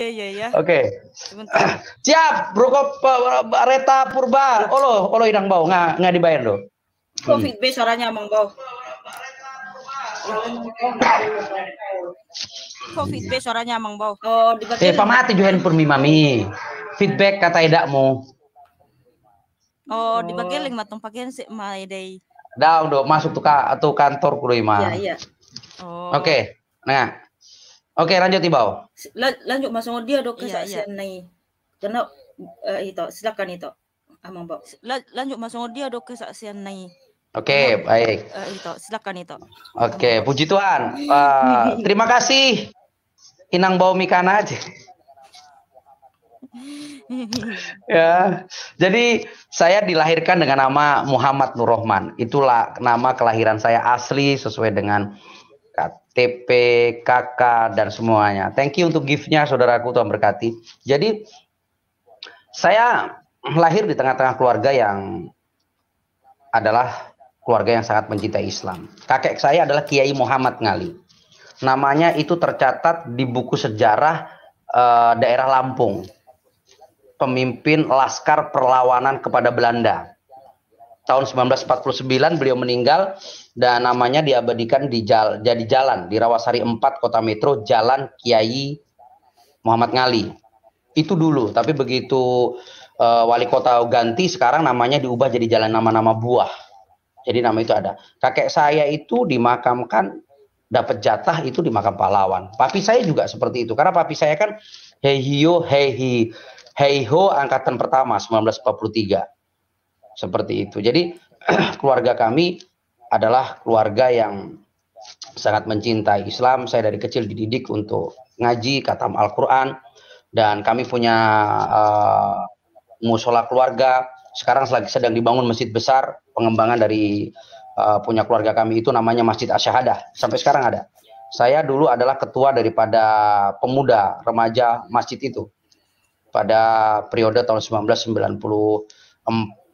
Iya iya iya. Oke. Okay. Siap, Bro Reta Purba. Olo, olo inang bau, nggak nggak dibayar lo. covid hmm. suaranya Mang Bau? Kok feedback suaranya Mang Bau? Oh, di bagian. Eh, pamati juhen mi mami. Feedback kata edakmu. Oh, di bagian oh. link matung bagian si Maidei. Dah, udah masuk tuh kantor kudu ima. Iya iya. Oh. Oke. Okay. Nah, Oke, lanjut Ibau. lanjut masuk dia dok ke iya, iya. Karena uh, eh, itu silakan itu. Amang Bau. lanjut masuk dia dok kesaksian nai. Oke, okay, baik. Uh, itu silakan itu. Oke, okay, puji Tuhan. Uh, terima kasih. Inang Bau Mikana aja. ya. Jadi saya dilahirkan dengan nama Muhammad Nur Itulah nama kelahiran saya asli sesuai dengan TPKK dan semuanya. Thank you untuk gift-nya saudaraku Tuhan berkati. Jadi saya lahir di tengah-tengah keluarga yang adalah keluarga yang sangat mencintai Islam. Kakek saya adalah Kiai Muhammad Ngali. Namanya itu tercatat di buku sejarah uh, daerah Lampung. Pemimpin Laskar Perlawanan kepada Belanda tahun 1949 beliau meninggal dan namanya diabadikan di jal, jadi jalan di Rawasari 4 Kota Metro Jalan Kiai Muhammad Ngali. Itu dulu, tapi begitu uh, wali kota ganti sekarang namanya diubah jadi jalan nama-nama buah. Jadi nama itu ada. Kakek saya itu dimakamkan dapat jatah itu di makam pahlawan. Papi saya juga seperti itu karena papi saya kan Heihio Heihi Heiho angkatan pertama 1943 seperti itu. Jadi keluarga kami adalah keluarga yang sangat mencintai Islam. Saya dari kecil dididik untuk ngaji, katam Al-Quran, dan kami punya uh, musola keluarga. Sekarang sedang dibangun masjid besar, pengembangan dari uh, punya keluarga kami itu namanya Masjid Asyhadah Sampai sekarang ada. Saya dulu adalah ketua daripada pemuda remaja masjid itu pada periode tahun 1994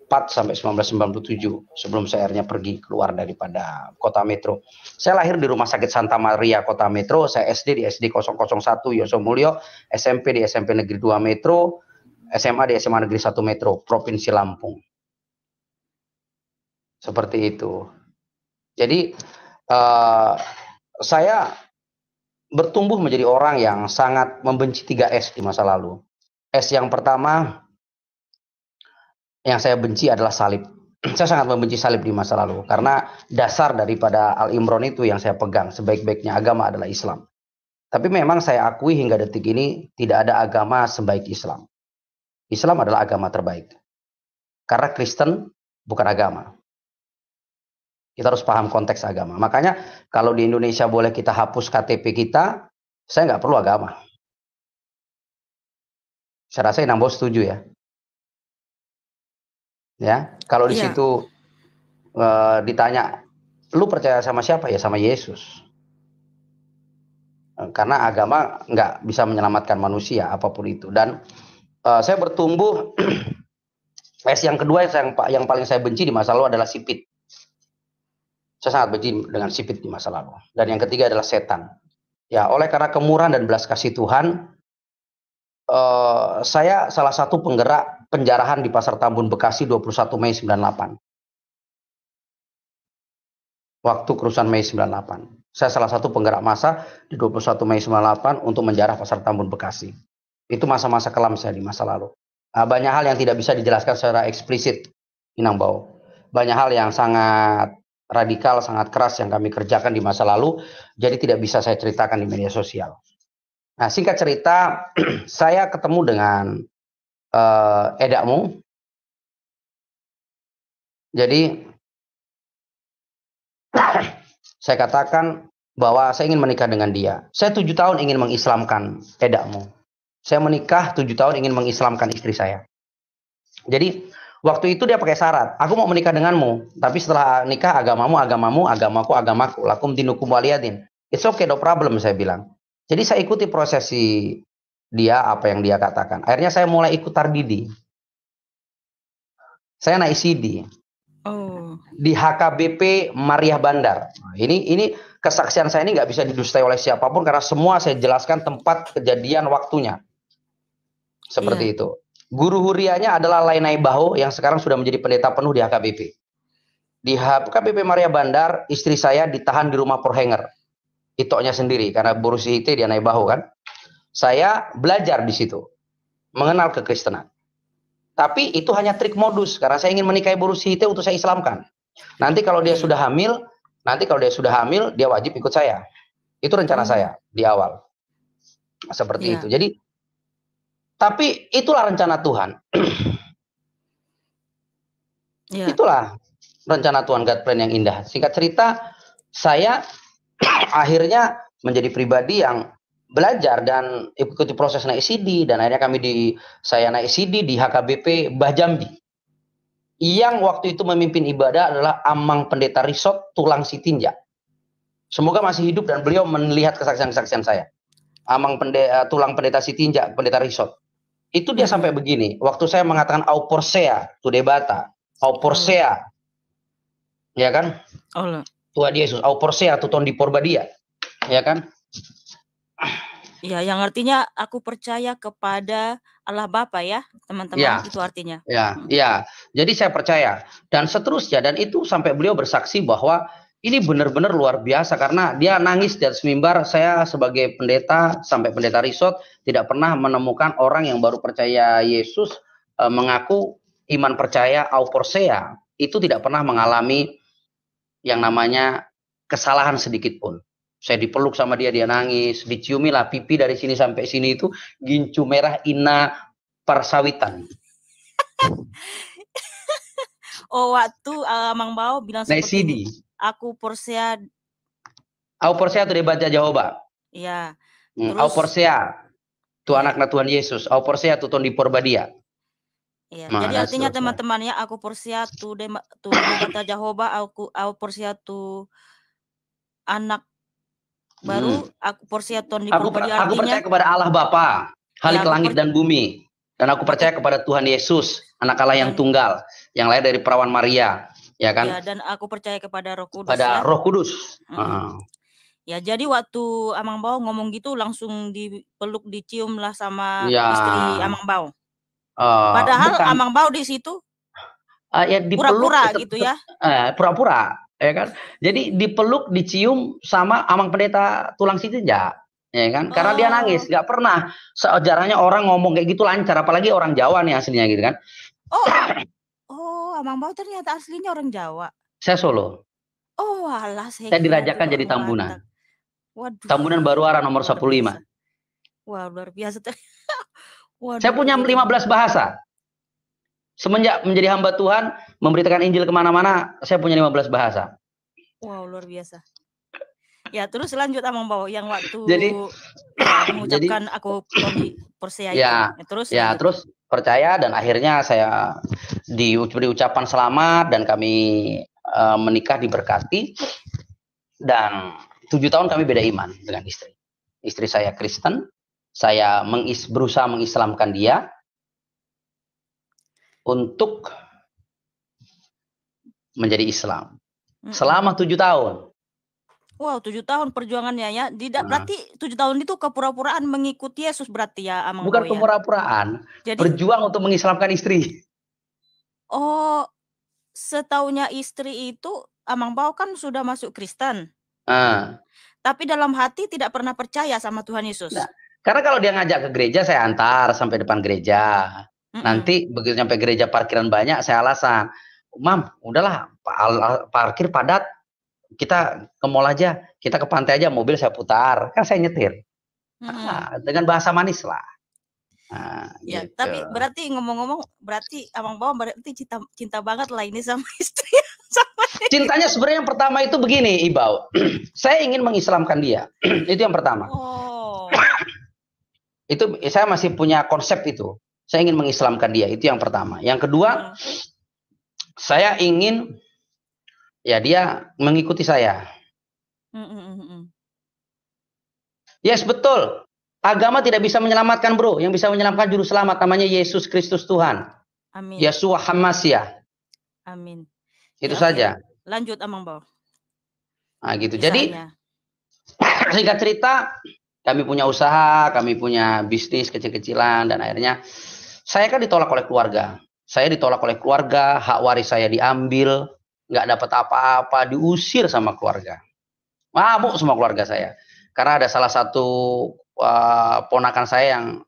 sampai 1997 sebelum saya akhirnya pergi keluar daripada kota metro. Saya lahir di Rumah Sakit Santa Maria Kota Metro, saya SD di SD 001 Yosomulyo, SMP di SMP Negeri 2 Metro, SMA di SMA Negeri 1 Metro, Provinsi Lampung. Seperti itu. Jadi uh, saya bertumbuh menjadi orang yang sangat membenci 3S di masa lalu. S yang pertama yang saya benci adalah salib. saya sangat membenci salib di masa lalu karena dasar daripada Al Imron itu yang saya pegang sebaik-baiknya agama adalah Islam. Tapi memang saya akui hingga detik ini tidak ada agama sebaik Islam. Islam adalah agama terbaik. Karena Kristen bukan agama. Kita harus paham konteks agama. Makanya kalau di Indonesia boleh kita hapus KTP kita, saya nggak perlu agama. Saya rasa Inambo setuju ya. Ya, kalau di ya. situ uh, ditanya, lu percaya sama siapa ya sama Yesus? Eh, karena agama nggak bisa menyelamatkan manusia apapun itu. Dan uh, saya bertumbuh. es yang kedua yang, yang paling saya benci di masa lalu adalah sipit. Saya sangat benci dengan sipit di masa lalu. Dan yang ketiga adalah setan. Ya, oleh karena kemurahan dan belas kasih Tuhan, uh, saya salah satu penggerak penjarahan di Pasar Tambun Bekasi 21 Mei 98. Waktu kerusuhan Mei 98. Saya salah satu penggerak massa di 21 Mei 98 untuk menjarah Pasar Tambun Bekasi. Itu masa-masa kelam saya di masa lalu. Nah, banyak hal yang tidak bisa dijelaskan secara eksplisit Inang Bau. Banyak hal yang sangat radikal, sangat keras yang kami kerjakan di masa lalu, jadi tidak bisa saya ceritakan di media sosial. Nah, singkat cerita, saya ketemu dengan uh, eh, edakmu. Jadi saya katakan bahwa saya ingin menikah dengan dia. Saya tujuh tahun ingin mengislamkan edakmu. Saya menikah tujuh tahun ingin mengislamkan istri saya. Jadi waktu itu dia pakai syarat, aku mau menikah denganmu, tapi setelah nikah agamamu, agamamu, agamaku, agamaku, lakum dinukum waliyadin. It's okay, no problem, saya bilang. Jadi saya ikuti prosesi dia apa yang dia katakan. Akhirnya saya mulai ikut Tardidi. Saya naik CD. Oh. Di HKBP Maria Bandar. Nah, ini ini kesaksian saya ini nggak bisa didustai oleh siapapun karena semua saya jelaskan tempat kejadian waktunya. Seperti yeah. itu. Guru hurianya adalah Lainai Baho yang sekarang sudah menjadi pendeta penuh di HKBP. Di HKBP Maria Bandar, istri saya ditahan di rumah Porhanger. Itoknya sendiri karena borusi itu dia naik bahu kan. Saya belajar di situ, mengenal kekristenan. Tapi itu hanya trik modus karena saya ingin menikahi Boru Sihite untuk saya Islamkan. Nanti kalau dia hmm. sudah hamil, nanti kalau dia sudah hamil dia wajib ikut saya. Itu rencana hmm. saya di awal. Seperti ya. itu. Jadi tapi itulah rencana Tuhan. ya. Itulah rencana Tuhan God plan yang indah. Singkat cerita, saya akhirnya menjadi pribadi yang belajar dan ikuti proses naik CD dan akhirnya kami di saya naik CD di HKBP Bah Jambi yang waktu itu memimpin ibadah adalah Amang Pendeta Risot Tulang Sitinja. Semoga masih hidup dan beliau melihat kesaksian-kesaksian saya. Amang eh, Tulang Pendeta Sitinja, Pendeta Risot. Itu dia sampai begini. Waktu saya mengatakan au porsea, tu debata, au porsea. Hmm. Ya kan? Allah. Tuhan Yesus, au porsea tu ton di porba dia Ya kan? Ya, yang artinya aku percaya kepada Allah Bapa ya, teman-teman. Ya, itu artinya. Ya, ya. Jadi saya percaya dan seterusnya dan itu sampai beliau bersaksi bahwa ini benar-benar luar biasa karena dia nangis di semimbar Saya sebagai pendeta sampai pendeta risot tidak pernah menemukan orang yang baru percaya Yesus eh, mengaku iman percaya auporsea itu tidak pernah mengalami yang namanya kesalahan sedikit pun saya dipeluk sama dia dia nangis lah pipi dari sini sampai sini itu gincu merah ina persawitan oh waktu uh, Mang Bao bilang Naik CD. aku Porsia aku Porsia tuh dibaca Jahoba iya hmm, Terus... au Porsia tuh iya. anak Tuhan Yesus aku Porsia tuh ton di Porbadia Iya. Jadi artinya teman-temannya aku Porsia tuh de tuh kata Jahoba aku aku Porsia tuh anak baru hmm. aku porsi di aku, per, aku percaya kepada Allah Bapa, Halik ya, langit dan bumi, dan aku percaya kepada Tuhan Yesus, Anak Allah yang tunggal, yang lahir dari perawan Maria, ya kan? Ya, dan aku percaya kepada Roh Kudus. Pada ya. Roh Kudus. Hmm. Uh. Ya, jadi waktu Amang Bau ngomong gitu langsung dipeluk, dicium lah sama ya. istri Amang Bau. Uh, ah, Padahal bukan. Amang Bau di situ uh, ya dipeluk, pura-pura gitu ya. Eh, pura-pura. Uh, ya kan? Jadi dipeluk, dicium sama Amang Pendeta Tulang Sitinja, ya kan? Karena oh. dia nangis, nggak pernah sejarahnya orang ngomong kayak gitu lancar, apalagi orang Jawa nih aslinya gitu kan? Oh, oh, Amang Bau ternyata aslinya orang Jawa. Saya Solo. Oh, alah saya. Saya dirajakan jadi Tambunan. Waduh. Tambunan arah nomor 15. Wah, luar biasa. Waduh. Saya punya 15 bahasa semenjak menjadi hamba Tuhan memberitakan Injil kemana-mana saya punya 15 bahasa wow luar biasa ya terus lanjut sama bawa yang waktu jadi ya, mengucapkan jadi, aku percaya ya, ya terus ya terus percaya dan akhirnya saya di ucapan selamat dan kami e, menikah diberkati dan tujuh tahun kami beda iman dengan istri istri saya Kristen saya mengis berusaha mengislamkan dia untuk menjadi Islam selama tujuh tahun. Wow, tujuh tahun perjuangannya ya. Tidak nah. berarti tujuh tahun itu kepura-puraan mengikuti Yesus berarti ya, Amang Bukan ya? kepura-puraan, Jadi, berjuang untuk mengislamkan istri. Oh, setahunya istri itu Amang Bau kan sudah masuk Kristen. Ah. Tapi dalam hati tidak pernah percaya sama Tuhan Yesus. Nah, karena kalau dia ngajak ke gereja, saya antar sampai depan gereja. Nanti begitu nyampe gereja parkiran banyak, saya alasan, mam, udahlah parkir padat, kita ke mall aja, kita ke pantai aja, mobil saya putar, kan saya nyetir. Mm-hmm. Nah, dengan bahasa manis lah. Nah, ya, gitu. tapi berarti ngomong-ngomong berarti Abang Bawa berarti cinta cinta banget lah ini sama istri. sama Cintanya sebenarnya yang pertama itu begini, Ibau. saya ingin mengislamkan dia. itu yang pertama. Oh. itu saya masih punya konsep itu saya ingin mengislamkan dia itu yang pertama yang kedua saya ingin ya dia mengikuti saya hmm, hmm, hmm, yes betul agama tidak bisa menyelamatkan bro yang bisa menyelamatkan juru selamat namanya Yesus Kristus Tuhan Amin. Yesua Hamasya. Amin. Itu ya, saja. Lanjut Amang Bo. Nah, gitu. Misalnya. Jadi singkat cerita, kami punya usaha, kami punya bisnis kecil-kecilan dan akhirnya saya kan ditolak oleh keluarga. Saya ditolak oleh keluarga, hak waris saya diambil, nggak dapat apa-apa, diusir sama keluarga. Mabuk semua keluarga saya. Karena ada salah satu uh, ponakan saya yang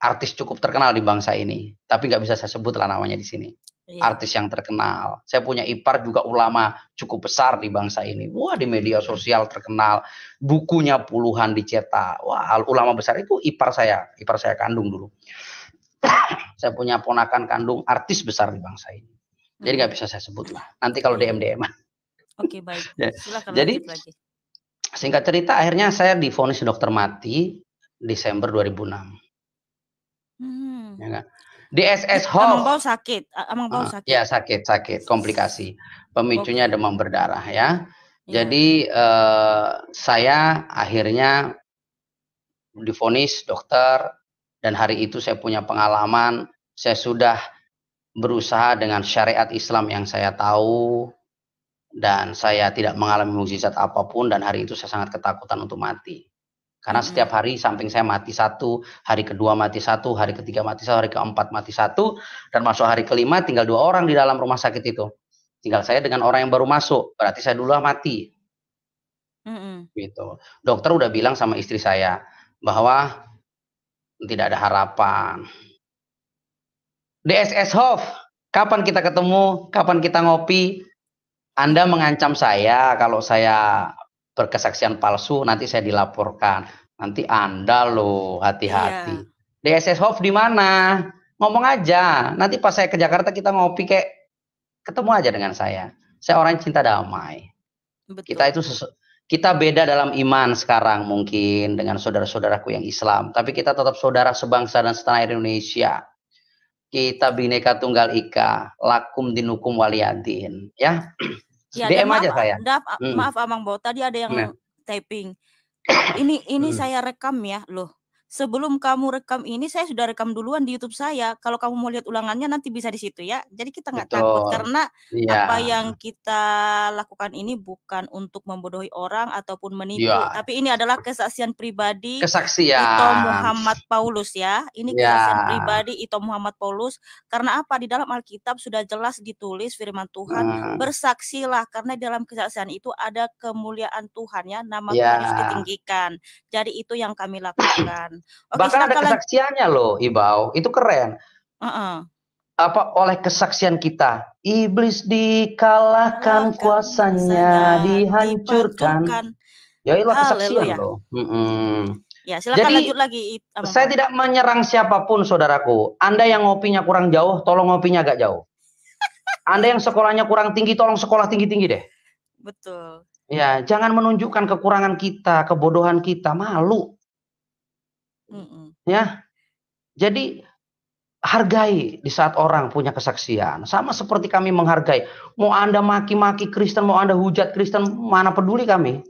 artis cukup terkenal di bangsa ini, tapi nggak bisa saya sebutlah namanya di sini. Iya. Artis yang terkenal. Saya punya ipar juga ulama cukup besar di bangsa ini. Wah di media sosial terkenal, bukunya puluhan dicetak. Wah ulama besar itu ipar saya, ipar saya kandung dulu saya punya ponakan kandung artis besar di bangsa ini. Jadi nggak bisa saya sebut lah. Nanti kalau DM DM. Oke baik. Ya. Silahkan Jadi lagi. singkat cerita akhirnya saya difonis dokter mati Desember 2006. Hmm. Ya enggak? SS Hof. Amang bau sakit. Amang bau ah, sakit. Ya sakit sakit komplikasi. Pemicunya okay. demam berdarah ya. Yeah. Jadi eh, saya akhirnya difonis dokter dan hari itu saya punya pengalaman, saya sudah berusaha dengan syariat Islam yang saya tahu dan saya tidak mengalami mukjizat apapun dan hari itu saya sangat ketakutan untuk mati. Karena setiap hari samping saya mati satu, hari kedua mati satu, hari ketiga mati satu, hari keempat mati satu, dan masuk hari kelima tinggal dua orang di dalam rumah sakit itu. Tinggal saya dengan orang yang baru masuk, berarti saya dulu mati. Mm -hmm. Gitu. Dokter udah bilang sama istri saya bahwa tidak ada harapan. DSS Hof, kapan kita ketemu, kapan kita ngopi? Anda mengancam saya kalau saya berkesaksian palsu, nanti saya dilaporkan. Nanti Anda loh, hati-hati. Iya. DSS Hof di mana? Ngomong aja. Nanti pas saya ke Jakarta kita ngopi kayak ketemu aja dengan saya. Saya orang cinta damai. Betul. Kita itu kita beda dalam iman sekarang mungkin dengan saudara-saudaraku yang Islam, tapi kita tetap saudara sebangsa dan setanah air Indonesia. Kita bineka tunggal ika, lakum dinukum waliyadin, ya. ya DM ya? maaf, aja saya. Maaf, hmm. maaf Amang Bo, tadi ada yang nah. typing. Ini ini hmm. saya rekam ya, loh sebelum kamu rekam ini saya sudah rekam duluan di YouTube saya. Kalau kamu mau lihat ulangannya nanti bisa di situ ya. Jadi kita nggak takut karena ya. apa yang kita lakukan ini bukan untuk membodohi orang ataupun menipu, ya. tapi ini adalah kesaksian pribadi kesaksian Ito Muhammad Paulus ya. Ini ya. kesaksian pribadi Ito Muhammad Paulus karena apa di dalam Alkitab sudah jelas ditulis firman Tuhan hmm. bersaksilah karena dalam kesaksian itu ada kemuliaan Tuhan ya, nama ya. Tuhan ditinggikan. Jadi itu yang kami lakukan. Okay, Bahkan ada kesaksiannya loh, Ibau. Itu keren. Uh -uh. Apa oleh kesaksian kita, iblis dikalahkan Kalahkan kuasanya, dihancurkan. Ya itulah kesaksian loh. Mm -mm. Ya, Jadi, lanjut lagi. Saya tidak menyerang siapapun, saudaraku. Anda yang ngopinya kurang jauh, tolong ngopinya agak jauh. Anda yang sekolahnya kurang tinggi, tolong sekolah tinggi-tinggi deh. Betul. Ya, jangan menunjukkan kekurangan kita, kebodohan kita, malu. Mm-mm. Ya. Jadi hargai di saat orang punya kesaksian. Sama seperti kami menghargai. Mau Anda maki-maki Kristen, mau Anda hujat Kristen, mana peduli kami.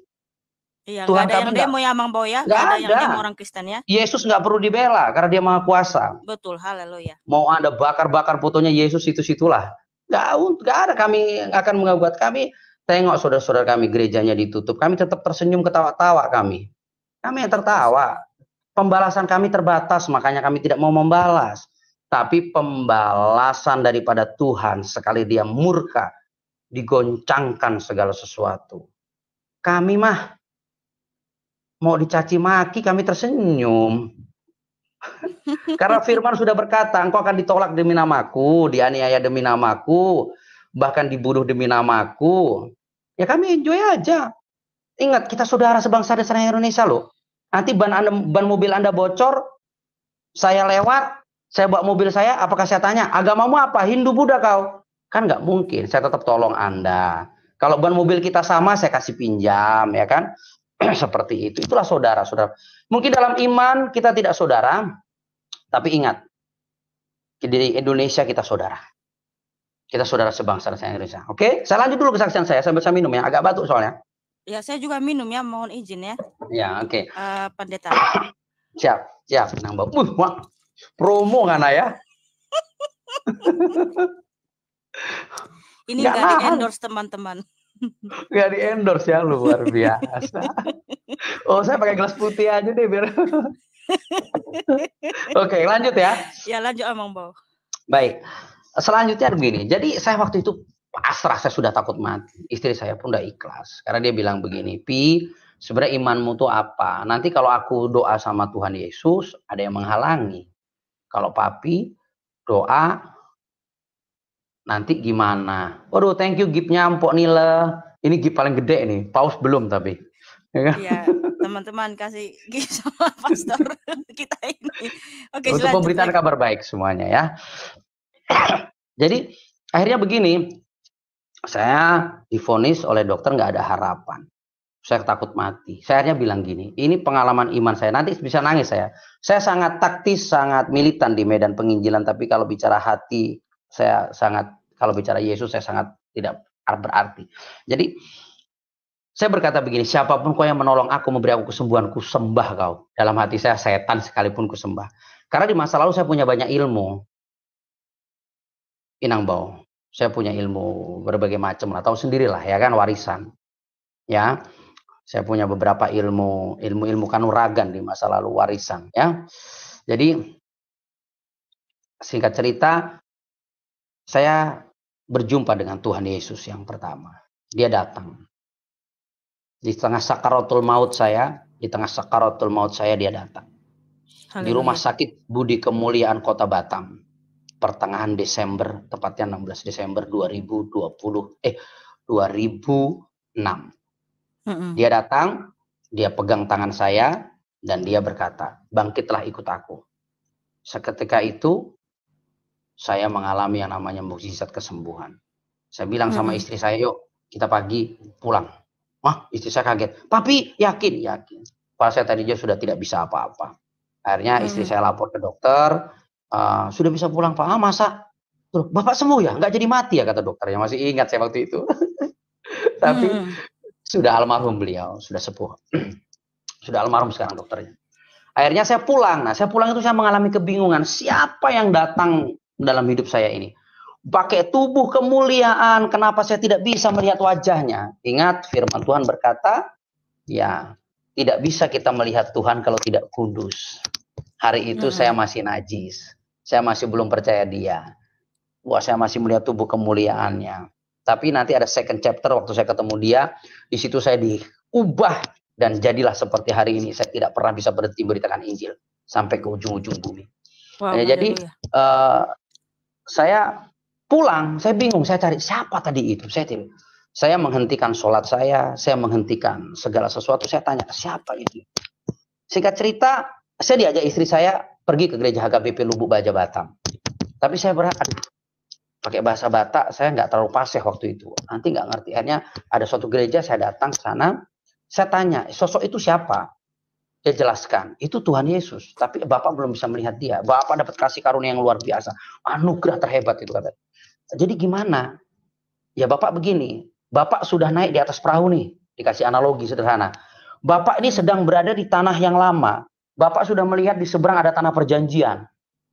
Iya, Tuhan gak ada yang demo ya Mang Boya, gak, ada, ada yang demo orang Kristen ya. Yesus nggak perlu dibela karena dia maha kuasa. Betul, haleluya. Mau Anda bakar-bakar fotonya Yesus itu-situlah. Gak, gak ada kami akan mengaguat kami. Tengok saudara-saudara kami gerejanya ditutup. Kami tetap tersenyum ketawa-tawa kami. Kami yang tertawa. Pembalasan kami terbatas, makanya kami tidak mau membalas. Tapi pembalasan daripada Tuhan sekali dia murka, digoncangkan segala sesuatu. Kami mah mau dicaci maki kami tersenyum. Karena firman sudah berkata, engkau akan ditolak demi namaku, dianiaya demi namaku, bahkan dibunuh demi namaku. Ya kami enjoy aja. Ingat, kita saudara sebangsa dan tanah Indonesia loh. Nanti ban anda, ban mobil Anda bocor, saya lewat, saya bawa mobil saya, apakah saya tanya, agamamu apa? Hindu Buddha kau? Kan nggak mungkin, saya tetap tolong Anda. Kalau ban mobil kita sama, saya kasih pinjam, ya kan? Seperti itu, itulah saudara-saudara. Mungkin dalam iman kita tidak saudara, tapi ingat, di Indonesia kita saudara. Kita saudara sebangsa dan Indonesia. Oke, saya lanjut dulu kesaksian saya sambil saya minum ya, agak batuk soalnya. Ya, saya juga minum ya, mohon izin ya. Ya, oke. Okay. Uh, eh, pendeta. siap, siap. Nambah. Uh, wah, promo kan ya? Ini nggak di endorse teman-teman. Nggak di endorse ya, luar biasa. oh, saya pakai gelas putih aja deh biar. oke, lanjut ya. Ya, lanjut emang bau Baik. Selanjutnya begini. Jadi saya waktu itu pasrah saya sudah takut mati istri saya pun udah ikhlas karena dia bilang begini pi sebenarnya imanmu tuh apa nanti kalau aku doa sama Tuhan Yesus ada yang menghalangi kalau papi doa nanti gimana waduh thank you gipnya empok nila ini gift paling gede nih paus belum tapi ya kan? Iya, teman-teman kasih gift sama pastor kita ini. Oke, Untuk pemberitaan kabar baik semuanya ya. Jadi akhirnya begini, saya difonis oleh dokter nggak ada harapan. Saya takut mati. Saya akhirnya bilang gini, ini pengalaman iman saya. Nanti bisa nangis saya. Saya sangat taktis, sangat militan di medan penginjilan. Tapi kalau bicara hati, saya sangat, kalau bicara Yesus, saya sangat tidak berarti. Jadi, saya berkata begini, siapapun kau yang menolong aku, memberi aku kesembuhan, ku sembah kau. Dalam hati saya, setan sekalipun ku sembah. Karena di masa lalu saya punya banyak ilmu. Inang bau. Saya punya ilmu berbagai macam lah, tahu sendirilah ya kan warisan. Ya. Saya punya beberapa ilmu, ilmu-ilmu kanuragan di masa lalu warisan ya. Jadi singkat cerita saya berjumpa dengan Tuhan Yesus yang pertama. Dia datang. Di tengah sakaratul maut saya, di tengah sakaratul maut saya dia datang. Di rumah sakit Budi Kemuliaan Kota Batam pertengahan Desember, tepatnya 16 Desember 2020 eh 2006. Mm -hmm. Dia datang, dia pegang tangan saya dan dia berkata, "Bangkitlah ikut aku." Seketika itu saya mengalami yang namanya mukjizat kesembuhan. Saya bilang mm -hmm. sama istri saya, "Yuk, kita pagi pulang." Wah, istri saya kaget. tapi yakin?" "Yakin." Padahal saya tadi juga sudah tidak bisa apa-apa. Akhirnya istri -hmm. saya lapor ke dokter, Ah, sudah bisa pulang pak ah masa Loh, bapak sembuh ya nggak jadi mati ya kata dokternya masih ingat saya waktu itu tapi hmm. sudah almarhum beliau sudah sepuh sudah almarhum sekarang dokternya akhirnya saya pulang nah saya pulang itu saya mengalami kebingungan siapa yang datang dalam hidup saya ini pakai tubuh kemuliaan, kenapa saya tidak bisa melihat wajahnya? Ingat firman Tuhan berkata, ya, tidak bisa kita melihat Tuhan kalau tidak kudus. Hari itu hmm. saya masih najis. Saya masih belum percaya dia. Wah, saya masih melihat tubuh kemuliaannya. Tapi nanti ada second chapter waktu saya ketemu dia, di situ saya diubah dan jadilah seperti hari ini. Saya tidak pernah bisa berhenti beritakan Injil sampai ke ujung-ujung bumi. Wow, ya, jadi uh, saya pulang, saya bingung, saya cari siapa tadi itu. Saya tim. Saya menghentikan sholat saya, saya menghentikan segala sesuatu. Saya tanya siapa itu. Singkat cerita, saya diajak istri saya pergi ke gereja HKBP Lubuk Baja Batam. Tapi saya berharap pakai bahasa Batak saya nggak terlalu paseh waktu itu. Nanti nggak ngerti. Akhirnya ada suatu gereja saya datang ke sana, saya tanya sosok itu siapa? Dia jelaskan, itu Tuhan Yesus. Tapi Bapak belum bisa melihat dia. Bapak dapat kasih karunia yang luar biasa. Anugerah terhebat itu kata. Jadi gimana? Ya Bapak begini, Bapak sudah naik di atas perahu nih. Dikasih analogi sederhana. Bapak ini sedang berada di tanah yang lama. Bapak sudah melihat di seberang ada tanah perjanjian,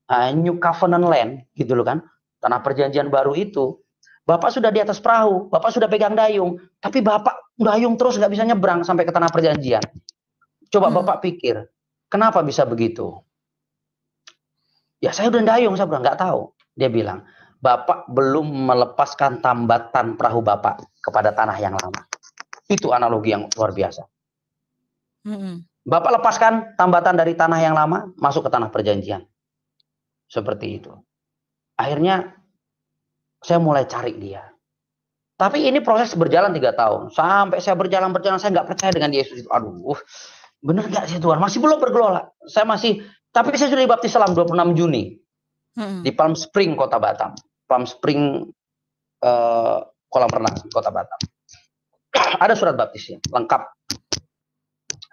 uh, New Covenant Land, gitu loh kan. Tanah perjanjian baru itu, Bapak sudah di atas perahu, Bapak sudah pegang dayung, tapi Bapak dayung terus nggak bisa nyebrang sampai ke tanah perjanjian. Coba hmm. Bapak pikir, kenapa bisa begitu? Ya saya udah dayung, saya bilang nggak tahu. Dia bilang, Bapak belum melepaskan tambatan perahu Bapak kepada tanah yang lama. Itu analogi yang luar biasa. Hmm. Bapak lepaskan tambatan dari tanah yang lama, masuk ke tanah perjanjian. Seperti itu. Akhirnya saya mulai cari dia. Tapi ini proses berjalan tiga tahun. Sampai saya berjalan berjalan, saya nggak percaya dengan Yesus itu. Aduh, bener nggak sih Tuhan? Masih belum bergelola. Saya masih, tapi saya sudah dibaptis selam 26 Juni hmm. di Palm Spring Kota Batam. Palm Spring eh, kolam renang Kota Batam. Ada surat baptisnya, lengkap.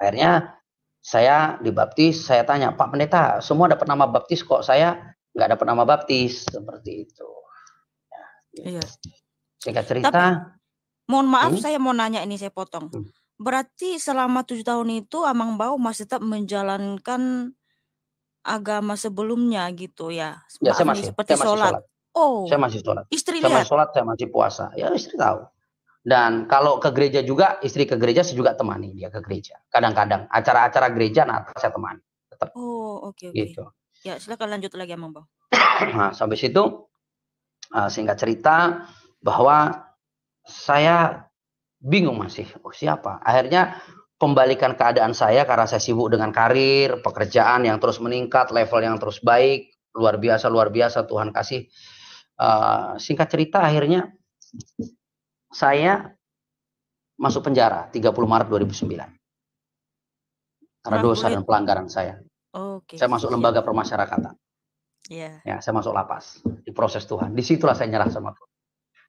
Akhirnya saya dibaptis, saya tanya, Pak Pendeta, semua dapat nama baptis kok saya nggak dapat nama baptis seperti itu. Ya, Iya. Singkat cerita. Tapi, mohon maaf, hmm? saya mau nanya ini saya potong. Hmm. Berarti selama tujuh tahun itu Amang Bau masih tetap menjalankan agama sebelumnya gitu ya? Ya saya masih. Seperti saya masih sholat. sholat. Oh. Saya masih sholat. Istri saya lihat. masih sholat, saya masih puasa. Ya istri tahu. Dan kalau ke gereja juga, istri ke gereja saya juga temani dia ke gereja. Kadang-kadang acara-acara gereja nah saya temani. Tetap. Oh, oke okay, okay. Gitu. Ya, silakan lanjut lagi Amang Bang. nah, sampai situ uh, singkat cerita bahwa saya bingung masih, oh siapa? Akhirnya pembalikan keadaan saya karena saya sibuk dengan karir, pekerjaan yang terus meningkat, level yang terus baik, luar biasa luar biasa Tuhan kasih. Uh, singkat cerita akhirnya saya masuk penjara 30 Maret 2009. Karena dosa ya? dan pelanggaran saya. Okay. Saya masuk lembaga permasyarakatan. Yeah. Ya, saya masuk lapas di proses Tuhan. Disitulah saya nyerah sama Tuhan.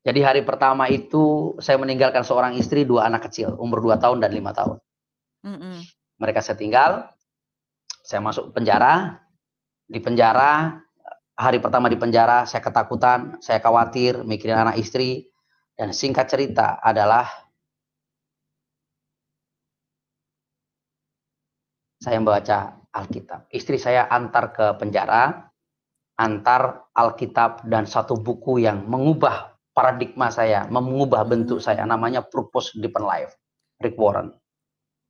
Jadi hari pertama itu saya meninggalkan seorang istri, dua anak kecil, umur dua tahun dan lima tahun. Mm -mm. Mereka saya tinggal, saya masuk penjara. Di penjara, hari pertama di penjara saya ketakutan, saya khawatir, mikirin anak istri, dan singkat cerita adalah saya membaca Alkitab. Istri saya antar ke penjara, antar Alkitab dan satu buku yang mengubah paradigma saya, mengubah bentuk saya. Namanya Purpose Deepen Life, Rick Warren.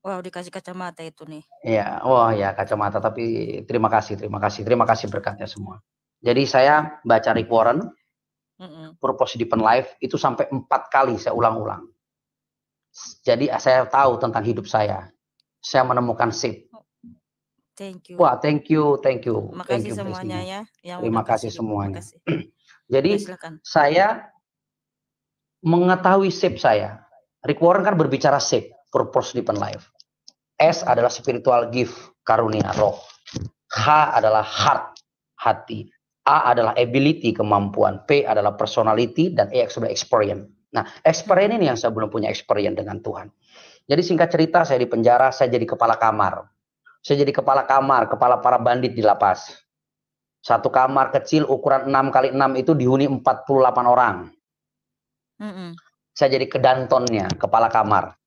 Wow, dikasih kacamata itu nih. Iya, wah oh, ya kacamata. Tapi terima kasih, terima kasih, terima kasih berkatnya semua. Jadi saya baca Rick Warren, Mm-hmm. Purpose Deepen Life itu sampai empat kali saya ulang-ulang. Jadi saya tahu tentang hidup saya. Saya menemukan sip. Thank you. Wah, thank you, thank you. Terima kasih you, semuanya ya. Yang Terima kasih semuanya. Kasih. Jadi ya, saya mengetahui sip saya. Rick Warren kan berbicara sip, purpose Deepen Life. S adalah spiritual gift, karunia roh. H adalah heart, hati. A adalah ability, kemampuan. P adalah personality dan E adalah experience. Nah, experience ini yang saya belum punya experience dengan Tuhan. Jadi singkat cerita saya di penjara, saya jadi kepala kamar. Saya jadi kepala kamar, kepala para bandit di lapas. Satu kamar kecil ukuran 6 kali 6 itu dihuni 48 orang. Mm -mm. Saya jadi kedantonnya, kepala kamar.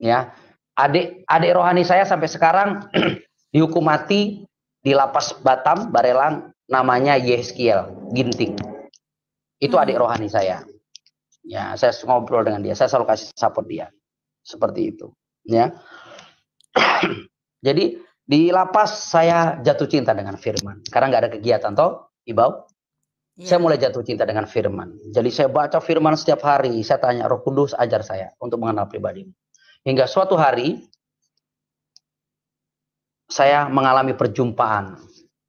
Ya, adik adik rohani saya sampai sekarang dihukum mati di lapas Batam, Barelang namanya Yeskiel Ginting. Itu hmm. adik rohani saya. Ya, saya ngobrol dengan dia, saya selalu kasih support dia. Seperti itu, ya. Jadi di lapas saya jatuh cinta dengan firman. Karena nggak ada kegiatan toh, Ibau. Ya. Saya mulai jatuh cinta dengan firman. Jadi saya baca firman setiap hari, saya tanya Roh Kudus ajar saya untuk mengenal pribadi. Hingga suatu hari saya mengalami perjumpaan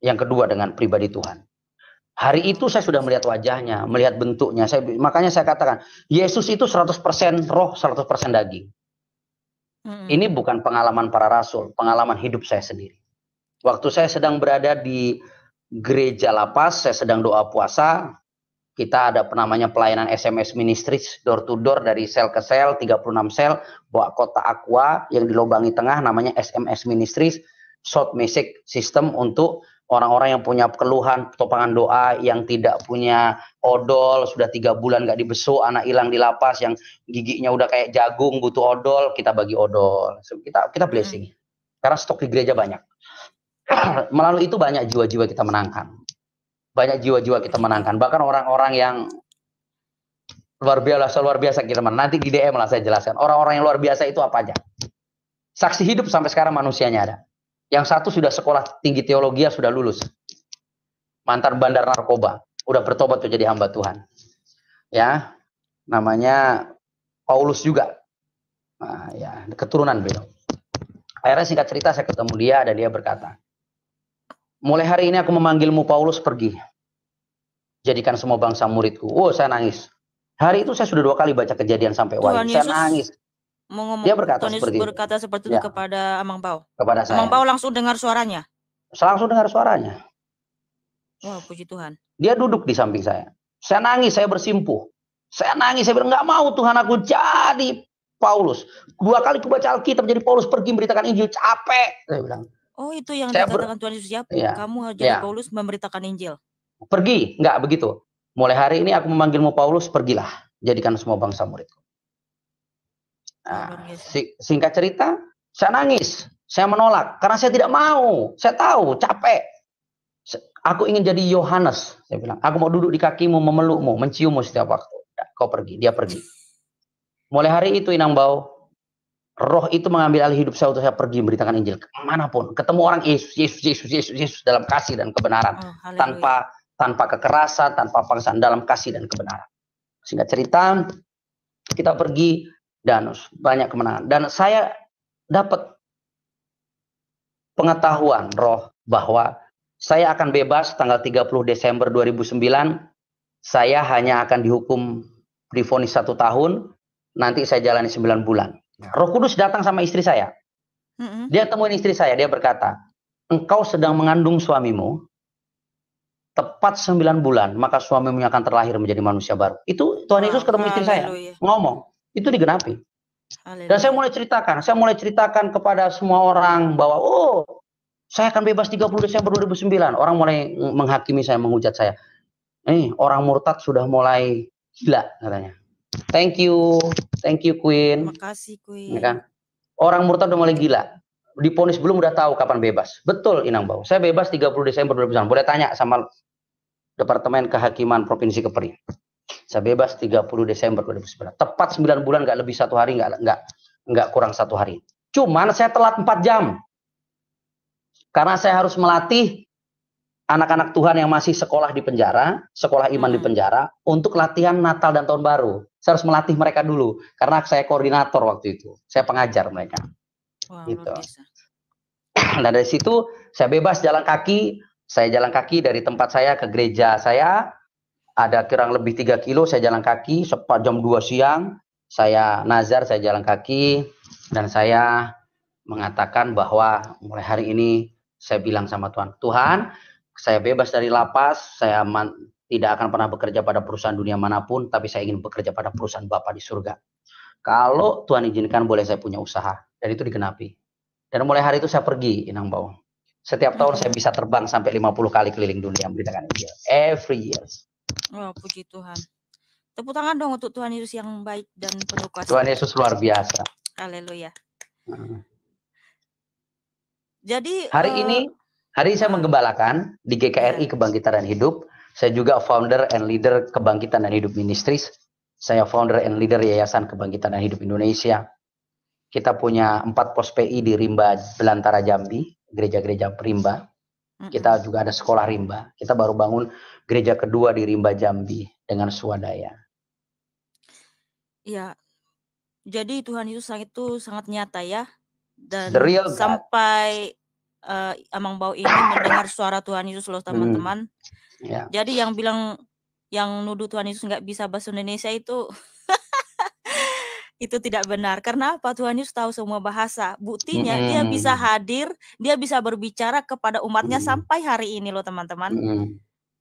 yang kedua dengan pribadi Tuhan. Hari itu saya sudah melihat wajahnya, melihat bentuknya. Saya, makanya saya katakan, Yesus itu 100% roh, 100% daging. Hmm. Ini bukan pengalaman para rasul, pengalaman hidup saya sendiri. Waktu saya sedang berada di gereja lapas, saya sedang doa puasa, kita ada namanya pelayanan SMS Ministries door to door dari sel ke sel 36 sel bawa kota Aqua yang dilobangi tengah namanya SMS Ministries short message system untuk orang-orang yang punya keluhan topangan doa yang tidak punya odol sudah tiga bulan nggak dibesuk anak hilang di lapas yang giginya udah kayak jagung butuh odol kita bagi odol kita kita blessing hmm. karena stok di gereja banyak melalui itu banyak jiwa-jiwa kita menangkan banyak jiwa-jiwa kita menangkan bahkan orang-orang yang luar biasa luar biasa kita menang. nanti di DM lah saya jelaskan orang-orang yang luar biasa itu apa aja saksi hidup sampai sekarang manusianya ada yang satu sudah sekolah tinggi teologi, ya sudah lulus. Mantan bandar narkoba, udah bertobat tuh jadi hamba Tuhan. Ya, namanya Paulus juga. Nah, ya, keturunan beliau. Akhirnya singkat cerita saya ketemu dia dan dia berkata, mulai hari ini aku memanggilmu Paulus pergi. Jadikan semua bangsa muridku. Oh, saya nangis. Hari itu saya sudah dua kali baca kejadian sampai wahyu. Saya nangis mau ngomong dia berkata Tuhan seperti berkata seperti itu ya. kepada Amang Pao. Kepada saya. Amang Pao langsung dengar suaranya. Langsung dengar suaranya. Wah, puji Tuhan. Dia duduk di samping saya. Saya nangis, saya bersimpuh. Saya nangis, saya bilang nggak mau Tuhan aku jadi Paulus. Dua kali aku baca Alkitab jadi Paulus pergi memberitakan Injil capek. Saya bilang. Oh itu yang saya dikatakan Tuhan Yesus siapa? Ya. Kamu harus jadi ya. Paulus memberitakan Injil. Pergi, nggak begitu. Mulai hari ini aku memanggilmu Paulus, pergilah. Jadikan semua bangsa muridku. Nah, singkat cerita, saya nangis, saya menolak karena saya tidak mau. Saya tahu capek. Aku ingin jadi Yohanes, saya bilang. Aku mau duduk di kakimu, memelukmu, menciummu setiap waktu. Nah, kau pergi, dia pergi. Mulai hari itu Inang Bau, roh itu mengambil alih hidup saya untuk saya pergi memberitakan Injil kemanapun. Ketemu orang Yesus, Yesus, Yesus, Yesus, Yesus dalam kasih dan kebenaran. Oh, tanpa tanpa kekerasan, tanpa paksaan, dalam kasih dan kebenaran. Singkat cerita, kita pergi Danus, banyak kemenangan. Dan saya dapat pengetahuan roh bahwa saya akan bebas tanggal 30 Desember 2009. Saya hanya akan dihukum difonis satu tahun. Nanti saya jalani sembilan bulan. Ya. Roh Kudus datang sama istri saya. Dia temuin istri saya, dia berkata, engkau sedang mengandung suamimu, tepat sembilan bulan, maka suamimu akan terlahir menjadi manusia baru. Itu Tuhan Yesus ketemu istri saya, ngomong itu digenapi. Dan saya mulai ceritakan, saya mulai ceritakan kepada semua orang bahwa oh, saya akan bebas 30 Desember 2009. Orang mulai menghakimi saya, menghujat saya. Eh, orang murtad sudah mulai gila katanya. Thank you, thank you Queen. Makasih Queen. Ya kan? Orang murtad udah mulai gila. Diponis belum udah tahu kapan bebas. Betul Inang Bau. Saya bebas 30 Desember 2009. Boleh tanya sama Departemen Kehakiman Provinsi Kepri. Saya bebas 30 Desember 2019. Tepat 9 bulan nggak lebih satu hari nggak nggak nggak kurang satu hari. Cuman saya telat 4 jam. Karena saya harus melatih anak-anak Tuhan yang masih sekolah di penjara, sekolah iman di hmm. penjara untuk latihan Natal dan tahun baru. Saya harus melatih mereka dulu karena saya koordinator waktu itu. Saya pengajar mereka. Wow, gitu. Nah, dari situ saya bebas jalan kaki, saya jalan kaki dari tempat saya ke gereja saya ada kurang lebih 3 kilo saya jalan kaki sepat jam 2 siang saya nazar saya jalan kaki dan saya mengatakan bahwa mulai hari ini saya bilang sama Tuhan Tuhan saya bebas dari lapas saya tidak akan pernah bekerja pada perusahaan dunia manapun tapi saya ingin bekerja pada perusahaan Bapa di surga kalau Tuhan izinkan boleh saya punya usaha dan itu digenapi dan mulai hari itu saya pergi Inang Bawang setiap tahun saya bisa terbang sampai 50 kali keliling dunia memberitakan dia. every years oh, puji Tuhan. Tepuk tangan dong untuk Tuhan Yesus yang baik dan penuh kuasa. Tuhan Yesus luar biasa. Haleluya. Hmm. Jadi hari uh, ini hari saya mm. menggembalakan di GKRI Kebangkitan dan Hidup. Saya juga founder and leader Kebangkitan dan Hidup Ministries. Saya founder and leader Yayasan Kebangkitan dan Hidup Indonesia. Kita punya empat pos PI di Rimba Belantara Jambi, gereja-gereja Rimba. Kita juga ada sekolah Rimba. Kita baru bangun gereja kedua di Rimba Jambi dengan swadaya. Ya, Jadi Tuhan Yesus itu sangat nyata ya dan real sampai uh, Amang Bau ini mendengar suara Tuhan Yesus loh hmm. teman-teman. Hmm. Ya. Yeah. Jadi yang bilang yang nuduh Tuhan Yesus nggak bisa bahasa Indonesia itu itu tidak benar karena apa Tuhan Yesus tahu semua bahasa buktinya mm. dia bisa hadir dia bisa berbicara kepada umatnya mm. sampai hari ini loh teman-teman mm.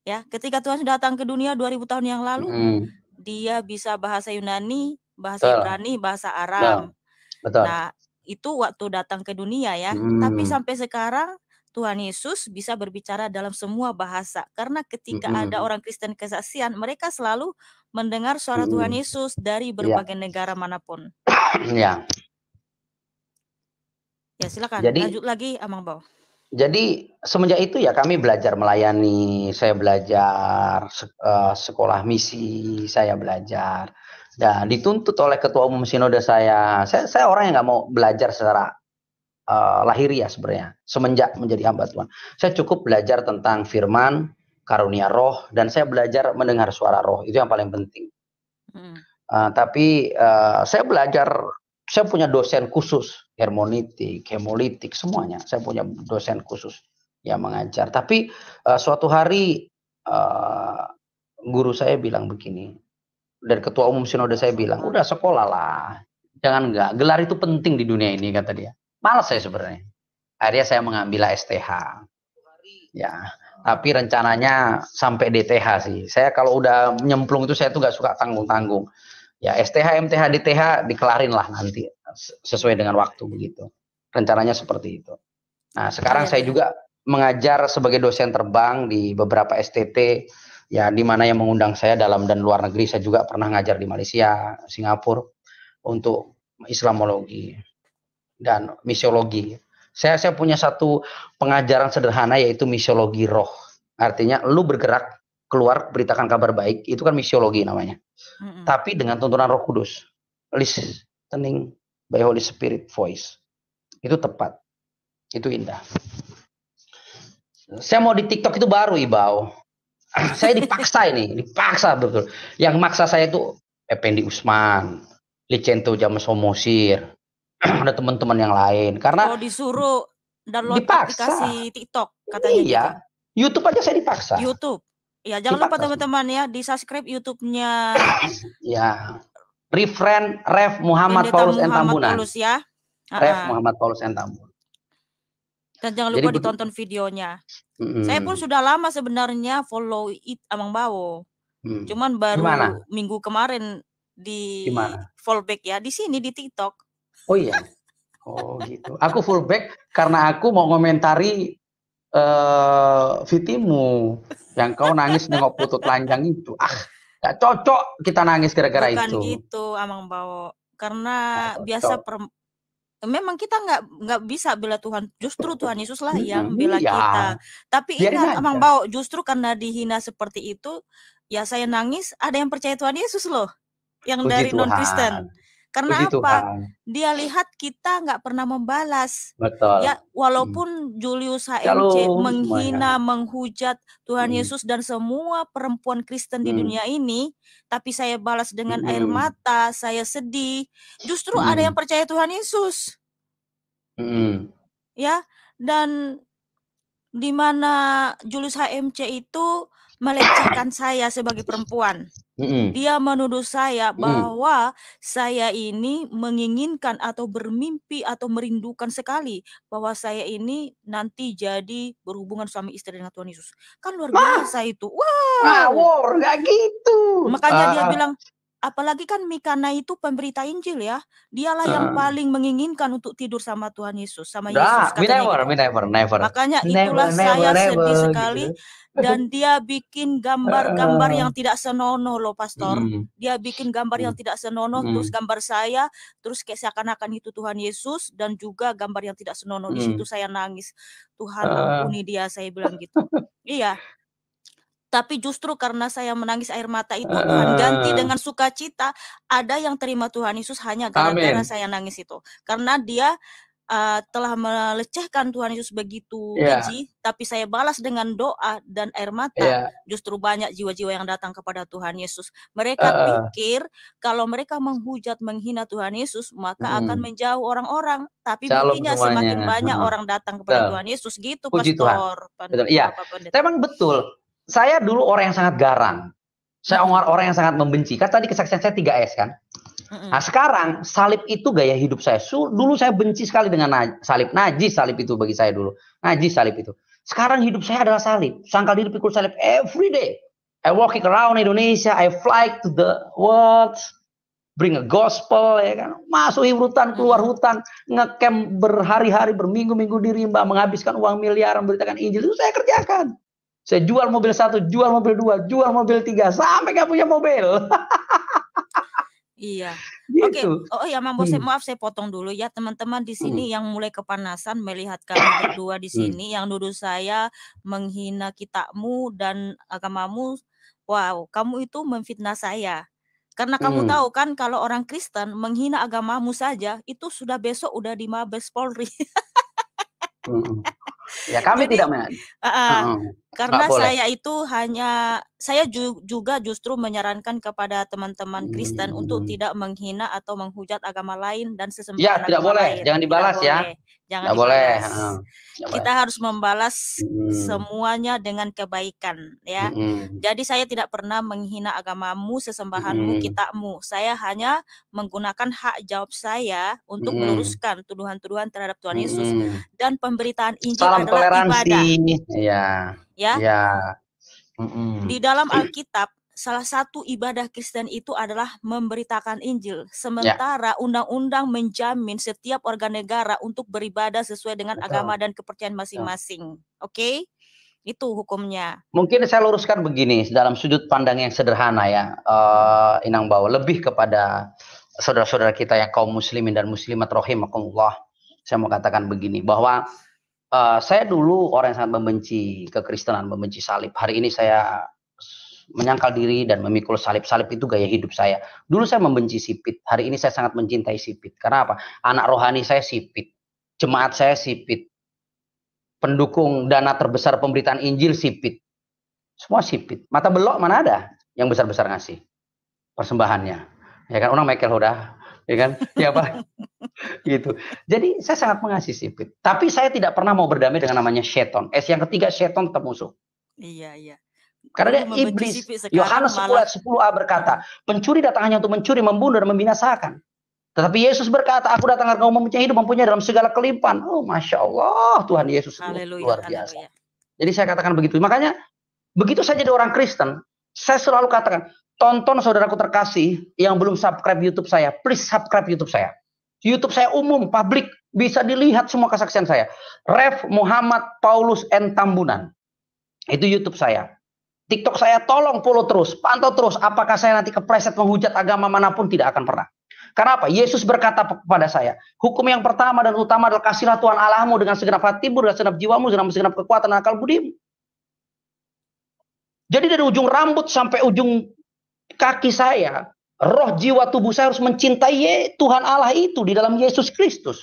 Ya, ketika Tuhan sudah datang ke dunia 2000 tahun yang lalu, hmm. dia bisa bahasa Yunani, bahasa Betul. Ibrani, bahasa Aram. Betul. Nah, itu waktu datang ke dunia ya. Hmm. Tapi sampai sekarang Tuhan Yesus bisa berbicara dalam semua bahasa karena ketika hmm ada orang Kristen kesaksian mereka selalu mendengar suara hmm Tuhan Yesus dari iya. berbagai yeah. negara manapun. ya. Yeah. Ya silakan lanjut lagi Amang Bau jadi semenjak itu ya kami belajar melayani, saya belajar uh, sekolah misi, saya belajar dan dituntut oleh ketua umum sinode saya. Saya, saya orang yang nggak mau belajar secara uh, eh, lahir ya sebenarnya. Semenjak menjadi hamba Tuhan, saya cukup belajar tentang Firman, karunia Roh, dan saya belajar mendengar suara Roh. Itu yang paling penting. Hmm. Uh, tapi uh, saya belajar saya punya dosen khusus hermonitik, hemolitik, semuanya. Saya punya dosen khusus yang mengajar. Tapi uh, suatu hari uh, guru saya bilang begini, dan ketua umum sinode saya bilang, udah sekolah lah, jangan enggak. Gelar itu penting di dunia ini kata dia. Malas saya sebenarnya. Akhirnya saya mengambil STH. Ya, tapi rencananya sampai DTH sih. Saya kalau udah nyemplung itu saya tuh nggak suka tanggung-tanggung ya STH, MTH, DTH dikelarin lah nanti sesuai dengan waktu begitu. Rencananya seperti itu. Nah, sekarang iya, saya iya. juga mengajar sebagai dosen terbang di beberapa STT ya di mana yang mengundang saya dalam dan luar negeri. Saya juga pernah ngajar di Malaysia, Singapura untuk Islamologi dan misiologi. Saya saya punya satu pengajaran sederhana yaitu misiologi roh. Artinya lu bergerak keluar beritakan kabar baik itu kan misiologi namanya. Mm-hmm. Tapi dengan tuntunan Roh Kudus, listening by Holy Spirit voice itu tepat, itu indah. Saya mau di TikTok itu baru ibau. saya dipaksa ini, dipaksa betul. Yang maksa saya itu Effendi Usman, Licento James Omosir, ada teman-teman yang lain. Karena oh, disuruh download dipaksa. aplikasi TikTok katanya. Iya, gitu. YouTube aja saya dipaksa. YouTube. Ya, jangan lupa teman-teman ya di subscribe YouTube-nya. ya. Refren Ref Muhammad Pendeta Paulus Muhammad Paulus ya. Ref Muhammad Paulus Entambunan. Dan jangan lupa Jadi, ditonton videonya. Saya pun sudah lama sebenarnya follow it Amang Bawo. Hmm. Cuman baru Gimana? minggu kemarin di Gimana? fallback ya di sini di TikTok. Oh iya. Oh gitu. Aku fullback karena aku mau komentari uh, vitimu yang kau nangis nengok putut telanjang itu. Ah, gak cocok kita nangis gara-gara itu. Bukan gitu Amang Bawo. Karena nah, biasa per, memang kita nggak nggak bisa bela Tuhan. Justru Tuhan Yesus lah yang bela iya. kita. Tapi Biarin ingat, aja. Amang Bawo, justru karena dihina seperti itu, ya saya nangis. Ada yang percaya Tuhan Yesus loh, yang Puji dari non Kristen. Karena Puji apa? Tuhan. Dia lihat kita nggak pernah membalas. Betul. Ya, walaupun hmm. Julius HMC menghina, semuanya. menghujat Tuhan hmm. Yesus dan semua perempuan Kristen hmm. di dunia ini, tapi saya balas dengan hmm. air mata, saya sedih. Justru hmm. ada yang percaya Tuhan Yesus. Hmm. Ya, dan di mana Julius HMC itu melecehkan saya sebagai perempuan. Dia menuduh saya bahwa mm saya ini menginginkan atau bermimpi atau merindukan sekali bahwa saya ini nanti jadi berhubungan suami istri dengan Tuhan Yesus. Kan luar biasa ah. itu. Wow. Ngawur, nggak gitu. Makanya uh. dia ah. bilang apalagi kan Mikana itu pemberita Injil ya. Dialah uh. yang ah. paling menginginkan untuk tidur sama Tuhan Yesus, sama nah, Yesus. We never, gitu. we never, never. Makanya itulah never, saya never, sedih never, sekali gitu. dan dia bikin gambar-gambar uh. yang tidak senonoh loh, Pastor. Mm. Dia bikin gambar mm. yang hmm. tidak senonoh, mm. terus gambar saya, terus kayak seakan-akan itu Tuhan Yesus dan juga gambar yang tidak senonoh. Mm. Di situ hmm. saya nangis. Tuhan uh. ampuni dia, saya bilang gitu. iya tapi justru karena saya menangis air mata itu uh, Tuhan ganti dengan sukacita. Ada yang terima Tuhan Yesus hanya gara-gara saya nangis itu. Karena dia uh, telah melecehkan Tuhan Yesus begitu yeah. keji, tapi saya balas dengan doa dan air mata. Yeah. Justru banyak jiwa-jiwa yang datang kepada Tuhan Yesus. Mereka uh. pikir kalau mereka menghujat, menghina Tuhan Yesus, maka hmm. akan menjauh orang-orang. Tapi Shalom semakin banyak hmm. orang datang kepada Tuhan Yesus gitu, Puji pastor. Tuhan. Iya. Emang betul saya dulu orang yang sangat garang. Saya orang orang yang sangat membenci. Kan tadi kesaksian saya 3S kan. Nah sekarang salib itu gaya hidup saya. Dulu saya benci sekali dengan salib. Najis salib itu bagi saya dulu. Najis salib itu. Sekarang hidup saya adalah salib. Sangkal hidup pikul salib every day. I walking around Indonesia. I fly to the world. Bring a gospel ya kan. Masuk hutan, keluar hutan. Ngecamp berhari-hari, berminggu-minggu di rimba. Menghabiskan uang miliaran, beritakan Injil. Itu saya kerjakan. Saya jual mobil satu, jual mobil dua, jual mobil tiga, sampai kamu punya mobil. Iya. Gitu. Oke. Oh, oh ya, Mam hmm. saya, maaf saya potong dulu ya teman-teman di sini hmm. yang mulai kepanasan melihat kami berdua di hmm. sini hmm. yang dulu saya menghina kitamu dan agamamu. Wow, kamu itu memfitnah saya. Karena kamu hmm. tahu kan kalau orang Kristen menghina agamamu saja itu sudah besok udah di Mabes Polri. hmm. Ya kami Jadi, tidak men. Uh, uh, uh. Karena saya itu hanya saya juga justru menyarankan kepada teman-teman Kristen hmm. untuk tidak menghina atau menghujat agama lain dan sesembahan ya, tidak boleh. lain. Jangan dibalas tidak ya. Boleh. Jangan tidak dibalas. boleh. Kita harus membalas hmm. semuanya dengan kebaikan ya. Hmm. Jadi saya tidak pernah menghina agamamu, sesembahanmu, hmm. kitamu. Saya hanya menggunakan hak jawab saya untuk hmm. meluruskan tuduhan-tuduhan terhadap Tuhan Yesus hmm. dan pemberitaan Injil Salam adalah toleransi. ibadah. Ya ya. Ya. Di dalam Alkitab salah satu ibadah Kristen itu adalah memberitakan Injil. Ya. Sementara undang undang-undang menjamin setiap warga negara untuk beribadah sesuai dengan Betul. agama dan kepercayaan masing-masing. Oke? Okay? Itu hukumnya. Mungkin saya luruskan begini dalam sudut pandang yang sederhana ya, uh, Inang Bawa lebih kepada saudara-saudara kita yang kaum muslimin dan muslimat rohimakumullah. Saya mau katakan begini bahwa Eh, saya dulu orang yang sangat membenci kekristenan, membenci salib. Hari ini saya menyangkal diri dan memikul salib-salib itu gaya hidup saya. Dulu saya membenci sipit, hari ini saya sangat mencintai sipit. Karena apa? Anak rohani saya sipit, jemaat saya sipit, pendukung dana terbesar pemberitaan Injil sipit. Semua sipit. Mata belok mana ada yang besar-besar ngasih persembahannya. Ya kan orang Michael udah ya kan? Ya apa? gitu. Jadi saya sangat mengasihi sipit. Tapi saya tidak pernah mau berdamai dengan namanya Sheton. S yang ketiga tetap musuh. Iya, iya. Karena dia iblis. Yohanes 10 ayat 10a berkata, pencuri datang hanya untuk mencuri, membunuh, dan membinasakan. Tetapi Yesus berkata, aku datang agar kamu mempunyai hidup, mempunyai dalam segala kelimpahan. Oh, Masya Allah, Tuhan Yesus Haleluya, luar biasa. Haleluya. Jadi saya katakan begitu. Makanya, begitu saja orang Kristen, saya selalu katakan, Tonton saudaraku terkasih yang belum subscribe YouTube saya, please subscribe YouTube saya. YouTube saya umum, publik, bisa dilihat semua kesaksian saya. Ref Muhammad Paulus N Tambunan. Itu YouTube saya. TikTok saya tolong follow terus, pantau terus apakah saya nanti kepreset menghujat agama manapun tidak akan pernah. Karena apa? Yesus berkata kepada saya, hukum yang pertama dan utama adalah kasihlah Tuhan Allahmu dengan segenap hatimu, dengan segenap jiwamu, dengan segenap kekuatan dan akal budimu. Jadi dari ujung rambut sampai ujung kaki saya, roh jiwa tubuh saya harus mencintai Tuhan Allah itu di dalam Yesus Kristus.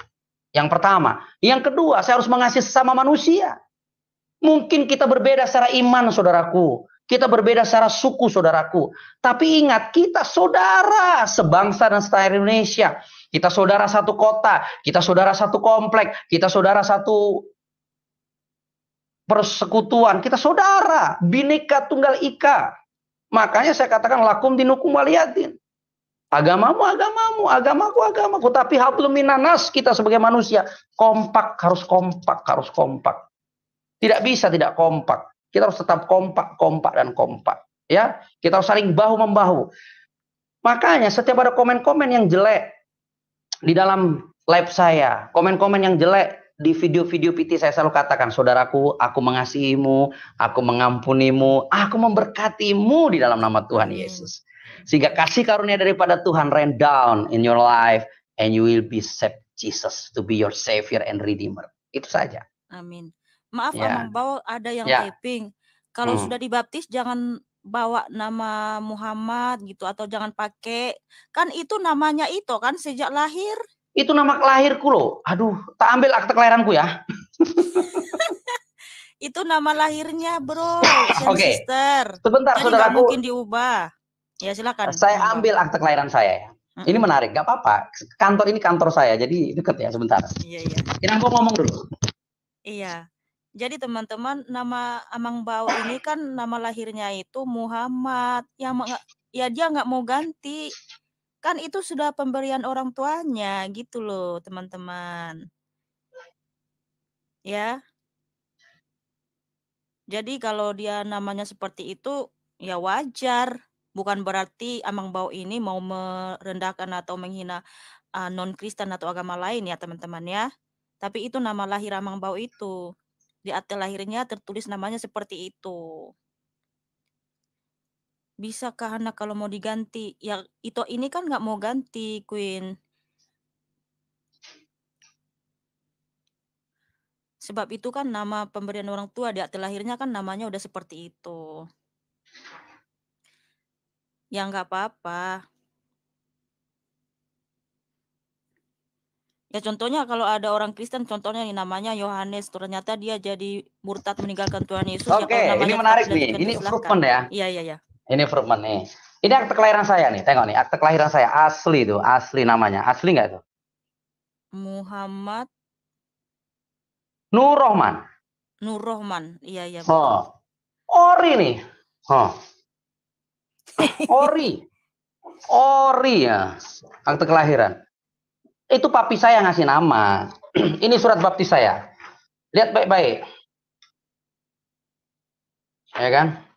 Yang pertama, yang kedua, saya harus mengasihi sesama manusia. Mungkin kita berbeda secara iman, saudaraku. Kita berbeda secara suku, saudaraku. Tapi ingat, kita saudara sebangsa dan setara Indonesia. Kita saudara satu kota, kita saudara satu komplek, kita saudara satu persekutuan, kita saudara, bineka tunggal ika. Makanya saya katakan lakum dinukum waliyadin. Agamamu, agamamu, agamaku, agamaku. Tapi hablum minanas kita sebagai manusia kompak harus kompak harus kompak. Tidak bisa tidak kompak. Kita harus tetap kompak, kompak dan kompak. Ya, kita harus saling bahu membahu. Makanya setiap ada komen-komen yang jelek di dalam live saya, komen-komen yang jelek di video-video PT saya selalu katakan, saudaraku, aku mengasihimu, aku mengampunimu, aku memberkatimu di dalam nama Tuhan Yesus. Sehingga kasih karunia daripada Tuhan rain down in your life and you will be saved Jesus to be your savior and redeemer. Itu saja. Amin. Maaf ya. Amang Bawa ada yang ya. taping. Kalau hmm. sudah dibaptis jangan bawa nama Muhammad gitu atau jangan pakai kan itu namanya itu kan sejak lahir itu nama kelahirku loh. Aduh, tak ambil akte kelahiranku ya. itu nama lahirnya, Bro. Oke. Okay. Sebentar, Jadi kan saudaraku. mungkin diubah. Ya, silakan. Saya ambil akte kelahiran saya ya. Ini menarik, gak apa-apa. Kantor ini kantor saya, jadi deket ya sebentar. Iya, iya. Ini aku ngomong dulu. Iya. Jadi teman-teman, nama Amang bawa ini kan nama lahirnya itu Muhammad. Yang ya dia nggak mau ganti. Kan itu sudah pemberian orang tuanya gitu loh, teman-teman. Ya. Jadi kalau dia namanya seperti itu ya wajar, bukan berarti Amang Bau ini mau merendahkan atau menghina uh, non-Kristen atau agama lain ya, teman-teman ya. Tapi itu nama lahir Amang Bau itu. Di akte lahirnya tertulis namanya seperti itu. Bisa ke anak kalau mau diganti. Ya itu ini kan nggak mau ganti Queen. Sebab itu kan nama pemberian orang tua di akte lahirnya kan namanya udah seperti itu. Ya nggak apa-apa. Ya contohnya kalau ada orang Kristen contohnya nih namanya Yohanes ternyata dia jadi murtad meninggalkan Tuhan Yesus. Ya, Oke, ya, ini menarik nih. Ini proven ya. Iya iya iya. Ini Fruitman nih. Ini akte kelahiran saya nih. Tengok nih, akte kelahiran saya asli tuh, asli namanya. Asli nggak tuh? Muhammad Nur Rohman. Nur Rohman. Iya, iya. Oh. Ori nih. Oh. Ori. Ori ya. Akte kelahiran. Itu papi saya ngasih nama. Ini surat baptis saya. Lihat baik-baik. Ya kan?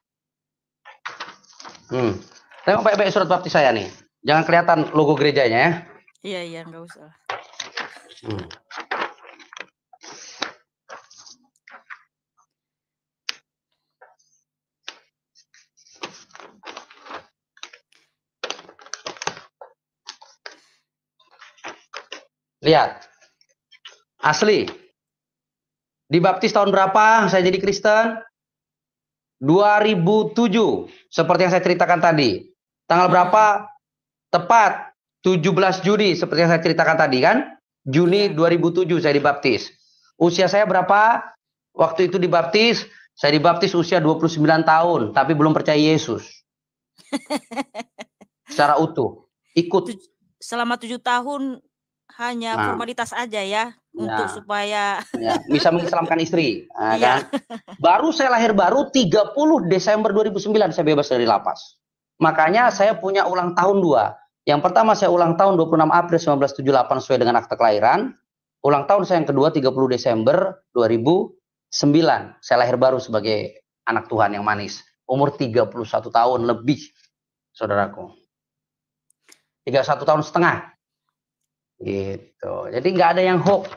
Hmm. Tengok baik-baik surat baptis saya nih. Jangan kelihatan logo gerejanya ya. Iya, iya, nggak usah. Hmm. Lihat. Asli. Dibaptis tahun berapa saya jadi Kristen? 2007 seperti yang saya ceritakan tadi. Tanggal berapa? Tepat 17 Juni seperti yang saya ceritakan tadi kan? Juni 2007 iya. saya dibaptis. Usia saya berapa? Waktu itu dibaptis, saya dibaptis usia 29 tahun, tapi belum percaya Yesus. Secara utuh, ikut. Selama tujuh tahun hanya nah. formalitas aja ya untuk nah. supaya ya. bisa mengislamkan istri. ya. kan? Baru saya lahir baru 30 Desember 2009 saya bebas dari lapas. Makanya hmm. saya punya ulang tahun dua. Yang pertama saya ulang tahun 26 April 1978 sesuai dengan akte kelahiran. Ulang tahun saya yang kedua 30 Desember 2009. Saya lahir baru sebagai anak Tuhan yang manis. Umur 31 tahun lebih, saudaraku. 31 tahun setengah gitu jadi nggak ada yang hoax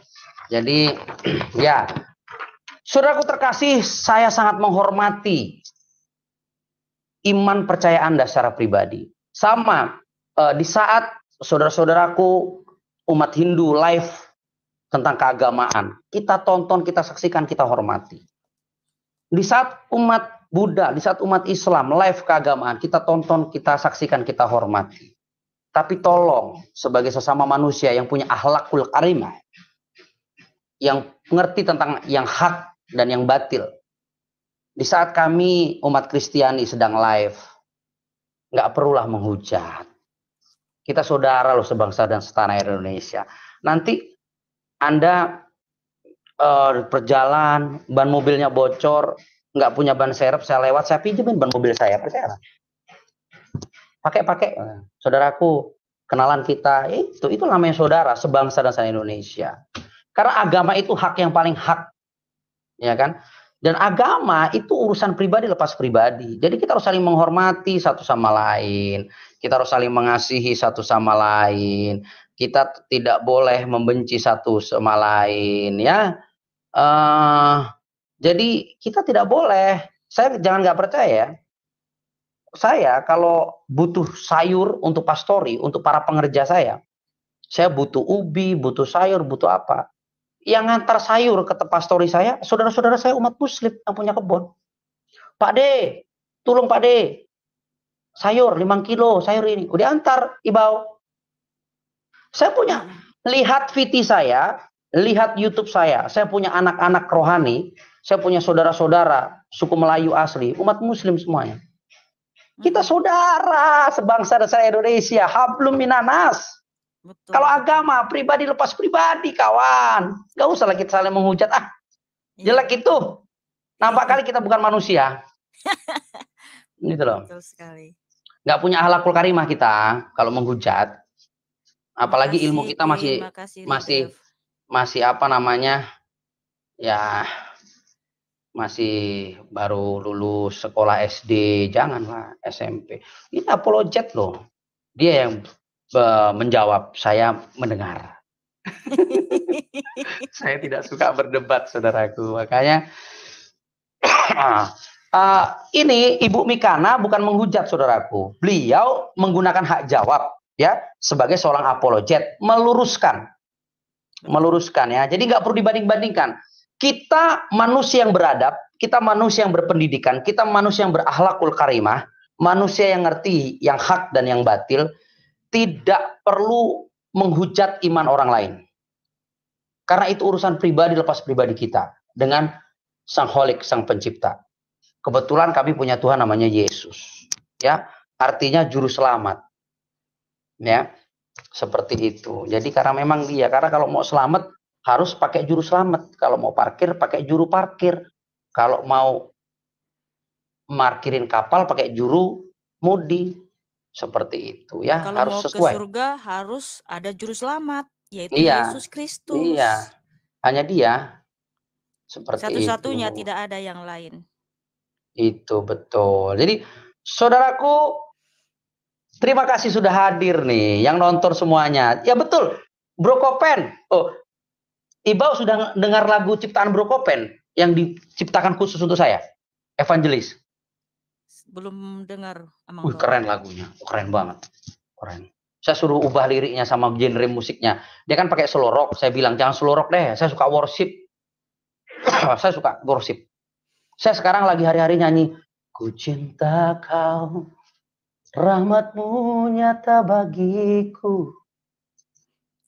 jadi ya saudaraku terkasih saya sangat menghormati iman percaya anda secara pribadi sama uh, di saat saudara-saudaraku umat Hindu live tentang keagamaan kita tonton kita saksikan kita hormati di saat umat Buddha di saat umat Islam live keagamaan kita tonton kita saksikan kita hormati tapi tolong sebagai sesama manusia yang punya ahlakul karimah, yang mengerti tentang yang hak dan yang batil. Di saat kami umat Kristiani sedang live, nggak perlulah menghujat. Kita saudara loh sebangsa dan setanah Indonesia. Nanti Anda uh, ban mobilnya bocor, nggak punya ban serep, saya lewat, saya pinjemin ban mobil saya, percaya pakai-pakai nah. saudaraku kenalan kita itu itu namanya saudara sebangsa dan saudara Indonesia karena agama itu hak yang paling hak ya kan dan agama itu urusan pribadi lepas pribadi jadi kita harus saling menghormati satu sama lain kita harus saling mengasihi satu sama lain kita tidak boleh membenci satu sama lain ya uh, jadi kita tidak boleh saya jangan nggak percaya saya kalau butuh sayur untuk pastori, untuk para pengerja saya, saya butuh ubi, butuh sayur, butuh apa. Yang ngantar sayur ke tempat pastori saya, saudara-saudara saya umat muslim yang punya kebun. Pak D, tolong Pak D, sayur limang kilo, sayur ini. Udah antar, ibau. Saya punya, lihat VT saya, lihat YouTube saya, saya punya anak-anak rohani, saya punya saudara-saudara, suku Melayu asli, umat muslim semuanya. Kita saudara sebangsa dan se-Indonesia. Hablum minanas. Betul. Kalau agama pribadi lepas pribadi kawan, Gak usah lagi saling menghujat ah, iya. jelek itu. Nampak iya. kali kita bukan manusia, gitu loh. Betul sekali. Gak punya ahlakul karimah kita kalau menghujat, apalagi ilmu kita masih masih masih apa namanya ya masih baru lulus sekolah SD, janganlah SMP. Ini Apollo Jet loh. Dia yang menjawab, saya mendengar. saya tidak suka berdebat, saudaraku. Makanya uh, ini Ibu Mikana bukan menghujat, saudaraku. Beliau menggunakan hak jawab ya sebagai seorang Apollo Jet meluruskan meluruskan ya. Jadi nggak perlu dibanding-bandingkan kita manusia yang beradab, kita manusia yang berpendidikan, kita manusia yang berakhlakul karimah, manusia yang ngerti yang hak dan yang batil, tidak perlu menghujat iman orang lain. Karena itu urusan pribadi lepas pribadi kita dengan Sang Holik, Sang Pencipta. Kebetulan kami punya Tuhan namanya Yesus. Ya, artinya juru selamat. Ya. Seperti itu. Jadi karena memang dia, karena kalau mau selamat harus pakai juru selamat. Kalau mau parkir pakai juru parkir. Kalau mau markirin kapal pakai juru mudi. Seperti itu ya, Kalau harus mau sesuai. ke surga harus ada juru selamat yaitu iya, Yesus Kristus. Iya. Hanya dia. Seperti Satu-satunya tidak ada yang lain. Itu betul. Jadi saudaraku terima kasih sudah hadir nih yang nonton semuanya. Ya betul. Bro Kopen. Oh, Ibau sudah dengar lagu ciptaan Brokopen yang diciptakan khusus untuk saya, Evangelis. Belum dengar. Amang Wih, keren lagunya, keren banget, keren. Saya suruh ubah liriknya sama genre musiknya. Dia kan pakai slow rock. Saya bilang jangan slow rock deh. Saya suka worship. saya suka worship. Saya sekarang lagi hari-hari nyanyi. Ku cinta kau, rahmatmu nyata bagiku,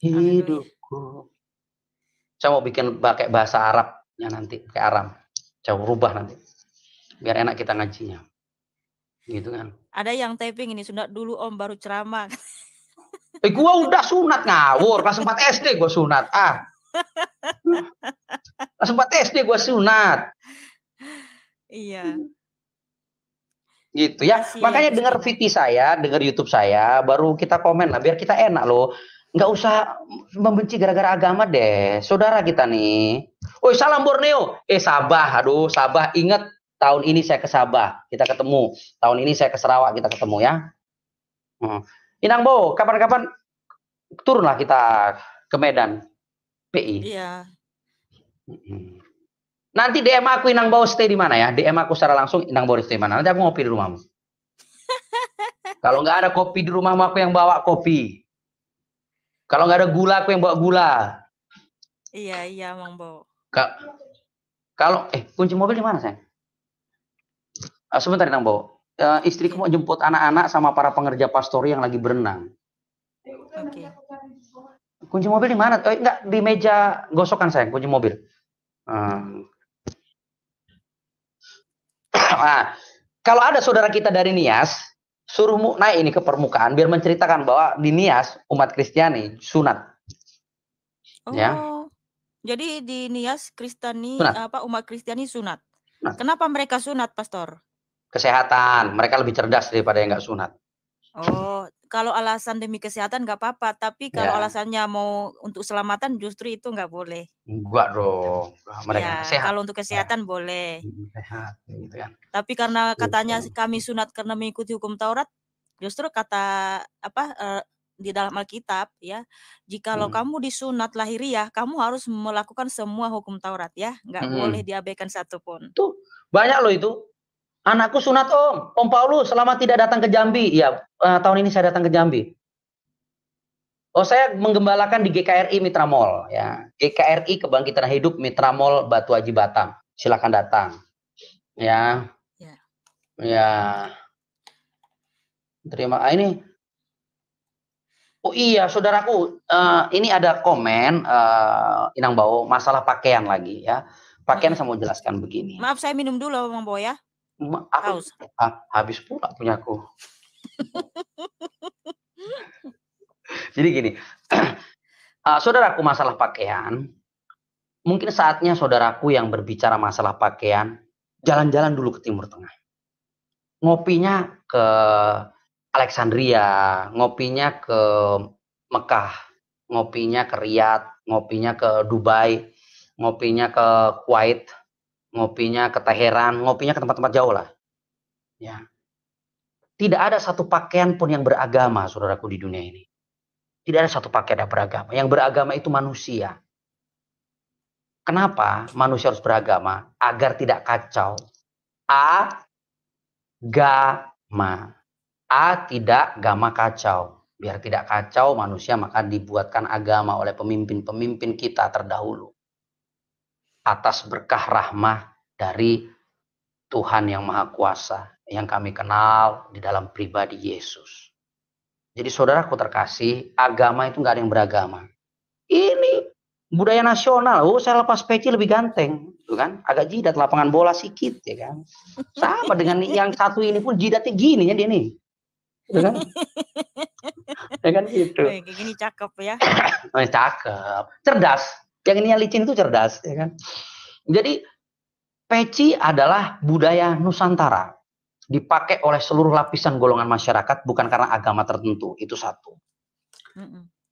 hidupku. Amin. Saya mau bikin pakai bahasa Arab ya nanti pakai Aram. Jauh rubah nanti. Biar enak kita ngajinya. Gitu kan. Ada yang taping ini sunat dulu Om baru ceramah. Eh gua udah sunat ngawur kelas 4 SD gua sunat. Ah. Kelas 4 SD gua sunat. Iya. Gitu ya. Makanya dengar fiti saya, dengar YouTube saya, baru kita komen lah biar kita enak loh nggak usah membenci gara-gara agama deh. Saudara kita nih. Woi, salam Borneo. Eh, Sabah. Aduh, Sabah. Ingat tahun ini saya ke Sabah, kita ketemu. Tahun ini saya ke Sarawak, kita ketemu ya. Hmm. Inangbo, kapan-kapan turunlah kita ke Medan. PI. Iya. Hmm. Nanti DM aku Inang Inangbo stay di mana ya? DM aku secara langsung Inang Inangbo stay di mana? Nanti aku ngopi di rumahmu. Kalau nggak ada kopi di rumahmu aku yang bawa kopi. Kalau nggak ada gula, aku yang bawa gula. Iya, iya, Mang Bo. Ka kalau eh kunci mobil di mana, sayang? Uh, sebentar, Mang Bo. Uh, istriku iya. mau jemput anak-anak sama para pengerja pastori yang lagi berenang. Okay. Kunci mobil di mana? Oh, eh, enggak, di meja gosokan, sayang, kunci mobil. Uh. Nah, kalau ada saudara kita dari Nias, suruh naik ini ke permukaan biar menceritakan bahwa di Nias umat Kristiani sunat. Ya. Oh. Ya. Jadi di Nias Kristiani sunat. apa umat Kristiani sunat. sunat. Kenapa mereka sunat, Pastor? Kesehatan, mereka lebih cerdas daripada yang nggak sunat. Oh, kalau alasan demi kesehatan nggak apa-apa, tapi kalau ya. alasannya mau untuk keselamatan justru itu nggak boleh. Enggak dong. Mereka ya, sehat. Kalau untuk ya. kesehatan ya. boleh. Sehat, gitu kan. Tapi karena katanya gitu. kami sunat karena mengikuti hukum Taurat, justru kata apa uh, di dalam Alkitab ya, jikalau hmm. kamu disunat lahiriah, kamu harus melakukan semua hukum Taurat ya, nggak hmm. boleh diabaikan satupun. Tuh banyak loh itu Anakku sunat om, om Paulus selama tidak datang ke Jambi. Ya, uh, tahun ini saya datang ke Jambi. Oh saya menggembalakan di GKRI Mitra Mall ya. GKRI Kebangkitan Hidup Mitra Mall Batu Haji Batam. Silakan datang. Ya. Ya. ya. Terima ah, ini. Oh iya, saudaraku, uh, ini ada komen uh, Inang Bau masalah pakaian lagi ya. Pakaian saya mau jelaskan begini. Maaf saya minum dulu Bang Boy ya. Mmm, aku Ha, habis pula punya aku. Jadi gini, uh, saudaraku masalah pakaian, mungkin saatnya saudaraku yang berbicara masalah pakaian jalan-jalan dulu ke Timur Tengah. Ngopinya ke Alexandria, ngopinya ke Mekah, ngopinya ke Riyadh, ngopinya ke Dubai, ngopinya ke Kuwait, ngopinya ke Teheran, ngopinya ke tempat-tempat jauh lah. Ya. Tidak ada satu pakaian pun yang beragama, saudaraku di dunia ini. Tidak ada satu pakaian yang beragama. Yang beragama itu manusia. Kenapa manusia harus beragama? Agar tidak kacau. Agama. A tidak gama kacau. Biar tidak kacau manusia maka dibuatkan agama oleh pemimpin-pemimpin kita terdahulu atas berkah rahmah dari Tuhan yang Maha Kuasa yang kami kenal di dalam pribadi Yesus. Jadi saudaraku terkasih, agama itu nggak ada yang beragama. Ini budaya nasional. Oh, saya lepas peci lebih ganteng, tuh kan? Agak jidat lapangan bola sikit, ya kan. Sama dengan yang satu ini pun jidatnya gini ya dia nih. Tuh ya kan? ya kan gitu. Kayak gini cakep ya. cakep, cerdas. Yang ini yang licin itu cerdas, ya kan? Jadi peci adalah budaya Nusantara dipakai oleh seluruh lapisan golongan masyarakat bukan karena agama tertentu itu satu.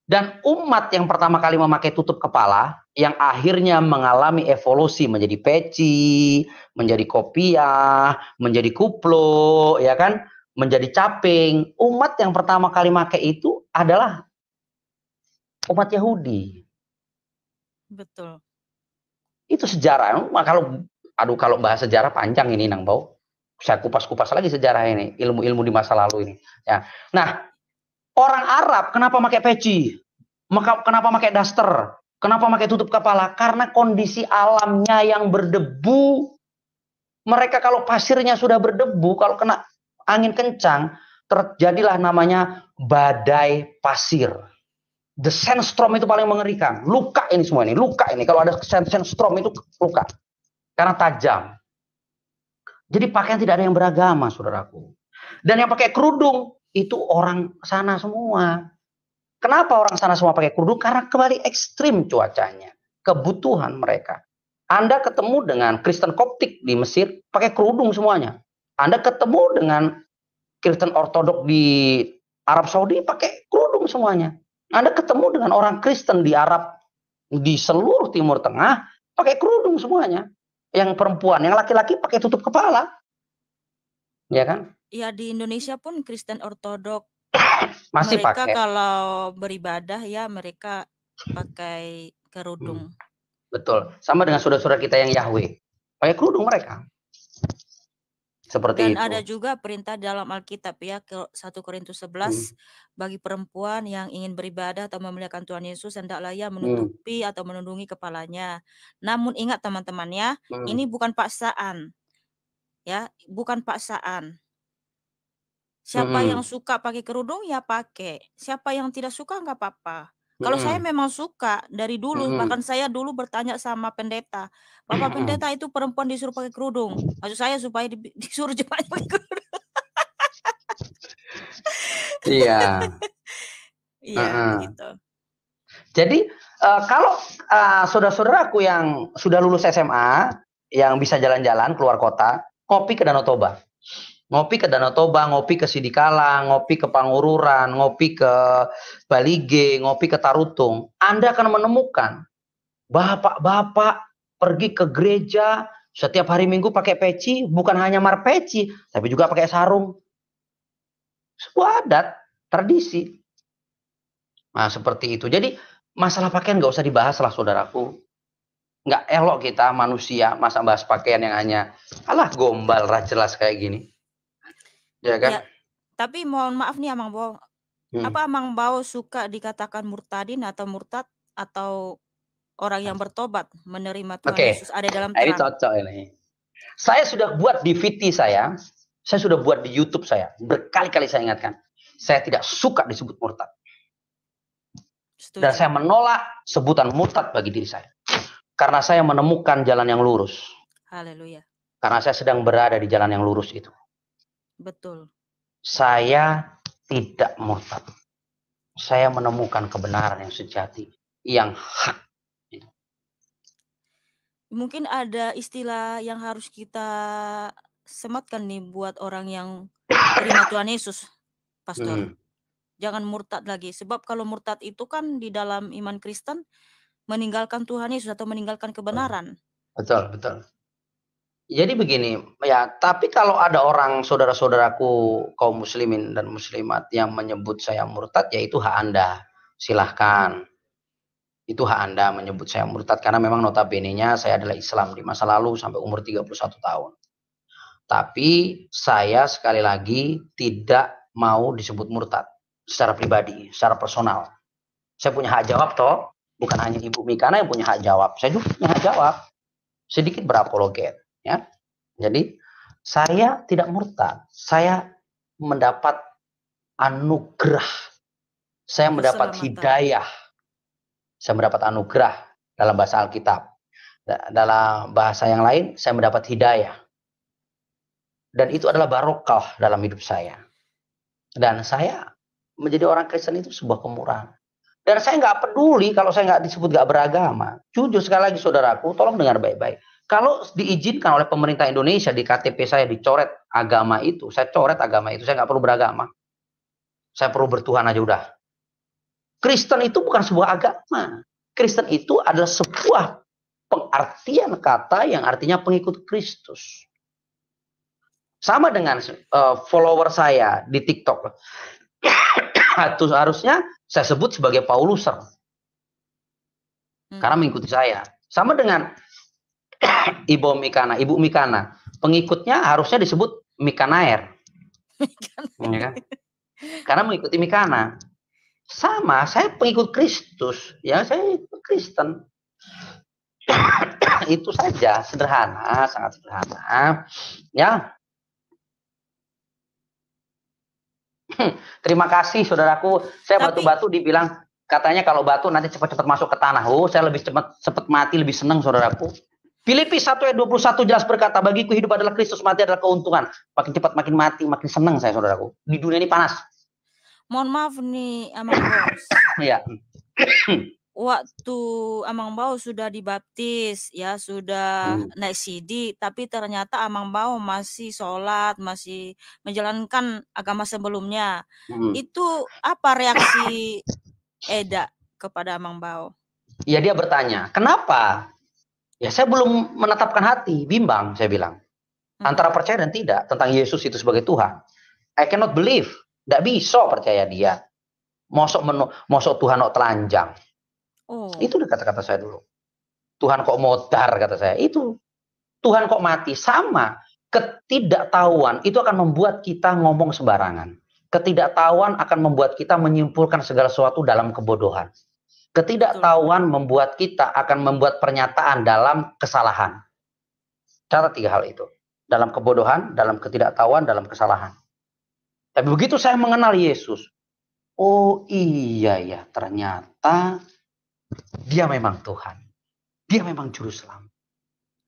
Dan umat yang pertama kali memakai tutup kepala yang akhirnya mengalami evolusi menjadi peci, menjadi kopiah, menjadi kuplo, ya kan? menjadi caping. Umat yang pertama kali memakai itu adalah umat Yahudi. Betul. Itu sejarah. Kalau aduh kalau bahas sejarah panjang ini Nang Bau. Saya kupas-kupas lagi sejarah ini, ilmu-ilmu di masa lalu ini. Ya. Nah, orang Arab kenapa pakai peci? Maka kenapa pakai daster? Kenapa pakai tutup kepala? Karena kondisi alamnya yang berdebu. Mereka kalau pasirnya sudah berdebu, kalau kena angin kencang, terjadilah namanya badai pasir. The sandstorm itu paling mengerikan. Luka ini semua ini, luka ini. Kalau ada sandstorm itu luka. Karena tajam. Jadi pakaian tidak ada yang beragama, saudaraku. Dan yang pakai kerudung itu orang sana semua. Kenapa orang sana semua pakai kerudung? Karena kembali ekstrim cuacanya. Kebutuhan mereka. Anda ketemu dengan Kristen Koptik di Mesir, pakai kerudung semuanya. Anda ketemu dengan Kristen Ortodok di Arab Saudi, pakai kerudung semuanya. Anda ketemu dengan orang Kristen di Arab, di seluruh Timur Tengah, pakai kerudung semuanya. Yang perempuan, yang laki-laki pakai tutup kepala. Ya kan? Ya di Indonesia pun Kristen Ortodok masih mereka pakai. kalau beribadah ya mereka pakai kerudung. Hmm. Betul. Sama dengan saudara-saudara kita yang Yahweh. Pakai kerudung mereka. Seperti Dan itu. ada juga perintah dalam Alkitab ya 1 Korintus 11 hmm. bagi perempuan yang ingin beribadah atau memuliakan Tuhan Yesus hendaklah hmm. ia menutupi hmm. atau menundungi kepalanya. Namun ingat teman-teman ya, hmm. ini bukan paksaan. Ya, bukan paksaan. Siapa hmm. yang suka pakai kerudung ya pakai. Siapa yang tidak suka nggak apa-apa. Kalau hmm saya memang suka dari dulu, hmm bahkan saya dulu bertanya sama pendeta, bapak hmm pendeta itu perempuan disuruh pakai kerudung, maksud saya supaya di, disuruh jemaat pakai kerudung. iya. Iya gitu. Jadi uh, kalau uh, saudara-saudaraku yang sudah lulus SMA, yang bisa jalan-jalan keluar kota, kopi ke Danau Toba ngopi ke Danau Toba, ngopi ke Sidikala, ngopi ke Pangururan, ngopi ke Balige, ngopi ke Tarutung, Anda akan menemukan bapak-bapak pergi ke gereja setiap hari Minggu pakai peci, bukan hanya marpeci, tapi juga pakai sarung. Sebuah adat, tradisi. Nah, seperti itu. Jadi, masalah pakaian nggak usah dibahas lah, saudaraku nggak elok kita manusia masa bahas pakaian yang hanya alah gombal jelas kayak gini ya kan? Ya, tapi mohon maaf nih Amang Bao. Hmm. Apa Amang Bao suka dikatakan murtadin atau murtad atau orang yang bertobat menerima Tuhan okay. Yesus ada dalam terang? Ini cocok ini. Saya sudah buat di VT saya, saya sudah buat di YouTube saya. Berkali-kali saya ingatkan, saya tidak suka disebut murtad. Setuju. Dan saya menolak sebutan murtad bagi diri saya. Karena saya menemukan jalan yang lurus. Haleluya. Karena saya sedang berada di jalan yang lurus itu. Betul. Saya tidak murtad. Saya menemukan kebenaran yang sejati, yang hak. Mungkin ada istilah yang harus kita sematkan nih buat orang yang terima Tuhan Yesus, Pastor. Hmm. Jangan murtad lagi, sebab kalau murtad itu kan di dalam iman Kristen meninggalkan Tuhan Yesus atau meninggalkan kebenaran. Betul, betul jadi begini ya tapi kalau ada orang saudara-saudaraku kaum muslimin dan muslimat yang menyebut saya murtad ya itu hak anda silahkan itu hak anda menyebut saya murtad karena memang notabene-nya saya adalah Islam di masa lalu sampai umur 31 tahun tapi saya sekali lagi tidak mau disebut murtad secara pribadi secara personal saya punya hak jawab toh bukan hanya ibu Mikana yang punya hak jawab saya juga punya hak jawab sedikit berapologet ya jadi saya tidak murtad saya mendapat anugerah saya mendapat hidayah saya mendapat anugerah dalam bahasa Alkitab dalam bahasa yang lain saya mendapat hidayah dan itu adalah barokah dalam hidup saya dan saya menjadi orang Kristen itu sebuah kemurahan dan saya nggak peduli kalau saya nggak disebut nggak beragama jujur sekali lagi saudaraku tolong dengar baik-baik kalau diizinkan oleh pemerintah Indonesia di KTP saya dicoret agama itu, saya coret agama itu, saya nggak perlu beragama. Saya perlu bertuhan aja udah. Kristen itu bukan sebuah agama. Kristen itu adalah sebuah pengartian kata yang artinya pengikut Kristus. Sama dengan uh, follower saya di TikTok. Itu harusnya saya sebut sebagai Pauluser. Hmm. Karena mengikuti saya. Sama dengan Ibu Mikana, Ibu Mikana. Pengikutnya harusnya disebut Mikanaer. Mikana. Ya kan? Karena mengikuti Mikana. Sama, saya pengikut Kristus, ya saya itu Kristen. itu saja sederhana, sangat sederhana. Ya. Terima kasih saudaraku. Saya batu-batu dibilang katanya kalau batu nanti cepat-cepat masuk ke tanah. Oh, saya lebih cepat cepat mati lebih senang saudaraku. Filipi 1 ayat 21 jelas berkata, bagiku hidup adalah Kristus, mati adalah keuntungan. Makin cepat makin mati, makin senang saya saudaraku. Di dunia ini panas. Mohon maaf nih, Amang Baus. Iya. Waktu Amang bau sudah dibaptis, ya sudah hmm. naik CD, tapi ternyata Amang bau masih sholat, masih menjalankan agama sebelumnya. Hmm. Itu apa reaksi Eda kepada Amang bau? Ya dia bertanya, kenapa Ya saya belum menetapkan hati, bimbang saya bilang. Hmm. Antara percaya dan tidak tentang Yesus itu sebagai Tuhan. I cannot believe, tidak bisa percaya dia. Mosok menu, mosok Tuhan kok telanjang. Oh. Itu kata-kata saya dulu. Tuhan kok modar kata saya. Itu Tuhan kok mati sama ketidaktahuan itu akan membuat kita ngomong sembarangan. Ketidaktahuan akan membuat kita menyimpulkan segala sesuatu dalam kebodohan. Ketidaktahuan membuat kita akan membuat pernyataan dalam kesalahan. Cara tiga hal itu. Dalam kebodohan, dalam ketidaktahuan, dalam kesalahan. Tapi begitu saya mengenal Yesus, oh iya ya, ternyata dia memang Tuhan. Dia memang juru selamat.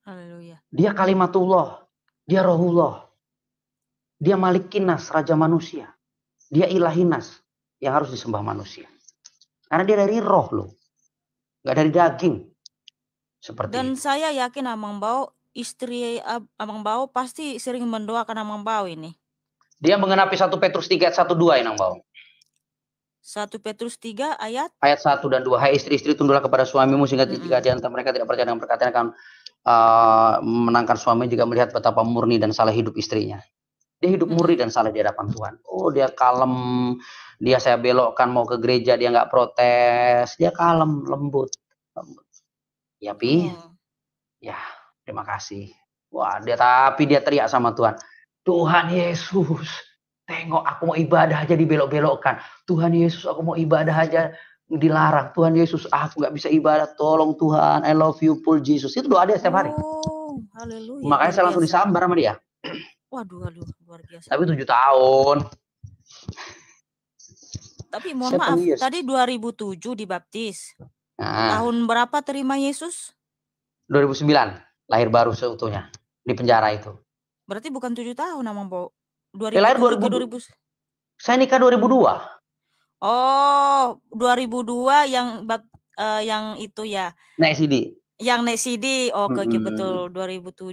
Haleluya. Dia kalimatullah, dia rohullah. Dia malikinas, raja manusia. Dia ilahinas yang harus disembah manusia. Karena dia dari roh loh. Nggak dari daging. Seperti Dan itu. saya yakin Amang Bau, istri Amang Bau pasti sering mendoakan Amang Bau ini. Dia mengenapi satu Petrus 3 ayat 1 2 ya Amang Bau. 1 Petrus 3 ayat ayat 1 dan 2. Hai istri-istri tunduklah kepada suamimu sehingga mm -hmm. jika di antara mereka tidak percaya dengan perkataan akan uh, menangkan suami juga melihat betapa murni dan salah hidup istrinya. Dia hidup murni dan salah di hadapan Tuhan. Oh, dia kalem, dia saya belokkan mau ke gereja dia nggak protes dia kalem lembut, lembut. ya pi hmm. ya terima kasih wah dia tapi dia teriak sama Tuhan Tuhan Yesus tengok aku mau ibadah aja dibelok-belokkan Tuhan Yesus aku mau ibadah aja dilarang Tuhan Yesus aku nggak bisa ibadah tolong Tuhan I love you pull Jesus itu doa dia setiap hari oh, haleluya. makanya saya langsung disambar sama dia waduh, waduh luar biasa tapi tujuh tahun tapi mohon Seven maaf, years. tadi 2007 dibaptis. Nah. Tahun berapa terima Yesus? 2009, lahir baru seutuhnya di penjara itu. Berarti bukan tujuh tahun nama Bo. 2000, eh, ya, lahir 2000, 2000. Saya nikah 2002. Oh, 2002 yang bab, uh, eh, yang itu ya. Naik CD. Yang naik CD. oke Oh, hmm. betul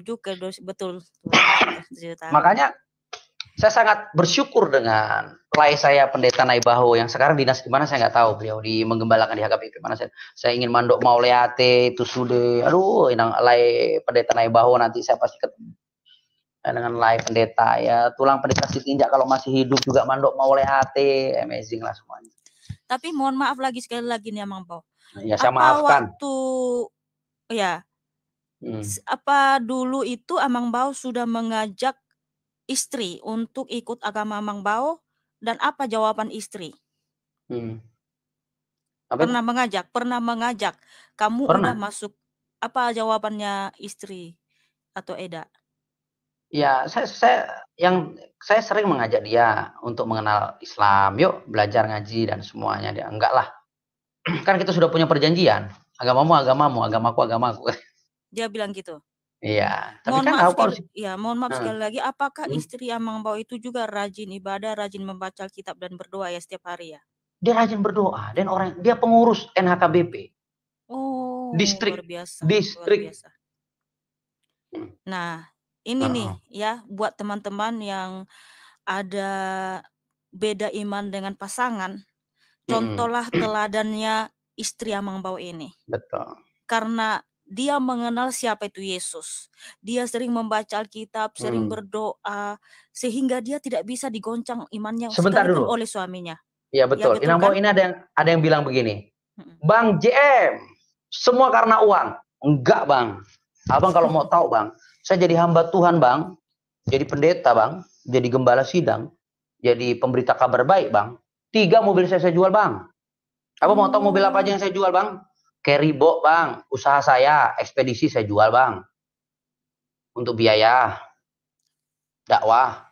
2007 ke 20, betul. Makanya saya sangat bersyukur dengan klien saya pendeta Naibaho yang sekarang dinas di mana saya nggak tahu beliau di menggembalakan di HKBP mana saya saya ingin mandok mau leate itu sudah aduh inang lay pendeta Naibaho nanti saya pasti ketemu eh, dengan lay pendeta ya tulang pendeta si tinjak kalau masih hidup juga mandok mau leate amazing lah semuanya tapi mohon maaf lagi sekali lagi nih Mang Po ya saya apa maafkan waktu ya hmm. apa dulu itu Amang Bau sudah mengajak istri untuk ikut agama Mang Bao dan apa jawaban istri? Hmm. Apa? Pernah mengajak, pernah mengajak. Kamu pernah. udah masuk apa jawabannya istri atau Eda? Ya, saya, saya yang saya sering mengajak dia untuk mengenal Islam. Yuk belajar ngaji dan semuanya. Dia enggak lah. kan kita sudah punya perjanjian. Agamamu agamamu, agamaku agamaku. Dia bilang gitu. Iya, tapi mohon kan maaf, harus... ya, mohon maaf hmm. sekali lagi, apakah hmm. istri yang membawa itu juga rajin ibadah, rajin membaca kitab dan berdoa ya setiap hari ya? Dia rajin berdoa dan orang dia pengurus NHKBP. Oh, distrik, luar biasa, distrik. Luar biasa. Nah, ini hmm. nih ya buat teman-teman yang ada beda iman dengan pasangan, contohlah hmm. teladannya istri yang membawa ini. Betul. Karena dia mengenal siapa itu Yesus. Dia sering membaca Alkitab, sering hmm. berdoa, sehingga dia tidak bisa digoncang imannya Sebentar dulu. oleh suaminya. Iya betul. Ya, betul kan? ini ada yang ada yang bilang begini, hmm. Bang JM, semua karena uang. Enggak bang, abang kalau mau tahu bang, saya jadi hamba Tuhan bang, jadi pendeta bang, jadi gembala sidang, jadi pemberita kabar baik bang. Tiga mobil saya saya jual bang. Apa hmm. mau tahu mobil apa aja yang saya jual bang? box bang, usaha saya, ekspedisi saya jual bang. Untuk biaya dakwah.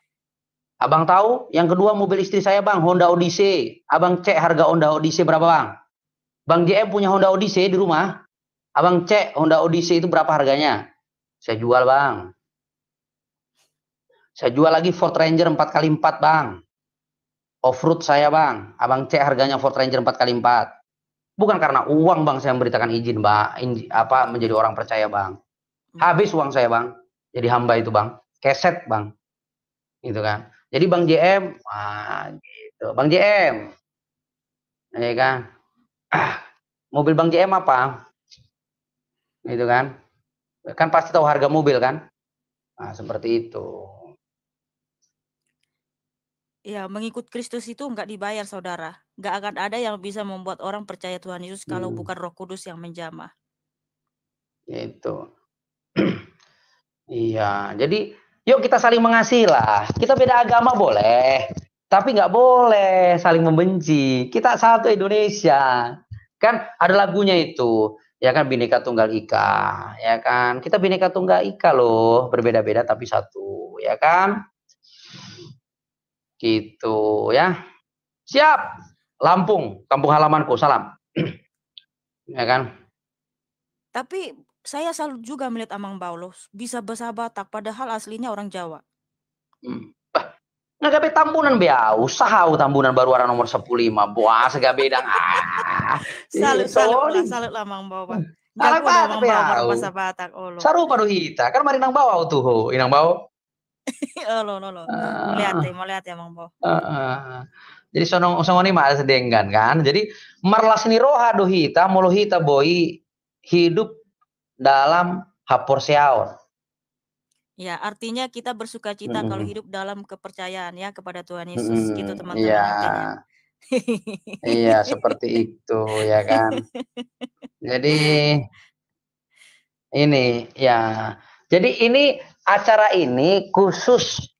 Abang tahu, yang kedua mobil istri saya bang, Honda Odyssey. Abang cek harga Honda Odyssey berapa bang? Bang JM punya Honda Odyssey di rumah. Abang cek Honda Odyssey itu berapa harganya? Saya jual bang. Saya jual lagi Ford Ranger 4x4 bang. Off-road saya bang. Abang cek harganya Ford Ranger 4x4. Bukan karena uang bang saya memberitakan izin bang, apa menjadi orang percaya bang. Hmm. Habis uang saya bang, jadi hamba itu bang, keset bang, gitu kan. Jadi bang JM, wah, gitu, bang JM, ya kan. mobil bang JM apa? Gitu kan. Kan pasti tahu harga mobil kan. Nah, seperti itu. Ya, mengikut Kristus itu nggak dibayar, saudara. Gak akan ada yang bisa membuat orang percaya Tuhan Yesus kalau hmm. bukan Roh Kudus yang menjamah. Ya itu. iya, jadi yuk kita saling mengasihi lah. Kita beda agama boleh, tapi nggak boleh saling membenci. Kita satu Indonesia. Kan ada lagunya itu ya kan bineka tunggal ika ya kan kita bineka tunggal ika loh berbeda-beda tapi satu ya kan gitu ya siap Lampung, kampung halamanku, salam. ya kan? Tapi saya selalu juga melihat Amang Baulos bisa bahasa Batak padahal aslinya orang Jawa. Hmm. Bah, ngagabe tambunan bea, usaha tambunan baru orang nomor 15, buah segala beda. Ah. salut, salut, salut lah Mang Bawa. apa Batak bea. masa Batak olo. Saru padu kita, kan mari nang bawa tuh, inang bawa. olo, olo. Lihat deh, mau lihat ya Mang Bawa. Uh, uh. Ah, ah. Jadi sonong-sonong ini mak sedenggan kan. Jadi ni roha dohita mulohita boi hidup dalam hapor seaon. Ya, artinya kita bersuka cita kalau hidup dalam kepercayaan ya kepada Tuhan Yesus hmm. gitu iya. teman-teman. Iya. iya, seperti itu ya kan. Jadi ini ya. Jadi ini acara ini khusus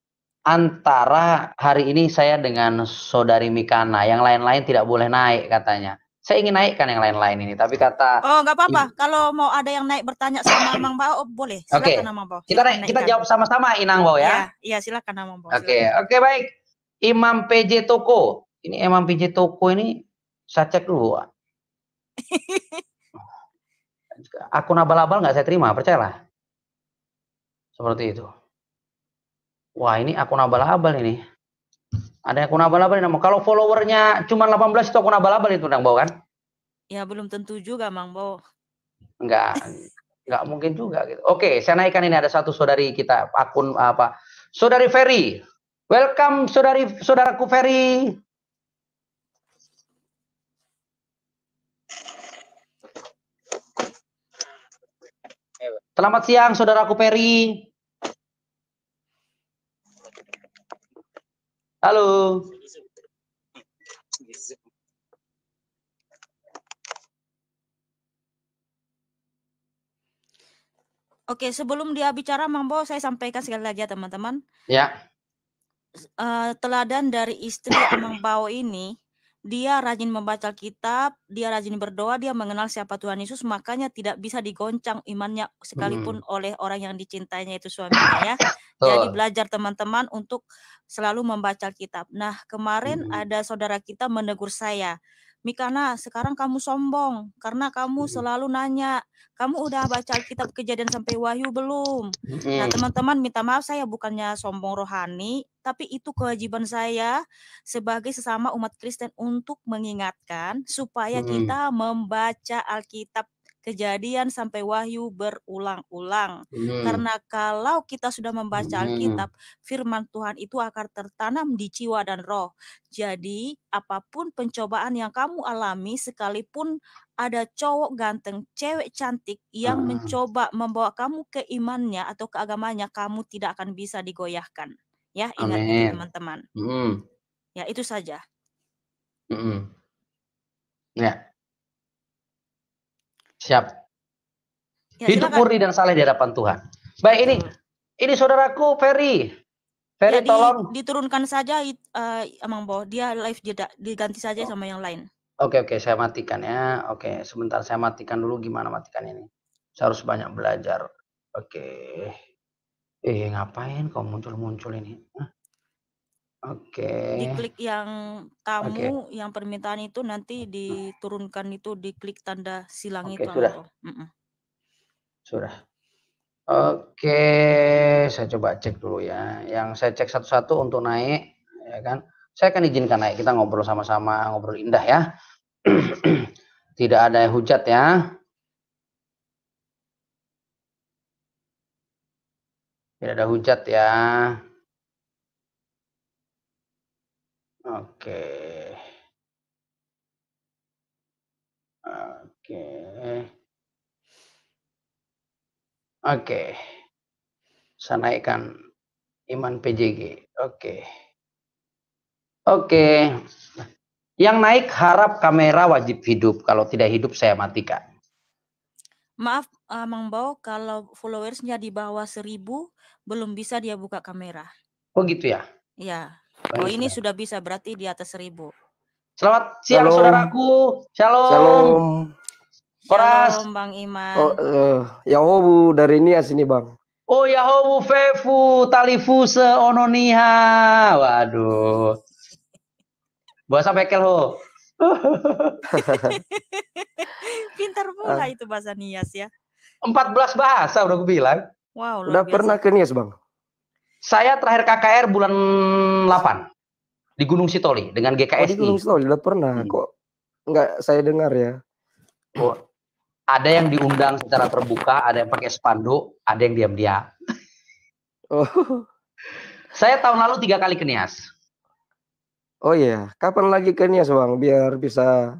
antara hari ini saya dengan saudari Mikana, yang lain-lain tidak boleh naik katanya. Saya ingin naikkan yang lain-lain ini, tapi kata Oh, nggak apa-apa. Kalau mau ada yang naik bertanya sama Mang Bao oh, boleh. Silakan okay. Bao. Kita naik, kita jawab sama-sama Inang Bao ya. Iya, ya, silakan Mang Bao. Oke, okay. oke okay, baik. Imam PJ Toko. Ini Imam PJ Toko ini saya cek dulu. Akun abal-abal nggak saya terima, percayalah. Seperti itu. Wah ini akun abal-abal ini. Ada akun abal-abal nama. Kalau followernya cuma 18 itu akun abal-abal itu Nang Bo kan? Ya belum tentu juga Mang Bo. Enggak, enggak mungkin juga gitu. Oke, saya naikkan ini ada satu saudari kita akun apa? Saudari Ferry. Welcome saudari saudaraku Ferry. Selamat siang saudaraku Ferry. Halo. Oke, sebelum dia bicara, Mambo, saya sampaikan sekali lagi ya teman-teman. Ya. Uh, teladan dari istri Mambo ini dia rajin membaca kitab, dia rajin berdoa, dia mengenal siapa Tuhan Yesus, makanya tidak bisa digoncang imannya sekalipun hmm. oleh orang yang dicintainya itu suaminya ya. Jadi belajar teman-teman untuk selalu membaca kitab. Nah, kemarin hmm. ada saudara kita menegur saya Mikana, sekarang kamu sombong karena kamu hmm. selalu nanya, kamu udah baca kitab kejadian sampai wahyu belum? Hmm. Nah, teman-teman minta maaf saya bukannya sombong rohani, tapi itu kewajiban saya sebagai sesama umat Kristen untuk mengingatkan supaya hmm. kita membaca Alkitab kejadian sampai wahyu berulang-ulang. Hmm. Karena kalau kita sudah membaca hmm. Alkitab, firman Tuhan itu akan tertanam di jiwa dan roh. Jadi, apapun pencobaan yang kamu alami sekalipun ada cowok ganteng, cewek cantik yang hmm. mencoba membawa kamu ke imannya atau ke agamanya, kamu tidak akan bisa digoyahkan. Ya, ingat ya, Amen. teman-teman. Hmm. Ya, itu saja. Hmm. Ya. Siap. Ya, Hidup murni dan saleh di hadapan Tuhan. Baik ini ini saudaraku Ferry. Ferry ya, tolong di, diturunkan saja uh, Amang Bo, dia live jeda diganti saja oh. sama yang lain. Oke oke saya matikan ya. Oke sebentar saya matikan dulu gimana matikan ini. Saya harus banyak belajar. Oke. Eh ngapain kau muncul-muncul ini? Hah? Oke. Diklik yang tamu okay. yang permintaan itu nanti hmm. diturunkan itu diklik tanda silang okay, itu sudah. Mm -mm. Sudah. Oke, saya coba cek dulu ya. Yang saya cek satu-satu untuk naik ya kan. Saya akan izinkan naik. Kita ngobrol sama-sama, ngobrol indah ya. Tidak ada hujat ya. Tidak ada hujat ya. Oke. Oke. Oke. Saya naikkan Iman PJG. Oke. Oke. Yang naik harap kamera wajib hidup. Kalau tidak hidup saya matikan. Maaf, uh, Mang Bau, kalau followersnya di bawah seribu, belum bisa dia buka kamera. Oh gitu ya? Iya. Oh, Baik, ini sudah bisa berarti di atas seribu. Selamat siang Shalom. saudaraku. Shalom. Shalom. Koras. Shalom Bang Iman. Oh, uh, eh, Yahobu dari ini sini Bang. Oh Yahobu Fefu Talifu Seononiha. Waduh. Bahasa pekel ho. Pintar pula ah. itu bahasa Nias ya. 14 bahasa udah gue bilang. Wow, udah pernah ke Nias Bang? Saya terakhir KKR bulan 8 di Gunung Sitoli dengan GKS. Oh, di Gunung Sitoli udah pernah hmm. kok. Enggak saya dengar ya. Oh, ada yang diundang secara terbuka, ada yang pakai spanduk, ada yang diam-diam. Oh. Saya tahun lalu tiga kali ke Nias. Oh iya, kapan lagi ke Nias bang? Biar bisa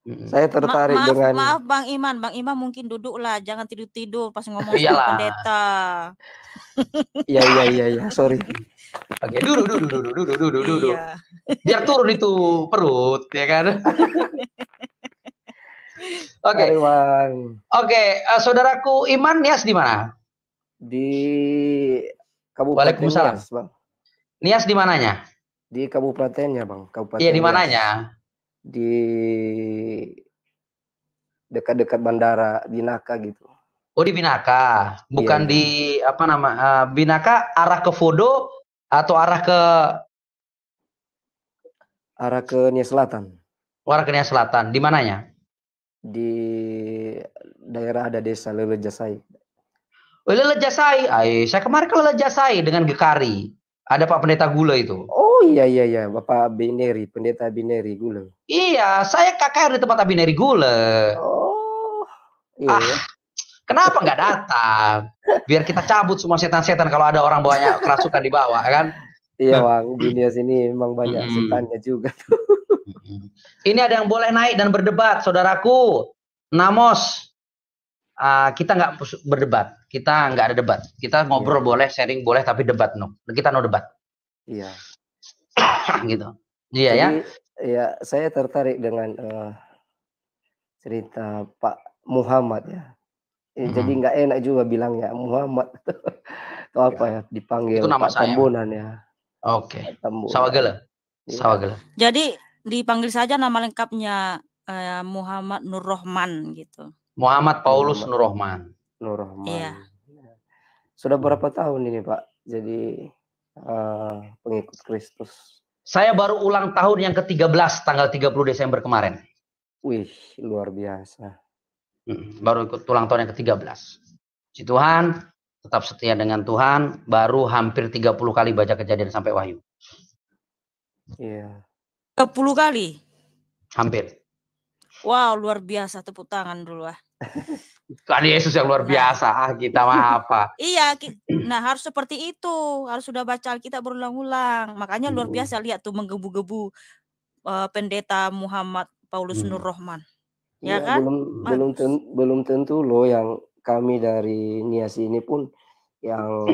saya tertarik Ma maaf, dengan Maaf Bang Iman, Bang Iman mungkin duduklah, jangan tidur-tidur pas ngomong sama pendeta. Iya iya iya iya, sorry. Oke, duduk duduk duduk duduk duduk duduk. Iya. Biar turun itu perut, ya kan? Oke. Okay. Oke, uh, saudaraku Iman Nias di mana? Di Kabupaten Nias, Bang. Nias di mananya? Di kabupatennya, Bang. Kabupaten. Iya, di mananya? di dekat-dekat bandara Binaka gitu. Oh di Binaka, iya, bukan iya. di apa nama uh, Binaka arah ke Fodo atau arah ke arah ke Nia Selatan. Oh, arah ke Nia Selatan, di mananya? Di daerah ada desa Lelejasai. Oh, Lelejasai, Ay, saya kemarin ke Lelejasai dengan Gekari. Ada Pak Pendeta Gula itu. Oh Oh iya iya iya, Bapak Bineri, Pendeta Bineri Gule. Iya, saya KKR di tempat Bineri Gule. Oh. Iya. Ah, kenapa nggak datang? Biar kita cabut semua setan-setan kalau ada orang bawanya kerasukan di bawah kan? Iya, Bang. Nah. Dunia sini memang banyak hmm setannya juga. Ini ada yang boleh naik dan berdebat, saudaraku. Namos, uh, kita nggak berdebat, kita nggak ada debat. Kita ngobrol yeah. boleh, sharing boleh, tapi debat no. Kita no debat. Iya. gitu. Iya ya. Jadi, ya. Iya, saya tertarik dengan uh, cerita Pak Muhammad ya. Mm hmm. Jadi nggak enak juga bilang ya Muhammad atau apa iya. ya dipanggil nama Pak Tambunan ya. Oke. Okay. Ya. Sawagela. Jadi dipanggil saja nama lengkapnya eh, Muhammad Nur Rohman gitu. Muhammad Paulus Nur Rohman. Nur Rohman. Iya. Sudah hmm. berapa tahun ini Pak? Jadi Eh, pengikut Kristus. Saya baru ulang tahun yang ke-13 tanggal 30 Desember kemarin. Wih, luar biasa. baru ikut ulang tahun yang ke-13. Si Tuhan tetap setia dengan Tuhan, baru hampir 30 kali baca kejadian sampai wahyu. Iya. Yeah. 30 kali? Hampir. Wow, luar biasa tepuk tangan dulu ah. Tuhan Yesus yang luar nah. biasa, ah kita mah apa? Iya, nah harus seperti itu, harus sudah baca kita berulang-ulang. Makanya luar biasa lihat tuh menggebu-gebu uh, pendeta Muhammad Paulus hmm. Nur Rohman. Ya, ya kan? Belum belum ten, belum tentu loh yang kami dari Nias ini pun yang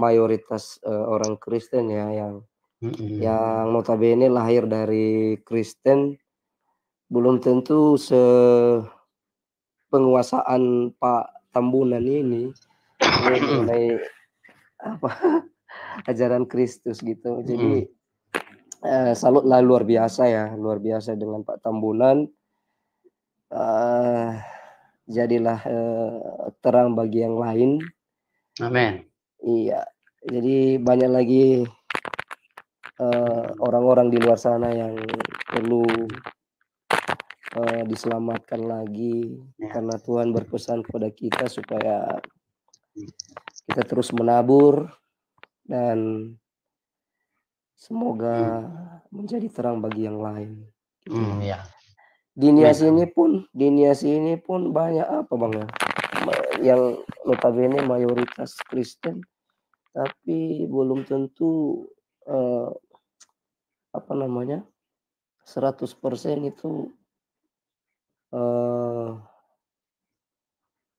mayoritas uh, orang Kristen ya yang hmm. yang notabene lahir dari Kristen belum tentu se penguasaan Pak Tambunan ini mengenai apa ajaran Kristus gitu. Hmm. Jadi hmm. eh, salutlah luar biasa ya, luar biasa dengan Pak Tambunan. Eh, jadilah eh, terang bagi yang lain. Amin. Iya. Jadi banyak lagi eh, orang-orang uh, di luar sana yang perlu uh, diselamatkan lagi ya. karena Tuhan berpesan kepada kita supaya ya. kita terus menabur dan semoga ya. menjadi terang bagi yang lain. Gitu. Hmm, ya. Dunia ya. sini pun, dunia sini pun banyak apa bang ya, yang notabene mayoritas Kristen, tapi belum tentu uh, apa namanya 100% itu Eh,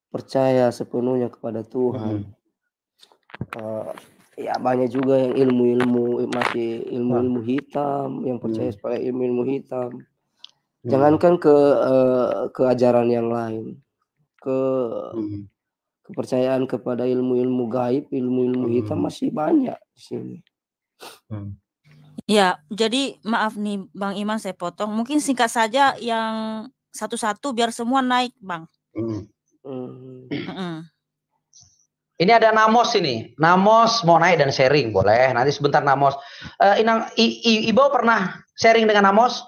percaya sepenuhnya kepada Tuhan. Uh, ya banyak juga yang ilmu-ilmu masih ilmu-ilmu hitam, yang percaya hmm. sebagai ilmu-ilmu hitam. Hmm. Jangankan ke uh, eh, ke ajaran yang lain, ke hmm. kepercayaan kepada ilmu-ilmu gaib, ilmu-ilmu hitam hmm. masih banyak di sini. Hmm. Ya, jadi maaf nih Bang Iman saya potong. Mungkin singkat saja yang satu-satu biar semua naik, Bang. Hmm. hmm. Ini ada Namos ini. Namos mau naik dan sharing boleh. Nanti sebentar Namos. Uh, Inang I, I, Ibo pernah sharing dengan Namos?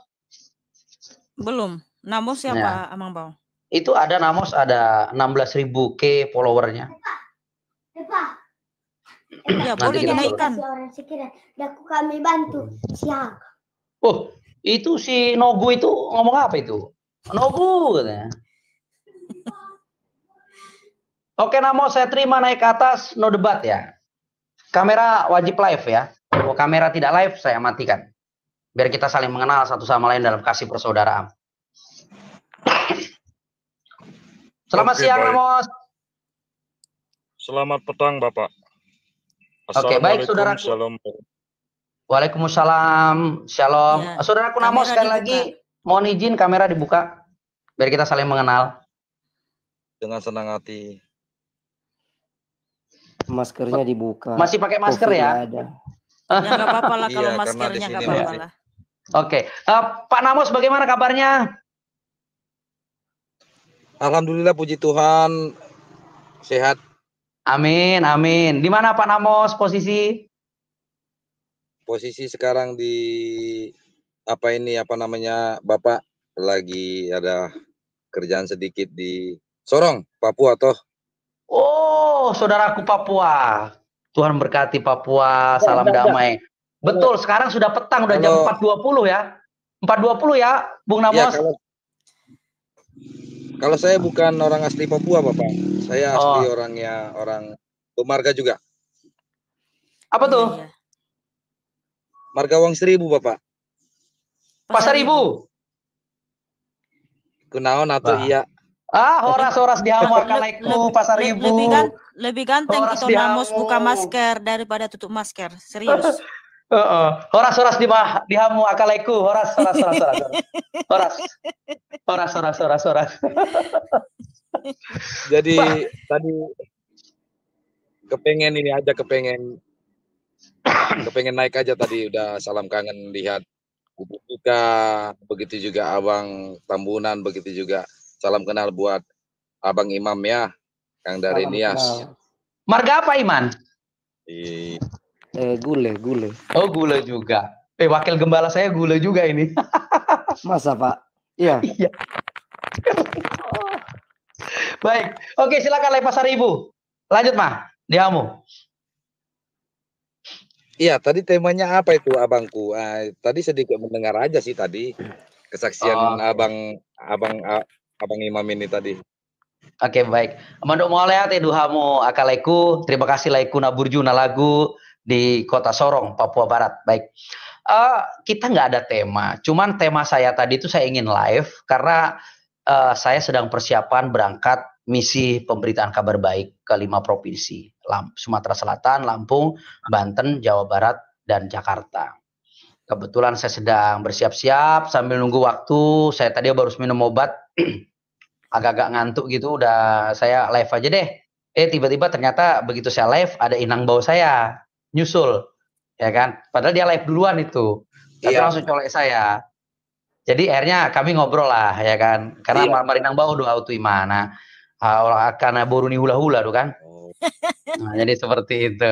Belum. Namos siapa ya. Amang Bang? Itu ada Namos ada 16.000 K followernya. Ya, boleh dinaikkan. Daku kami bantu siang. Oh, itu si Nogu itu ngomong apa itu? Nogu gitu ya. Oke Namo, saya terima naik ke atas, no debat ya. Kamera wajib live ya. Kalau kamera tidak live, saya matikan. Biar kita saling mengenal satu sama lain dalam kasih persaudaraan. Selamat Oke, siang, namo. Selamat petang, Bapak. Oke, baik, saudara. Waalaikumsalam. Shalom. Ya, saudaraku namo sekali lagi. Mohon izin kamera dibuka biar kita saling mengenal. Dengan senang hati. Maskernya dibuka. Masih pakai masker ya? Ada. Ya, apa-apa lah kalau iya, maskernya Oke, eh, Pak Namos bagaimana kabarnya? Alhamdulillah puji Tuhan sehat. Amin, amin. Di mana Pak Namos posisi? Posisi sekarang di apa ini apa namanya Bapak lagi ada kerjaan sedikit di Sorong, Papua toh? Oh, saudaraku Papua. Tuhan berkati Papua, oh, salam oh, damai. Ya. Betul, sekarang sudah petang, udah kalau, jam 4.20 ya. 4.20 ya, Bung iya, Namos. Ya, kalau, kalau saya bukan orang asli Papua, Bapak. Saya asli oh. orangnya orang pemarga juga. Apa tuh? Iya. Marga Wang Seribu, Bapak. Pasar Ibu. Kunaon atau iya? Ah, horas-horas dihamar kalaiku pasar ibu. Lebih, kan, lebih ganteng horas kita namus buka masker daripada tutup masker. Serius. Uh, uh. Horas horas di mah dihamu akalaiku horas horas horas horas horas horas horas horas horas. Jadi tadi kepengen ini aja kepengen kepengen naik aja tadi udah salam kangen lihat Buka, begitu juga Abang Tambunan, begitu juga salam kenal buat Abang Imam ya, yang dari salam Nias. Kenal. Marga apa Iman? Iya. Eh, gule, gule. Oh, gule juga. Eh, wakil gembala saya gule juga ini. Masa Pak? Iya. Iya. Baik, oke silakan Lepas ibu. Lanjut mah, diamu. Iya, tadi temanya apa itu, abangku? Uh, tadi sedikit mendengar aja sih tadi kesaksian oh. abang abang abang Imam ini tadi. Oke okay, baik. Mandok ya eduhamu akaleku. Terima kasih laiku naburju nalagu di Kota Sorong, Papua Barat. Baik. Uh, kita nggak ada tema. Cuman tema saya tadi itu saya ingin live karena uh, saya sedang persiapan berangkat misi pemberitaan kabar baik ke lima provinsi, Sumatera Selatan, Lampung, Banten, Jawa Barat, dan Jakarta. Kebetulan saya sedang bersiap-siap sambil nunggu waktu. Saya tadi baru minum obat, agak-agak ngantuk gitu. Udah saya live aja deh. Eh tiba-tiba ternyata begitu saya live ada inang bau saya nyusul, ya kan? Padahal dia live duluan itu, tapi iya. langsung colek saya. Jadi akhirnya kami ngobrol lah ya kan, karena iya. Inang bau doa auto Nah karena nih hula-hula tuh kan. Oh. Nah, jadi seperti itu.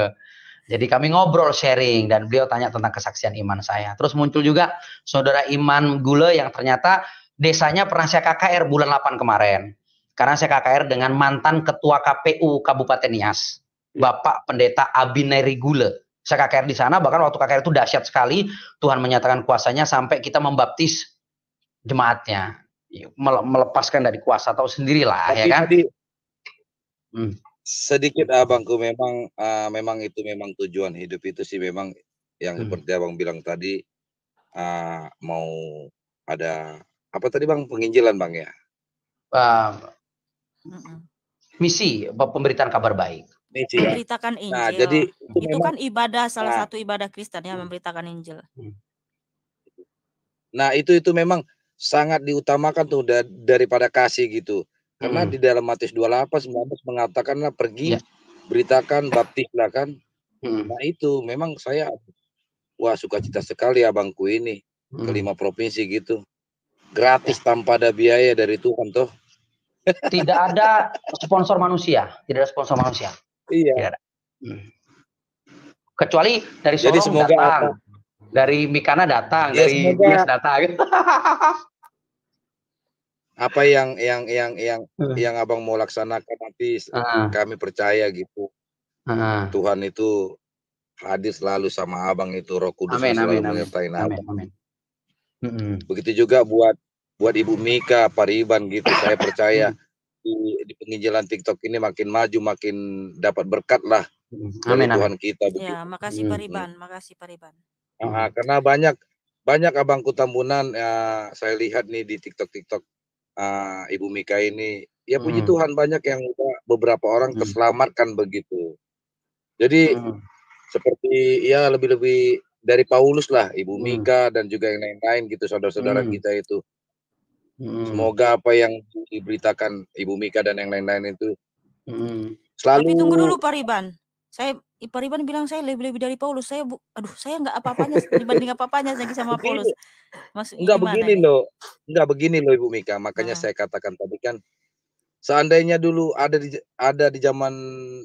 Jadi kami ngobrol sharing dan beliau tanya tentang kesaksian iman saya. Terus muncul juga saudara Iman Gule yang ternyata desanya pernah saya KKR bulan 8 kemarin. Karena saya KKR dengan mantan ketua KPU Kabupaten Nias, ya. Bapak Pendeta Abineri Gule. Saya KKR di sana bahkan waktu KKR itu dahsyat sekali. Tuhan menyatakan kuasanya sampai kita membaptis jemaatnya melepaskan dari kuasa atau sendirilah Tapi ya kan. Tadi, hmm. Sedikit abangku memang uh, memang itu memang tujuan hidup itu sih memang yang hmm. seperti abang bilang tadi uh, mau ada apa tadi bang penginjilan bang ya. Uh, misi pemberitaan kabar baik. Misi, ya? Memberitakan Injil. Nah, jadi itu, memang, kan ibadah salah nah, satu ibadah Kristen ya hmm. memberitakan Injil. Hmm. Nah, itu itu memang sangat diutamakan tuh dari daripada kasih gitu. Karena hmm. di dalam Matius 28 19 mengatakanlah pergi ya. beritakan baptislah kan. Hmm. Nah itu memang saya wah sukacita sekali abangku ini hmm. kelima provinsi gitu. Gratis ya. tanpa ada biaya dari Tuhan tuh Tidak ada sponsor manusia, tidak ada sponsor manusia. Iya. Hmm. Kecuali dari Solo Jadi semoga datang. Apa? Dari Mikana datang, yes, dari semoga... Yes datang. apa yang yang yang yang uh. yang abang mau laksanakan nanti uh. kami percaya gitu uh. Tuhan itu hadir selalu sama abang itu Roh Kudus amin, selalu amin, menyertai abang. Amin, amin. Begitu juga buat buat Ibu Mika Pariban gitu saya percaya hmm. di, di penginjilan TikTok ini makin maju makin dapat berkat lah amin, amin. Tuhan kita. Ya, begitu. Ya, makasih Pariban, makasih Pariban. Nah, karena banyak banyak abangku Tambunan ya, saya lihat nih di TikTok TikTok uh, ah, Ibu Mika ini ya puji hmm. Tuhan banyak yang udah beberapa orang hmm. terselamatkan begitu. Jadi hmm. seperti ya lebih-lebih dari Paulus lah, Ibu hmm. Mika dan juga yang lain-lain gitu saudara-saudara hmm. kita itu. Hmm. Semoga apa yang diberitakan Ibu Mika dan yang lain-lain itu hmm. selalu. Tapi tunggu dulu Pak Riban. Saya Ipariban bilang saya lebih-lebih dari Paulus. Saya bu, aduh, saya nggak apa-apanya dibanding apa-apanya lagi sama Paulus. Maksud begini loh. nggak begini loh Ibu Mika. Makanya hmm. saya katakan tadi kan seandainya dulu ada di ada di zaman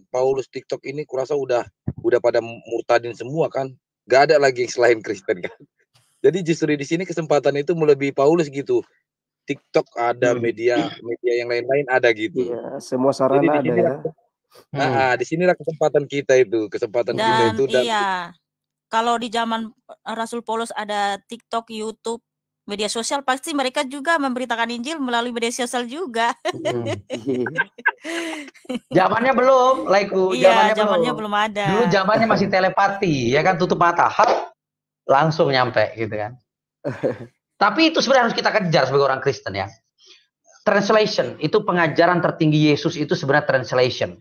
Paulus TikTok ini kurasa udah udah pada murtadin semua kan. nggak ada lagi selain Kristen kan. Jadi justru di sini kesempatan itu lebih Paulus gitu. TikTok ada, hmm. media media yang lain-lain ada gitu. Iya, semua sarana ada ya. Nah, hmm. ah, di sinilah kesempatan kita itu, kesempatan dan, kita itu dan iya. Kalau di zaman eh, Rasul Paulus ada TikTok, YouTube, media sosial pasti mereka juga memberitakan Injil melalui media sosial juga. Hmm. zamannya belum, laiku. Iya, zamannya, zamannya belum. belum ada. Dulu zamannya masih telepati, ya kan tutup mata, hap, langsung nyampe gitu kan. Tapi itu sebenarnya harus kita kejar sebagai orang Kristen ya. Translation itu pengajaran tertinggi Yesus itu sebenarnya translation.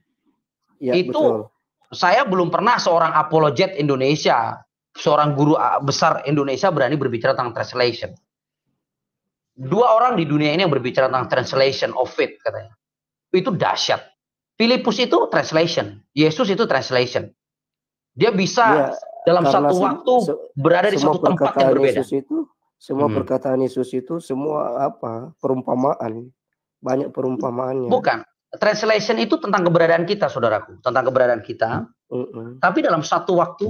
Ya, itu betul. saya belum pernah seorang apologet Indonesia, seorang guru ah, besar Indonesia berani berbicara tentang translation. Dua orang di dunia ini yang berbicara tentang translation of it katanya. Itu dahsyat. Filipus itu translation, Yesus itu translation. Dia bisa ya, dalam satu waktu se berada di satu tempat yang berbeda. Yesus itu semua hmm. perkataan Yesus itu semua apa? perumpamaan. Banyak perumpamaannya. Bukan, translation itu tentang keberadaan kita, saudaraku, tentang keberadaan kita. Mm -hmm. Tapi dalam satu waktu,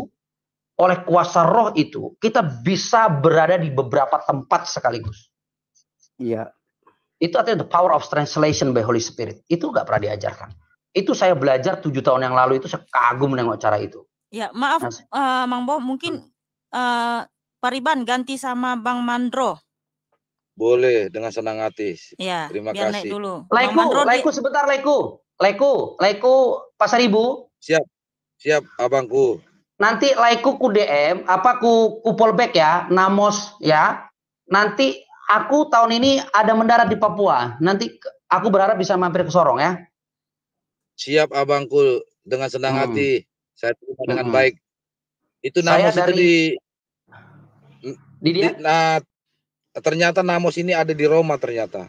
oleh kuasa roh itu, kita bisa berada di beberapa tempat sekaligus. Iya. Yeah. Itu artinya the power of translation by Holy Spirit. Itu gak pernah diajarkan. Itu saya belajar tujuh tahun yang lalu itu saya kagum dengan cara itu. Ya, maaf, nah, uh, Mang Bo, mungkin uh, hmm. eh, Pariban ganti sama Bang Mandro. Boleh dengan senang hati. Iya. Terima kasih. Naik dulu. Laiku, laiku sebentar laiku. Laiku, laiku pasar ibu. Siap. Siap abangku. Nanti laiku ku DM apa ku ku polback ya, Namos ya. Nanti aku tahun ini ada mendarat di Papua. Nanti aku berharap bisa mampir ke Sorong ya. Siap abangku dengan senang hmm. hati. Saya terima dengan hmm. baik. Itu Namos saya dari, itu di di dia? Di, nah, Ternyata Namos ini ada di Roma ternyata.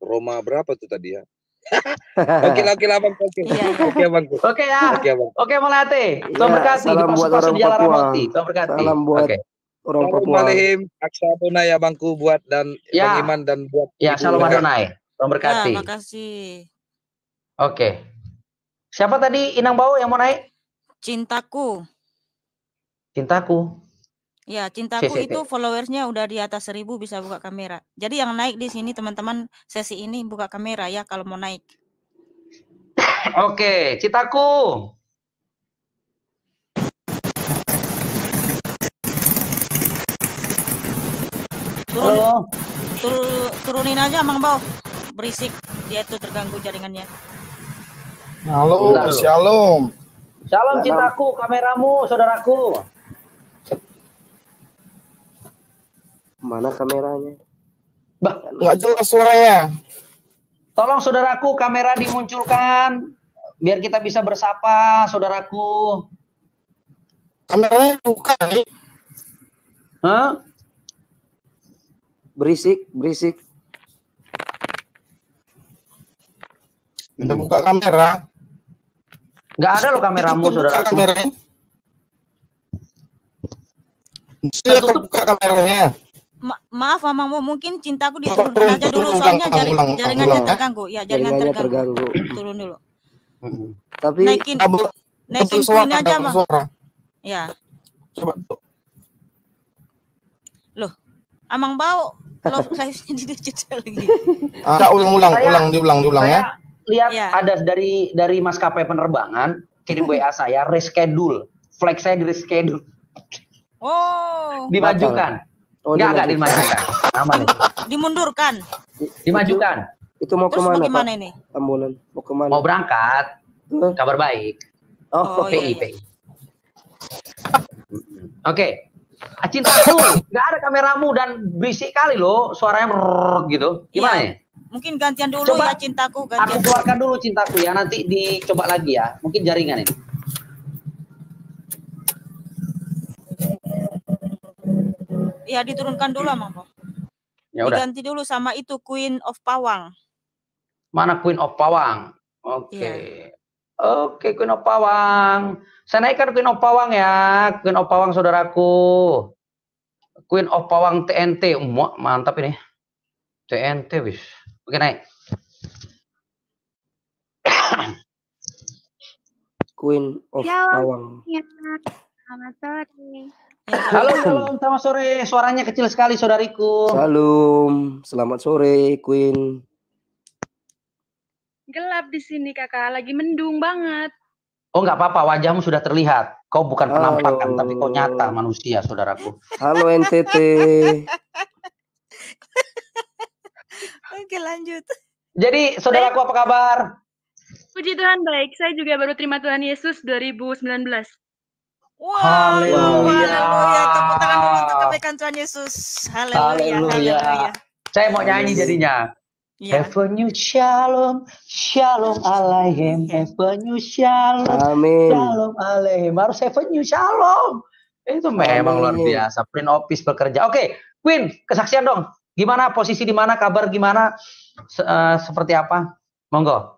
Roma berapa tuh tadi ya? oke oke abang oke oke abang iya. oke ya oke abang ah. oke iya, melati Tuhan berkati salam buat orang Papua Tuhan berkati salam buat orang Papua Malihim aksabuna ya bangku buat dan ya. bang Iman dan buat ya shalom Adonai Tuhan berkati terima ya, kasih oke siapa tadi Inang Bau yang mau naik cintaku cintaku Ya, cintaku itu followersnya udah di atas seribu bisa buka kamera. Jadi yang naik di sini teman-teman sesi ini buka kamera ya kalau mau naik. Oke, cintaku Turun, Halo. tur, turunin aja Mang Bau. Berisik dia itu terganggu jaringannya. Halo, shalom. Shalom cintaku, kameramu, saudaraku. Mana kameranya? Bah, nggak jelas suaranya. Tolong saudaraku, kamera dimunculkan biar kita bisa bersapa, saudaraku. Kameranya buka. Hah? Berisik, berisik. Udah buka kamera. Enggak ada loh kameramu, saudaraku. Kamera. Sudah buka kameranya. Ma maaf mamamu mungkin cintaku diturunkan aja dulu soalnya ya, jaringan jaringannya terganggu ya jaringan terganggu turun dulu tapi naikin naikin suara, aja mah ya coba loh amang bau lo saya di lagi ah, ulang ulang ulang diulang diulang ya lihat ya. ada dari dari maskapai penerbangan kirim WA saya reschedule flight saya di reschedule oh dimajukan Oh, enggak, enggak dimajukan. Aman nih. Dimundurkan. Dimajukan. Itu, mau ke kemana? Mau ini? Ambulan. Mau kemana? Mau berangkat. Kabar baik. Oh, oh PI, iya. iya, iya. PI. Oke. Okay. Acin nggak ada kameramu dan berisik kali loh suaranya brrr, gitu. Iya. Gimana ya? Mungkin gantian dulu coba, ya cintaku. Gantian. Aku keluarkan dulu cintaku ya, nanti dicoba lagi ya. Mungkin jaringan ini. Ya diturunkan dulu Mang Ya udah. Diganti dulu sama itu Queen of Pawang. Mana Queen of Pawang? Oke. Okay. Iya. yeah. Oke, Queen of Pawang. Saya naikkan Queen of Pawang ya. Queen of Pawang saudaraku. Queen of Pawang TNT. Umat, mantap ini. TNT bis. Oke, naik. Queen of ya, Pawang. Ya, Selamat sore. Halo, Salam, selamat sore. Suaranya kecil sekali, saudariku. Salam, selamat sore, Queen. Gelap di sini, kakak. Lagi mendung banget. Oh, nggak apa-apa. Wajahmu sudah terlihat. Kau bukan Halo. penampakan, tapi kau nyata manusia, saudaraku. Halo, NTT. Oke, lanjut. Jadi, saudaraku apa kabar? Puji Tuhan baik. Saya juga baru terima Tuhan Yesus 2019. Wow, haleluya. haleluya. Tepuk tangan dulu untuk kebaikan Tuhan Yesus. Haleluya. Haleluya. haleluya. Saya mau nyanyi jadinya. Yeah. Iya. new shalom, shalom alaihim, iya. new shalom, Amin. shalom alaihim. Harus new shalom. Itu memang luar biasa. Print office bekerja. Oke, okay. Queen, kesaksian dong. Gimana posisi di mana, kabar gimana, Se uh, seperti apa? Monggo.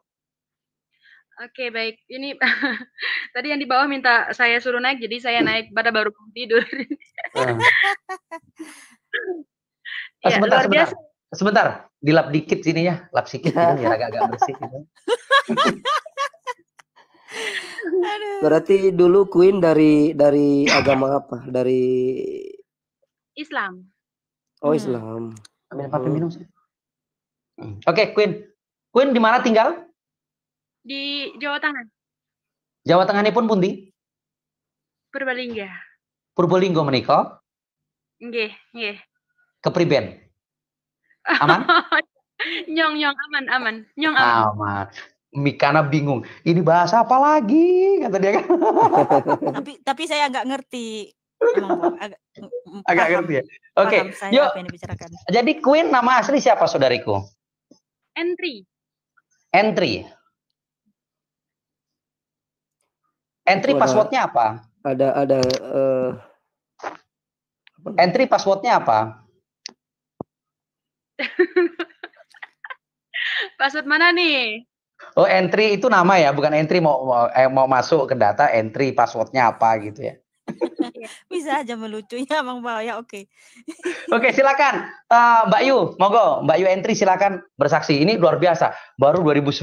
Oke baik, ini tadi yang di bawah minta saya suruh naik, jadi saya naik pada baru tidur. oh, ya, sebentar, sebentar biasa. sebentar, sebentar, dilap dikit sini ya lap sedikit iya. ini ya, agak-agak bersih. Gitu. Berarti dulu Queen dari dari iya. agama apa? Dari Islam. Oh hmm. Islam. Oh. Hmm. Ambil Oke okay, Queen, Queen di mana tinggal? Di Jawa Tengah. Jawa Tengah ini pun pundi? Purbalingga. Purbalingga menika? Nggih, nggih. Kepriben? Aman? nyong nyong aman aman nyong aman. aman. Mikana bingung, ini bahasa apa lagi? Kata dia kan. tapi tapi saya nggak ngerti. agak, agak paham, ngerti ya. Oke, okay. yuk. Jadi Queen nama asli siapa saudariku? Entry. Entry. Entry passwordnya apa? Ada ada uh, Entry passwordnya apa? Password mana nih? Oh entry itu nama ya, bukan entry mau mau, eh, mau masuk ke data entry passwordnya apa gitu ya? Iya. Bisa aja melucunya Bang Bawa ya oke. oke silakan uh, Mbak Yu, monggo Mbak Yu entry silakan bersaksi. Ini luar biasa, baru 2019,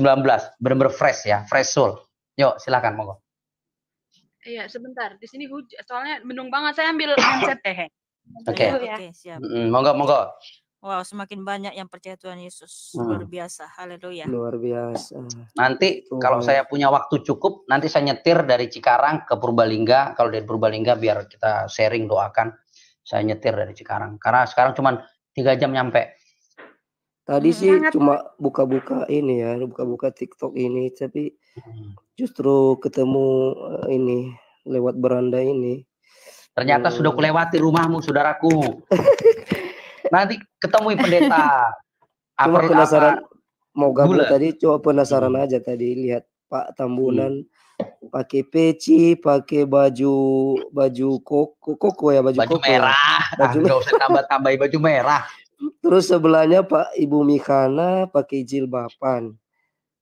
benar-benar fresh ya, fresh soul. Yuk silakan monggo. Iya, sebentar. Di sini hujan. Soalnya mendung banget. Saya ambil headset. Oke. Ya. Oke, siap. Mm, monggo, monggo. Wow, semakin banyak yang percaya Tuhan Yesus. Hmm. Luar biasa. Haleluya. Luar biasa. Nanti Tuhan. kalau saya punya waktu cukup, nanti saya nyetir dari Cikarang ke Purbalingga. Kalau dari Purbalingga biar kita sharing doakan. Saya nyetir dari Cikarang. Karena sekarang cuma tiga jam nyampe. Tadi hmm, sih sangat... cuma buka-buka ini ya, buka-buka TikTok ini, tapi hmm. justru ketemu eh, ini lewat beranda ini. Ternyata hmm. sudah eh. kulewati rumahmu, saudaraku. Nanti ketemu pendeta. Cuma penasaran apa? mau gabung Bula. tadi, coba penasaran hmm. aja tadi lihat Pak hmm. Tambunan hmm. pakai peci, pakai baju baju koko koko ya baju, baju koko. Ya. merah. Baju ah, merah. tambah-tambahi baju merah. Terus sebelahnya Pak Ibu Mikana pakai jilbaban.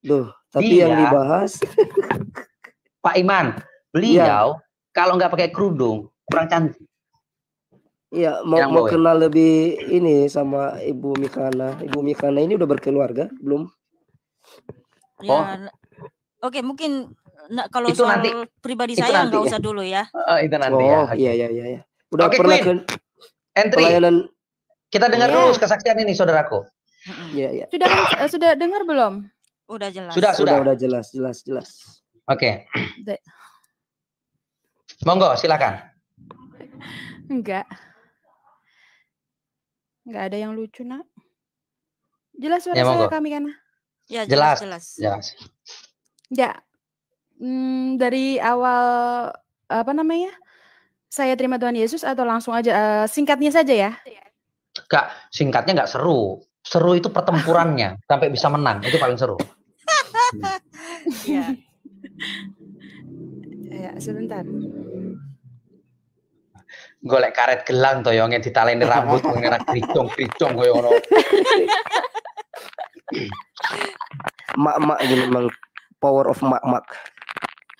Duh, tapi iya. yang dibahas Pak Iman, beliau iya. kalau nggak pakai kerudung kurang cantik. Iya, mau, mau kenal lebih ini sama Ibu Mikhana. Ibu Mikhana ini udah berkeluarga belum? Ya. Oh. Oke, mungkin nah, kalau itu soal nanti, pribadi saya nggak ya. usah dulu ya. Uh, itu nanti oh, ya. Iya, iya, iya. iya. Udah okay, pernah Queen. ke Entry. pelayanan kita dengar yeah. Iya. dulu kesaksian ini saudaraku. Iya, iya. Sudah eh, sudah dengar belum? Udah jelas. Sudah, sudah, sudah, udah jelas, jelas, jelas. Oke. Okay. Monggo, silakan. Enggak. Enggak ada yang lucu, Nak. Jelas suara ya, kami kan? Ya, jelas, jelas. Jelas. Ya. Hmm, dari awal apa namanya? Saya terima Tuhan Yesus atau langsung aja uh, singkatnya saja ya gak singkatnya nggak seru seru itu pertempurannya sampai bisa menang itu paling seru ya ya sebentar golek karet gelang toh ya, yang talen rambut mengenak kricong kricong gue ngono mak mak ini memang power of mak mak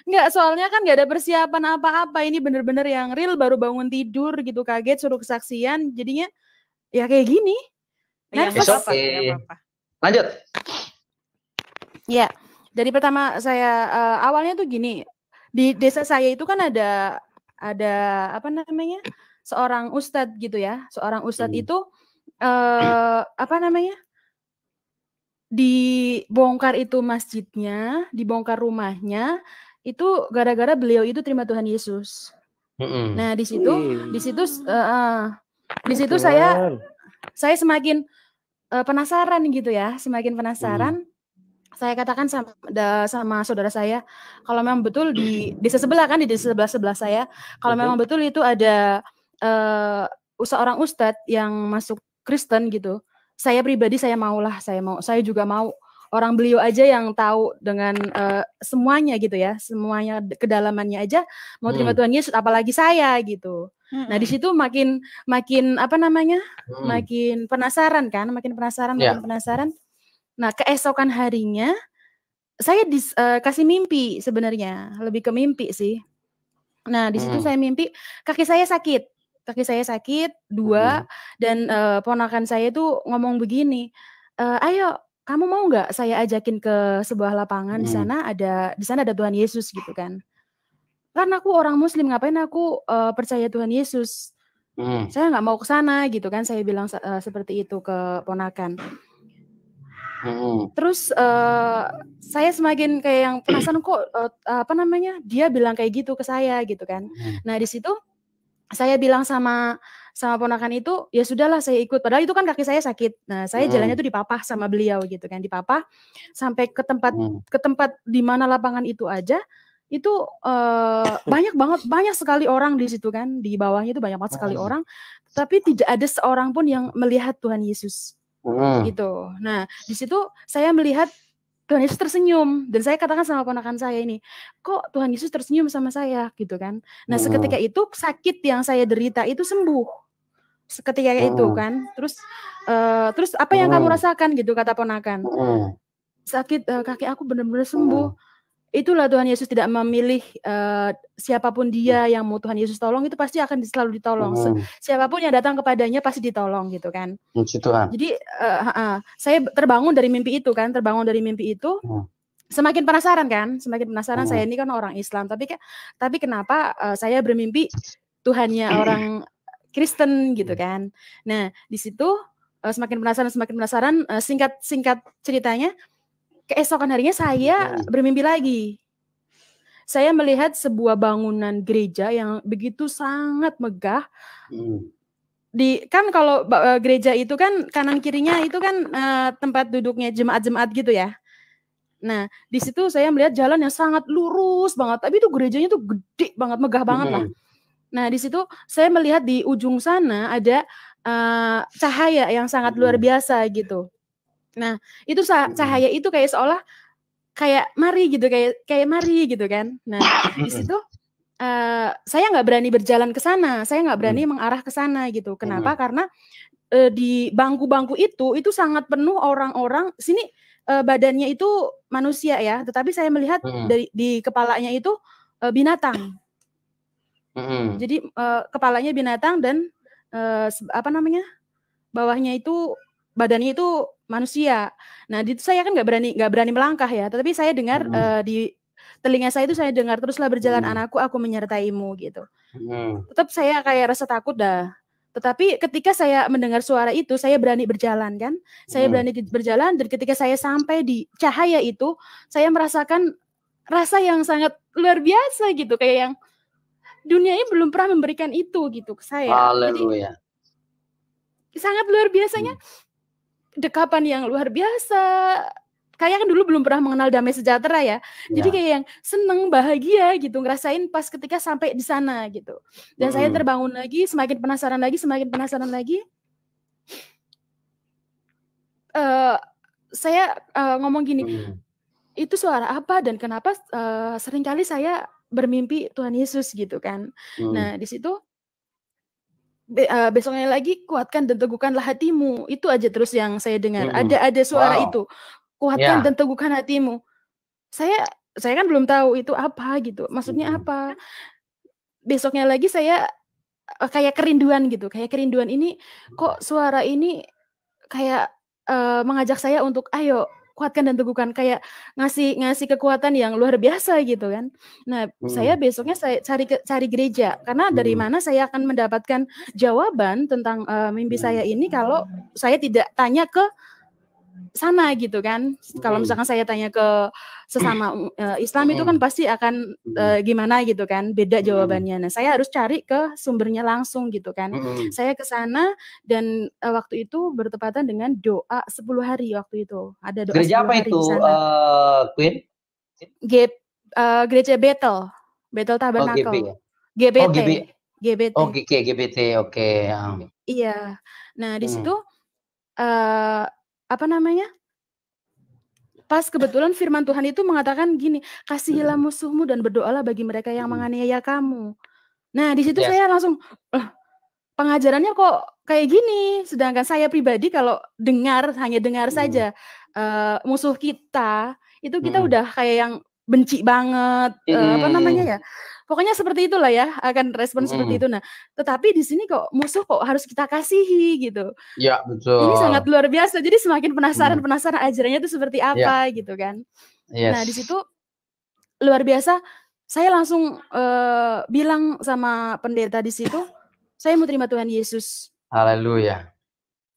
Enggak, soalnya kan nggak ada persiapan apa-apa. Ini bener-bener yang real baru bangun tidur gitu kaget suruh kesaksian. Jadinya Ya kayak gini. Ya, It's Lanjut. Ya, dari pertama saya uh, awalnya tuh gini. Di desa saya itu kan ada ada apa namanya? seorang ustadz gitu ya. Seorang ustadz hmm. itu uh, apa namanya? dibongkar itu masjidnya, dibongkar rumahnya, itu gara-gara beliau itu terima Tuhan Yesus. Mm-hmm. Nah di situ, mm. di situ, uh, di situ saya saya semakin uh, penasaran gitu ya, semakin penasaran. Hmm. Saya katakan sama, da, sama saudara saya, kalau memang betul di desa sebelah kan di desa sebelah sebelah saya, kalau memang betul itu ada uh, seorang ustadz yang masuk Kristen gitu, saya pribadi saya mau lah, saya mau, saya juga mau orang beliau aja yang tahu dengan uh, semuanya gitu ya, semuanya kedalamannya aja mau terima hmm. Tuhan Yesus apalagi saya gitu. Hmm. Nah, di situ makin makin apa namanya? Hmm. makin penasaran kan, makin penasaran, yeah. makin penasaran. Nah, keesokan harinya saya dis, uh, kasih mimpi sebenarnya, lebih ke mimpi sih. Nah, di situ hmm. saya mimpi kaki saya sakit. Kaki saya sakit dua hmm. dan uh, ponakan saya itu ngomong begini, e, "Ayo, kamu mau nggak saya ajakin ke sebuah lapangan hmm. di sana ada di sana ada Tuhan Yesus gitu kan." kan aku orang muslim ngapain aku uh, percaya Tuhan Yesus hmm. saya nggak mau ke sana gitu kan saya bilang uh, seperti itu ke ponakan hmm. terus uh, saya semakin kayak yang penasaran kok uh, apa namanya dia bilang kayak gitu ke saya gitu kan hmm. nah di situ saya bilang sama sama ponakan itu ya sudahlah saya ikut padahal itu kan kaki saya sakit nah saya hmm. jalannya tuh dipapah sama beliau gitu kan dipapah sampai ke tempat hmm. ke tempat di mana lapangan itu aja itu uh, banyak banget banyak sekali orang di situ kan di bawahnya itu banyak banget sekali hmm. orang tapi tidak ada seorang pun yang melihat Tuhan Yesus hmm. gitu nah di situ saya melihat Tuhan Yesus tersenyum dan saya katakan sama ponakan saya ini, kok Tuhan Yesus tersenyum sama saya gitu kan. Nah, hmm. seketika itu sakit yang saya derita itu sembuh. Seketika itu kan. Terus uh, terus apa yang kamu rasakan gitu kata ponakan. Sakit uh, kaki aku benar-benar sembuh. Itulah Tuhan Yesus tidak memilih uh, siapapun dia hmm. yang mau Tuhan Yesus tolong itu pasti akan selalu ditolong. Hmm. Siapapun yang datang kepadanya pasti ditolong gitu kan. Tuhan. Jadi uh, uh, saya terbangun dari mimpi itu kan, terbangun dari mimpi itu. Hmm semakin penasaran kan, semakin penasaran hmm. saya ini kan orang Islam, tapi tapi kenapa uh, saya bermimpi Tuhannya orang Kristen gitu hmm. kan. Nah, di situ uh, semakin penasaran semakin penasaran uh, singkat singkat ceritanya keesokan harinya saya bermimpi lagi. Saya melihat sebuah bangunan gereja yang begitu sangat megah. Hmm. Di kan kalau eh, gereja itu kan kanan kirinya itu kan uh, tempat duduknya jemaat-jemaat gitu ya. Nah, di situ saya melihat jalan yang sangat lurus banget, tapi itu gerejanya tuh gede banget, megah banget lah. Hmm. Nah, di situ saya melihat di ujung sana ada uh, cahaya yang sangat luar hmm. biasa gitu. Nah, itu hmm. cahaya itu kayak seolah kayak mari gitu kayak kayak mari gitu kan. Nah, hmm. di situ uh, saya nggak berani berjalan ke sana, saya nggak berani hmm. mengarah ke sana gitu. Kenapa? Hmm. Karena uh, di bangku-bangku itu itu sangat penuh orang-orang sini uh, badannya itu manusia ya, tetapi saya melihat hmm. dari di kepalanya itu uh, binatang. Hmm. Jadi uh, kepalanya binatang dan uh, apa namanya? bawahnya itu badannya itu manusia. Nah, di, saya kan nggak berani nggak berani melangkah ya, tetapi saya dengar hmm. uh, di telinga saya itu saya dengar teruslah berjalan hmm. anakku, aku menyertaimu gitu. Hmm. Tetap saya kayak rasa takut dah. Tetapi ketika saya mendengar suara itu, saya berani berjalan kan? Saya hmm. berani berjalan dan ketika saya sampai di cahaya itu, saya merasakan rasa yang sangat luar biasa gitu, kayak yang dunia ini belum pernah memberikan itu gitu ke saya. Haleluya. sangat luar biasanya. Hmm dekapan yang luar biasa kayak kan dulu belum pernah mengenal damai sejahtera ya. Jadi ya. kayak yang seneng bahagia gitu ngerasain pas ketika sampai di sana gitu. Dan hmm. saya terbangun lagi, semakin penasaran lagi, semakin penasaran lagi. Uh, saya uh, ngomong gini, hmm. itu suara apa dan kenapa uh, seringkali saya bermimpi Tuhan Yesus gitu kan. Hmm. Nah, di situ Be, uh, besoknya lagi kuatkan dan teguhkanlah hatimu. Itu aja terus yang saya dengar. Hmm. Ada ada suara wow. itu. Kuatkan yeah. dan teguhkan hatimu. Saya saya kan belum tahu itu apa gitu. Maksudnya hmm. apa? Besoknya lagi saya eh, kayak kerinduan gitu. Kayak kerinduan ini kok suara ini kayak uh, mengajak saya untuk ayo kuatkan dan teguhkan kayak ngasih ngasih kekuatan yang luar biasa gitu kan. Nah, hmm. saya besoknya saya cari cari gereja karena hmm. dari mana saya akan mendapatkan jawaban tentang uh, mimpi hmm. saya ini kalau saya tidak tanya ke sana gitu kan. Kalau misalkan saya tanya ke sesama uh, Islam itu kan pasti akan uh, gimana gitu kan, beda jawabannya. Nah, saya harus cari ke sumbernya langsung gitu kan. Saya ke sana dan uh, waktu itu bertepatan dengan doa 10 hari waktu itu. Ada doa Gereja apa itu? Uh, Queen? Oh, G uh, gereja Betel. Betel Tabernakel. Ya? Oh, GBT. Oh, GBT. GBT. Oh, GBT. Oke, okay, Iya. Nah, di mm. situ hmm. uh, apa namanya? Pas kebetulan firman Tuhan itu mengatakan gini, kasihilah musuhmu dan berdoalah bagi mereka yang menganiaya kamu. Nah, di situ yes. Ya. saya langsung pengajarannya kok kayak gini. Sedangkan saya pribadi kalau dengar hanya dengar saja uh, musuh kita itu kita mm. udah kayak yang benci banget hmm. uh, apa namanya ya pokoknya seperti itulah ya akan respon hmm. seperti itu nah tetapi di sini kok musuh kok harus kita kasihi gitu ya betul ini sangat luar biasa jadi semakin penasaran hmm. penasaran ajarannya itu seperti ya. apa ya. gitu kan yes. nah di situ luar biasa saya langsung uh, bilang sama pendeta di situ saya mau terima Tuhan Yesus haleluya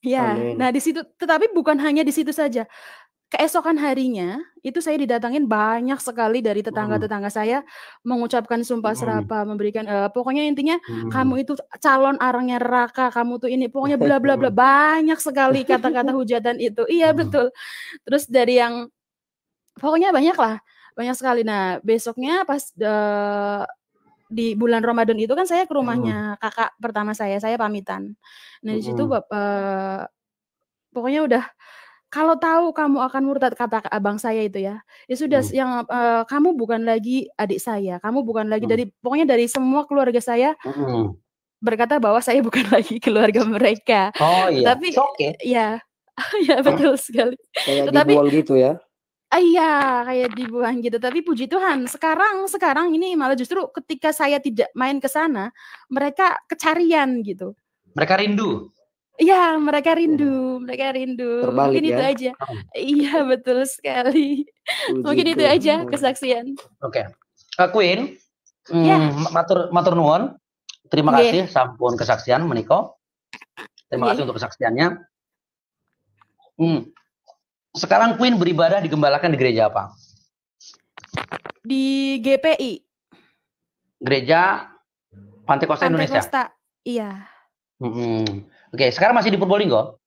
ya Amin. nah di situ tetapi bukan hanya di situ saja keesokan harinya itu saya didatangin banyak sekali dari tetangga-tetangga saya mengucapkan sumpah serapah memberikan uh, pokoknya intinya hmm. kamu itu calon arangnya raka kamu tuh ini pokoknya bla bla bla banyak sekali kata-kata hujatan itu iya betul terus dari yang pokoknya banyak lah banyak sekali nah besoknya pas uh, di bulan Ramadan itu kan saya ke rumahnya kakak pertama saya saya pamitan nah di situ uh, pokoknya udah kalau tahu kamu akan murtad kata abang saya itu ya ya sudah hmm. yang uh, kamu bukan lagi adik saya kamu bukan lagi hmm. dari pokoknya dari semua keluarga saya hmm. berkata bahwa saya bukan lagi keluarga mereka oh iya tapi ya? okay. ya ya betul sekali kayak tetapi gitu ya Iya, kayak dibuang gitu. Tapi puji Tuhan, sekarang sekarang ini malah justru ketika saya tidak main ke sana, mereka kecarian gitu. Mereka rindu. Iya, mereka iya. rindu, mereka rindu. Terbalik, Mungkin ya? itu kan? aja. Iya, betul sekali. Uji Mungkin itu aja kesaksian. Oke. Okay. Uh, Queen, mm, yeah. matur matur nuwun. Terima okay. Iya. kasih sampun kesaksian meniko. Terima okay. Iya. kasih untuk kesaksiannya. Hmm. Sekarang Queen beribadah digembalakan di gereja apa? Di GPI. Gereja Pantekosta Indonesia. Pantekosta, iya. Hmm. Oke, sekarang masih di Purbalingga?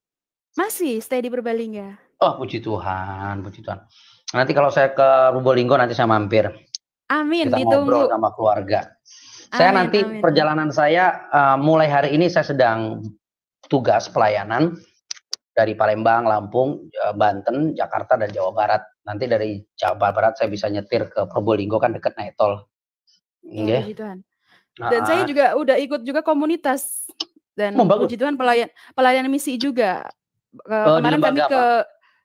Masih, stay di Purbalingga. Oh, puji Tuhan, puji Tuhan. Nanti kalau saya ke Purbalingga nanti saya mampir. Amin, Kita ditunggu. ngobrol sama keluarga. Amin, saya nanti amin. perjalanan saya uh, mulai hari ini saya sedang tugas pelayanan dari Palembang, Lampung, eh, Banten, Jakarta dan Jawa Barat. Nanti dari Jawa Barat saya bisa nyetir ke Probolinggo kan deket naik tol. Iya, okay. Dan saya juga udah ikut juga komunitas dan oh, puji Tuhan pelayan pelayanan misi juga uh, kemarin kami apa? ke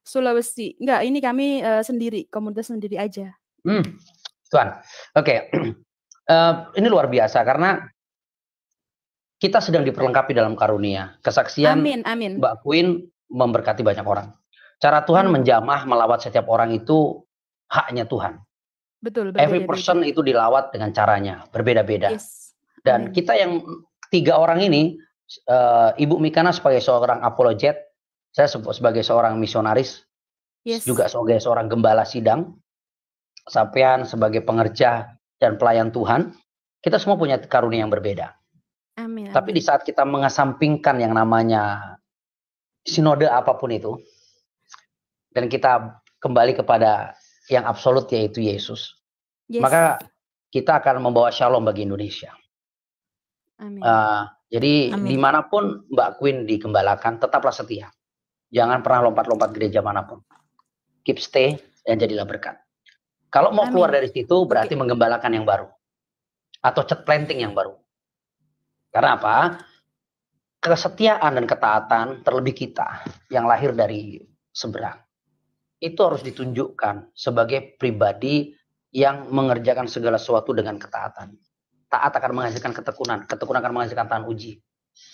Sulawesi enggak ini kami uh, sendiri komunitas sendiri aja hmm. Tuhan oke okay. uh, eh, ini luar biasa karena kita sedang diperlengkapi dalam karunia kesaksian amin, amin. Mbak Queen memberkati banyak orang cara Tuhan hmm. menjamah melawat setiap orang itu haknya Tuhan betul, betul every ya, person betul. itu dilawat dengan caranya berbeda-beda yes. dan kita yang tiga orang ini uh, Ibu Mikana sebagai seorang apologet, saya sebagai seorang misionaris, yes. juga sebagai seorang gembala sidang, sampean sebagai pengerja dan pelayan Tuhan, kita semua punya karunia yang berbeda. Amin. Tapi di saat kita mengesampingkan yang namanya sinode apapun itu, dan kita kembali kepada yang absolut yaitu Yesus, yes. maka kita akan membawa shalom bagi Indonesia. Amin. Uh, jadi Amin. dimanapun Mbak Queen dikembalakan, tetaplah setia. Jangan pernah lompat-lompat gereja manapun. Keep stay dan jadilah berkat. Kalau mau Amin. keluar dari situ berarti okay. menggembalakan yang baru. Atau cat planting yang baru. Karena apa? Kesetiaan dan ketaatan terlebih kita yang lahir dari seberang. Itu harus ditunjukkan sebagai pribadi yang mengerjakan segala sesuatu dengan ketaatan taat akan menghasilkan ketekunan, ketekunan akan menghasilkan tahan uji.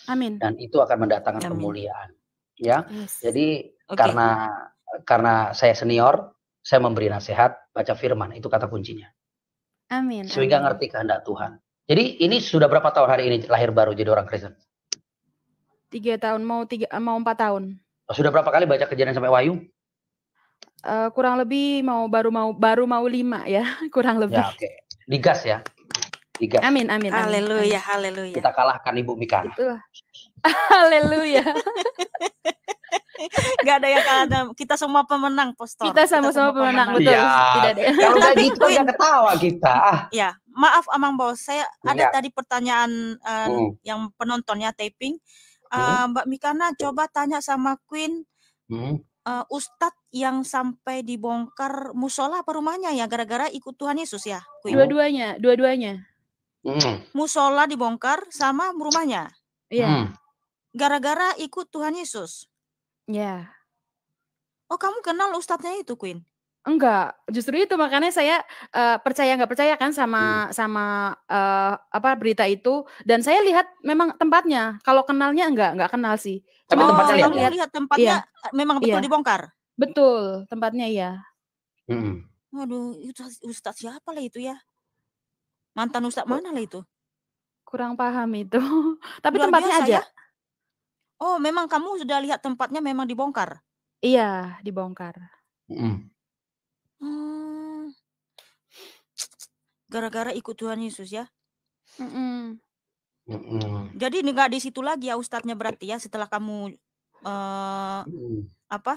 Amin. Dan itu akan mendatangkan Amin. kemuliaan. Ya. Yes. Jadi okay. karena karena saya senior, saya memberi nasihat, baca firman, itu kata kuncinya. Amin. Sehingga amin. ngerti kehendak Tuhan. Jadi ini sudah berapa tahun hari ini lahir baru jadi orang Kristen? Tiga tahun, mau tiga, mau empat tahun. Oh, sudah berapa kali baca kejadian sampai Wahyu? Uh, kurang lebih mau baru mau baru mau lima ya kurang ya, lebih. Ya, okay. Digas ya tiga. Amin, amin. Haleluya, haleluya. Kita kalahkan Ibu Mika. Haleluya. Gak ada yang kalah Kita semua pemenang, Pastor. Kita sama-sama pemenang, betul. Ya. Tidak ada. Kalau nggak gitu, yang ketawa kita. Ah. Ya, maaf Amang Bos, saya ada ya. tadi pertanyaan uh, hmm. yang penontonnya taping. Uh, Mbak Mikana coba tanya sama Queen hmm. uh, Ustadz yang sampai dibongkar musola apa rumahnya ya gara-gara ikut Tuhan Yesus ya? Dua-duanya, dua-duanya. Mm. musola dibongkar sama rumahnya. Iya. Yeah. Mm. Gara-gara ikut Tuhan Yesus. iya. Oh kamu kenal ustadznya itu Queen? Enggak, justru itu makanya saya uh, percaya nggak percaya kan sama hmm. sama uh, apa berita itu dan saya lihat memang tempatnya. Kalau kenalnya enggak, enggak kenal sih. Cuma oh, tempatnya lihat, lihat, lihat tempatnya yeah. Iya. memang iya. betul yeah. dibongkar. Betul, tempatnya iya. Hmm. Waduh, itu ustaz siapa lah itu ya? Mantan ustadz mana lah itu? Kurang paham itu. Tapi Luar tempatnya aja. Ya. Oh, memang kamu sudah lihat tempatnya memang dibongkar? Iya, dibongkar. Mm. Hmm. Gara-gara ikut Tuhan Yesus ya? Mm-mm. Mm-mm. Jadi nggak di situ lagi ya ustadznya berarti ya setelah kamu uh, apa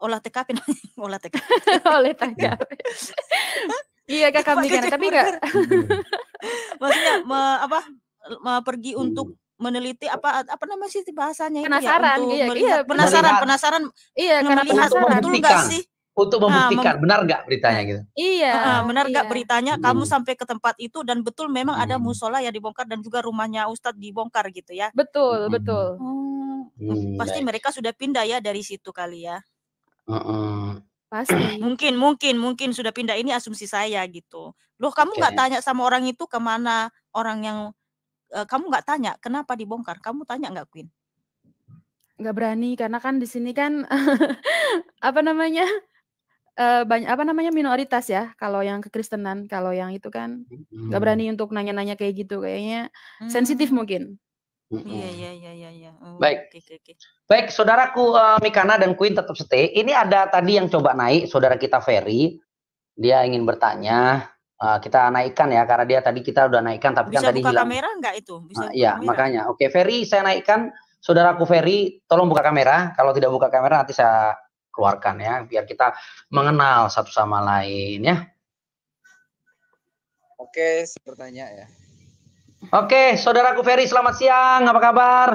olah TKP olah TKP olah TKP. Iya kakak kambing kan, tapi enggak. Iya. Maksudnya me, apa me, pergi hmm. untuk meneliti apa apa namanya sih bahasanya ya? penasaran, ya, iya, melihat, penasaran, melihat, penasaran, iya, karena melihat penasaran. betul gak sih? Untuk ah, membuktikan nah, benar gak beritanya gitu. Iya. Uh, benar iya. gak beritanya hmm. kamu sampai ke tempat itu dan betul memang hmm. ada musola yang dibongkar dan juga rumahnya Ustadz dibongkar gitu ya. Betul hmm. betul. Hmm. Hmm, Pasti mereka sudah pindah ya dari situ kali ya. Uh -uh. Pasti. mungkin, mungkin, mungkin sudah pindah ini asumsi saya gitu. Loh, kamu nggak okay. tanya sama orang itu kemana orang yang uh, kamu nggak tanya kenapa dibongkar? Kamu tanya nggak Queen? Nggak berani karena kan di sini kan apa namanya uh, banyak apa namanya minoritas ya kalau yang kekristenan kalau yang itu kan nggak hmm. berani untuk nanya-nanya kayak gitu kayaknya hmm. sensitif mungkin Iya, iya iya iya iya. Ya. Baik. Okay, okay, okay. Baik, saudaraku uh, Mikana dan Queen tetap stay. Ini ada tadi yang coba naik saudara kita Ferry. Dia ingin bertanya. Uh, kita naikkan ya karena dia tadi kita udah naikkan tapi kan Bisa kan tadi buka hilang. kamera enggak itu? Bisa uh, iya, kamera. makanya. Oke, Ferry saya naikkan. Saudaraku Ferry, tolong buka kamera. Kalau tidak buka kamera nanti saya keluarkan ya biar kita mengenal satu sama lain ya. Oke, saya bertanya ya. Oke, saudaraku Ferry, selamat siang. Apa kabar?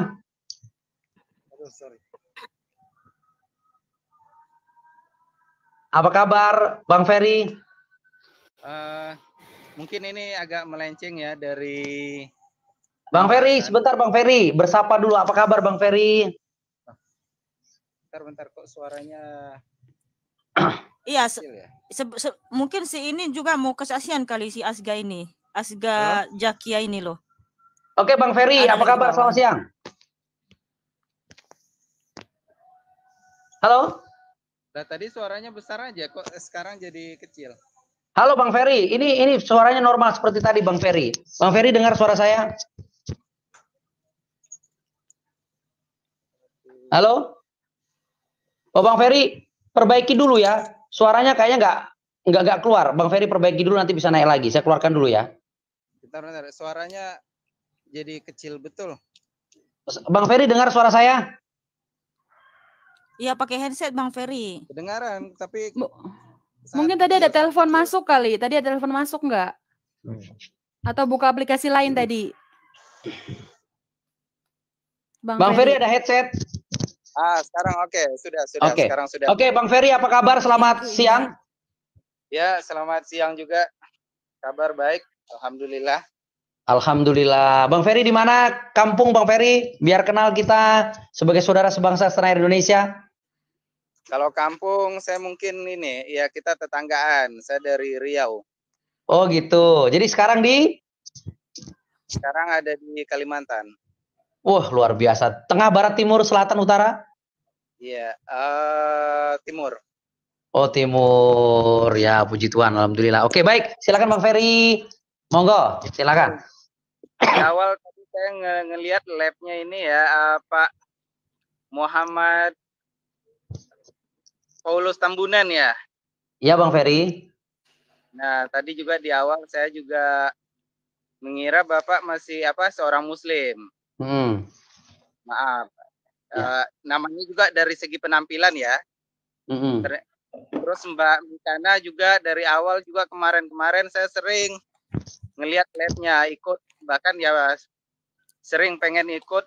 Apa kabar, Bang Ferry? Uh, mungkin ini agak melenceng ya dari Bang Ferry. Kan. Sebentar, Bang Ferry, bersapa dulu. Apa kabar, Bang Ferry? Bentar, bentar kok suaranya. iya, se- ya? se- se- mungkin si ini juga mau kesaksian kali si Asga ini. Asga Halo? Jakia ini loh. Oke Bang Ferry, Ada apa kabar? Selamat siang. Halo? Nah, tadi suaranya besar aja kok sekarang jadi kecil. Halo Bang Ferry, ini ini suaranya normal seperti tadi Bang Ferry. Bang Ferry dengar suara saya? Halo? Oh Bang Ferry, perbaiki dulu ya. Suaranya kayaknya nggak nggak nggak keluar. Bang Ferry perbaiki dulu nanti bisa naik lagi. Saya keluarkan dulu ya bentar, bentar. Suaranya jadi kecil betul. Bang Ferry dengar suara saya? Iya pakai headset Bang Ferry. Kedengaran, tapi Bu, mungkin tadi ada telepon masuk kali. Tadi ada telepon masuk nggak? Atau buka aplikasi lain tadi? Bang, Bang Ferry. Ferry ada headset. Ah, sekarang oke, okay. sudah, sudah, okay. sekarang sudah. Oke, okay, Bang Ferry apa kabar? Selamat siang. Ya, selamat siang juga. Kabar baik. Alhamdulillah. Alhamdulillah. Bang Ferry di mana? Kampung Bang Ferry, biar kenal kita sebagai saudara sebangsa setanah Indonesia. Kalau kampung saya mungkin ini ya kita tetanggaan. Saya dari Riau. Oh gitu. Jadi sekarang di Sekarang ada di Kalimantan. Wah, luar biasa. Tengah barat timur selatan utara? Iya, uh, timur. Oh, timur. Ya, puji Tuhan, alhamdulillah. Oke, baik. Silakan Bang Ferry Monggo, silakan. Di awal tadi saya ng ngelihat labnya ini ya uh, Pak Muhammad Paulus Tambunan ya. Iya Bang Ferry. Nah tadi juga di awal saya juga mengira Bapak masih apa seorang Muslim. Hmm. Maaf. Uh, namanya juga dari segi penampilan ya. Mm -hmm. Terus Mbak Mitana juga dari awal juga kemarin-kemarin saya sering ngelihat labnya ikut bahkan ya sering pengen ikut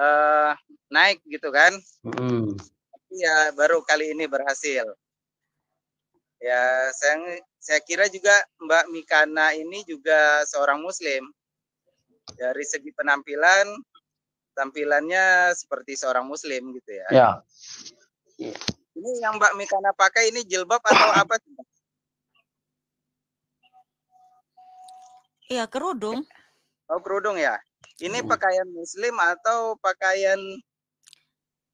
uh, naik gitu kan mm. tapi ya baru kali ini berhasil ya saya saya kira juga Mbak Mikana ini juga seorang Muslim dari segi penampilan tampilannya seperti seorang Muslim gitu ya. Ya. Ini yang Mbak Mikana pakai ini jilbab atau apa? Iya, kerudung. Oh, kerudung ya. Ini pakaian muslim atau pakaian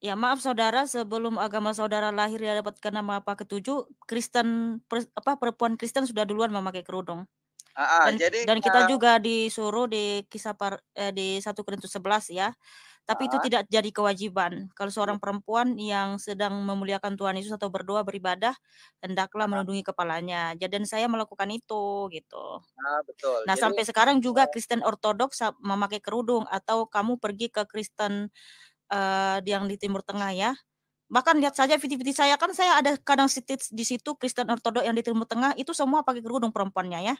Ya maaf saudara, sebelum agama saudara lahir ya dapatkan nama apa ketujuh, Kristen per, apa perempuan Kristen sudah duluan memakai kerudung. Ah, ah dan, jadi dan kita uh, juga disuruh di kisah par, eh, di satu Korintus 11 ya tapi itu tidak jadi kewajiban. Kalau seorang iya. perempuan yang sedang memuliakan Tuhan Yesus atau berdoa beribadah, hendaklah iya. melindungi kepalanya. Jadi saya melakukan itu gitu. Nah, betul. Nah, jadi, sampai sekarang juga Kristen Ortodoks memakai kerudung atau kamu pergi ke Kristen uh, yang di Timur Tengah ya. Bahkan lihat saja video-video saya kan saya ada kadang sitit di situ Kristen Ortodoks yang di Timur Tengah itu semua pakai kerudung perempuannya ya.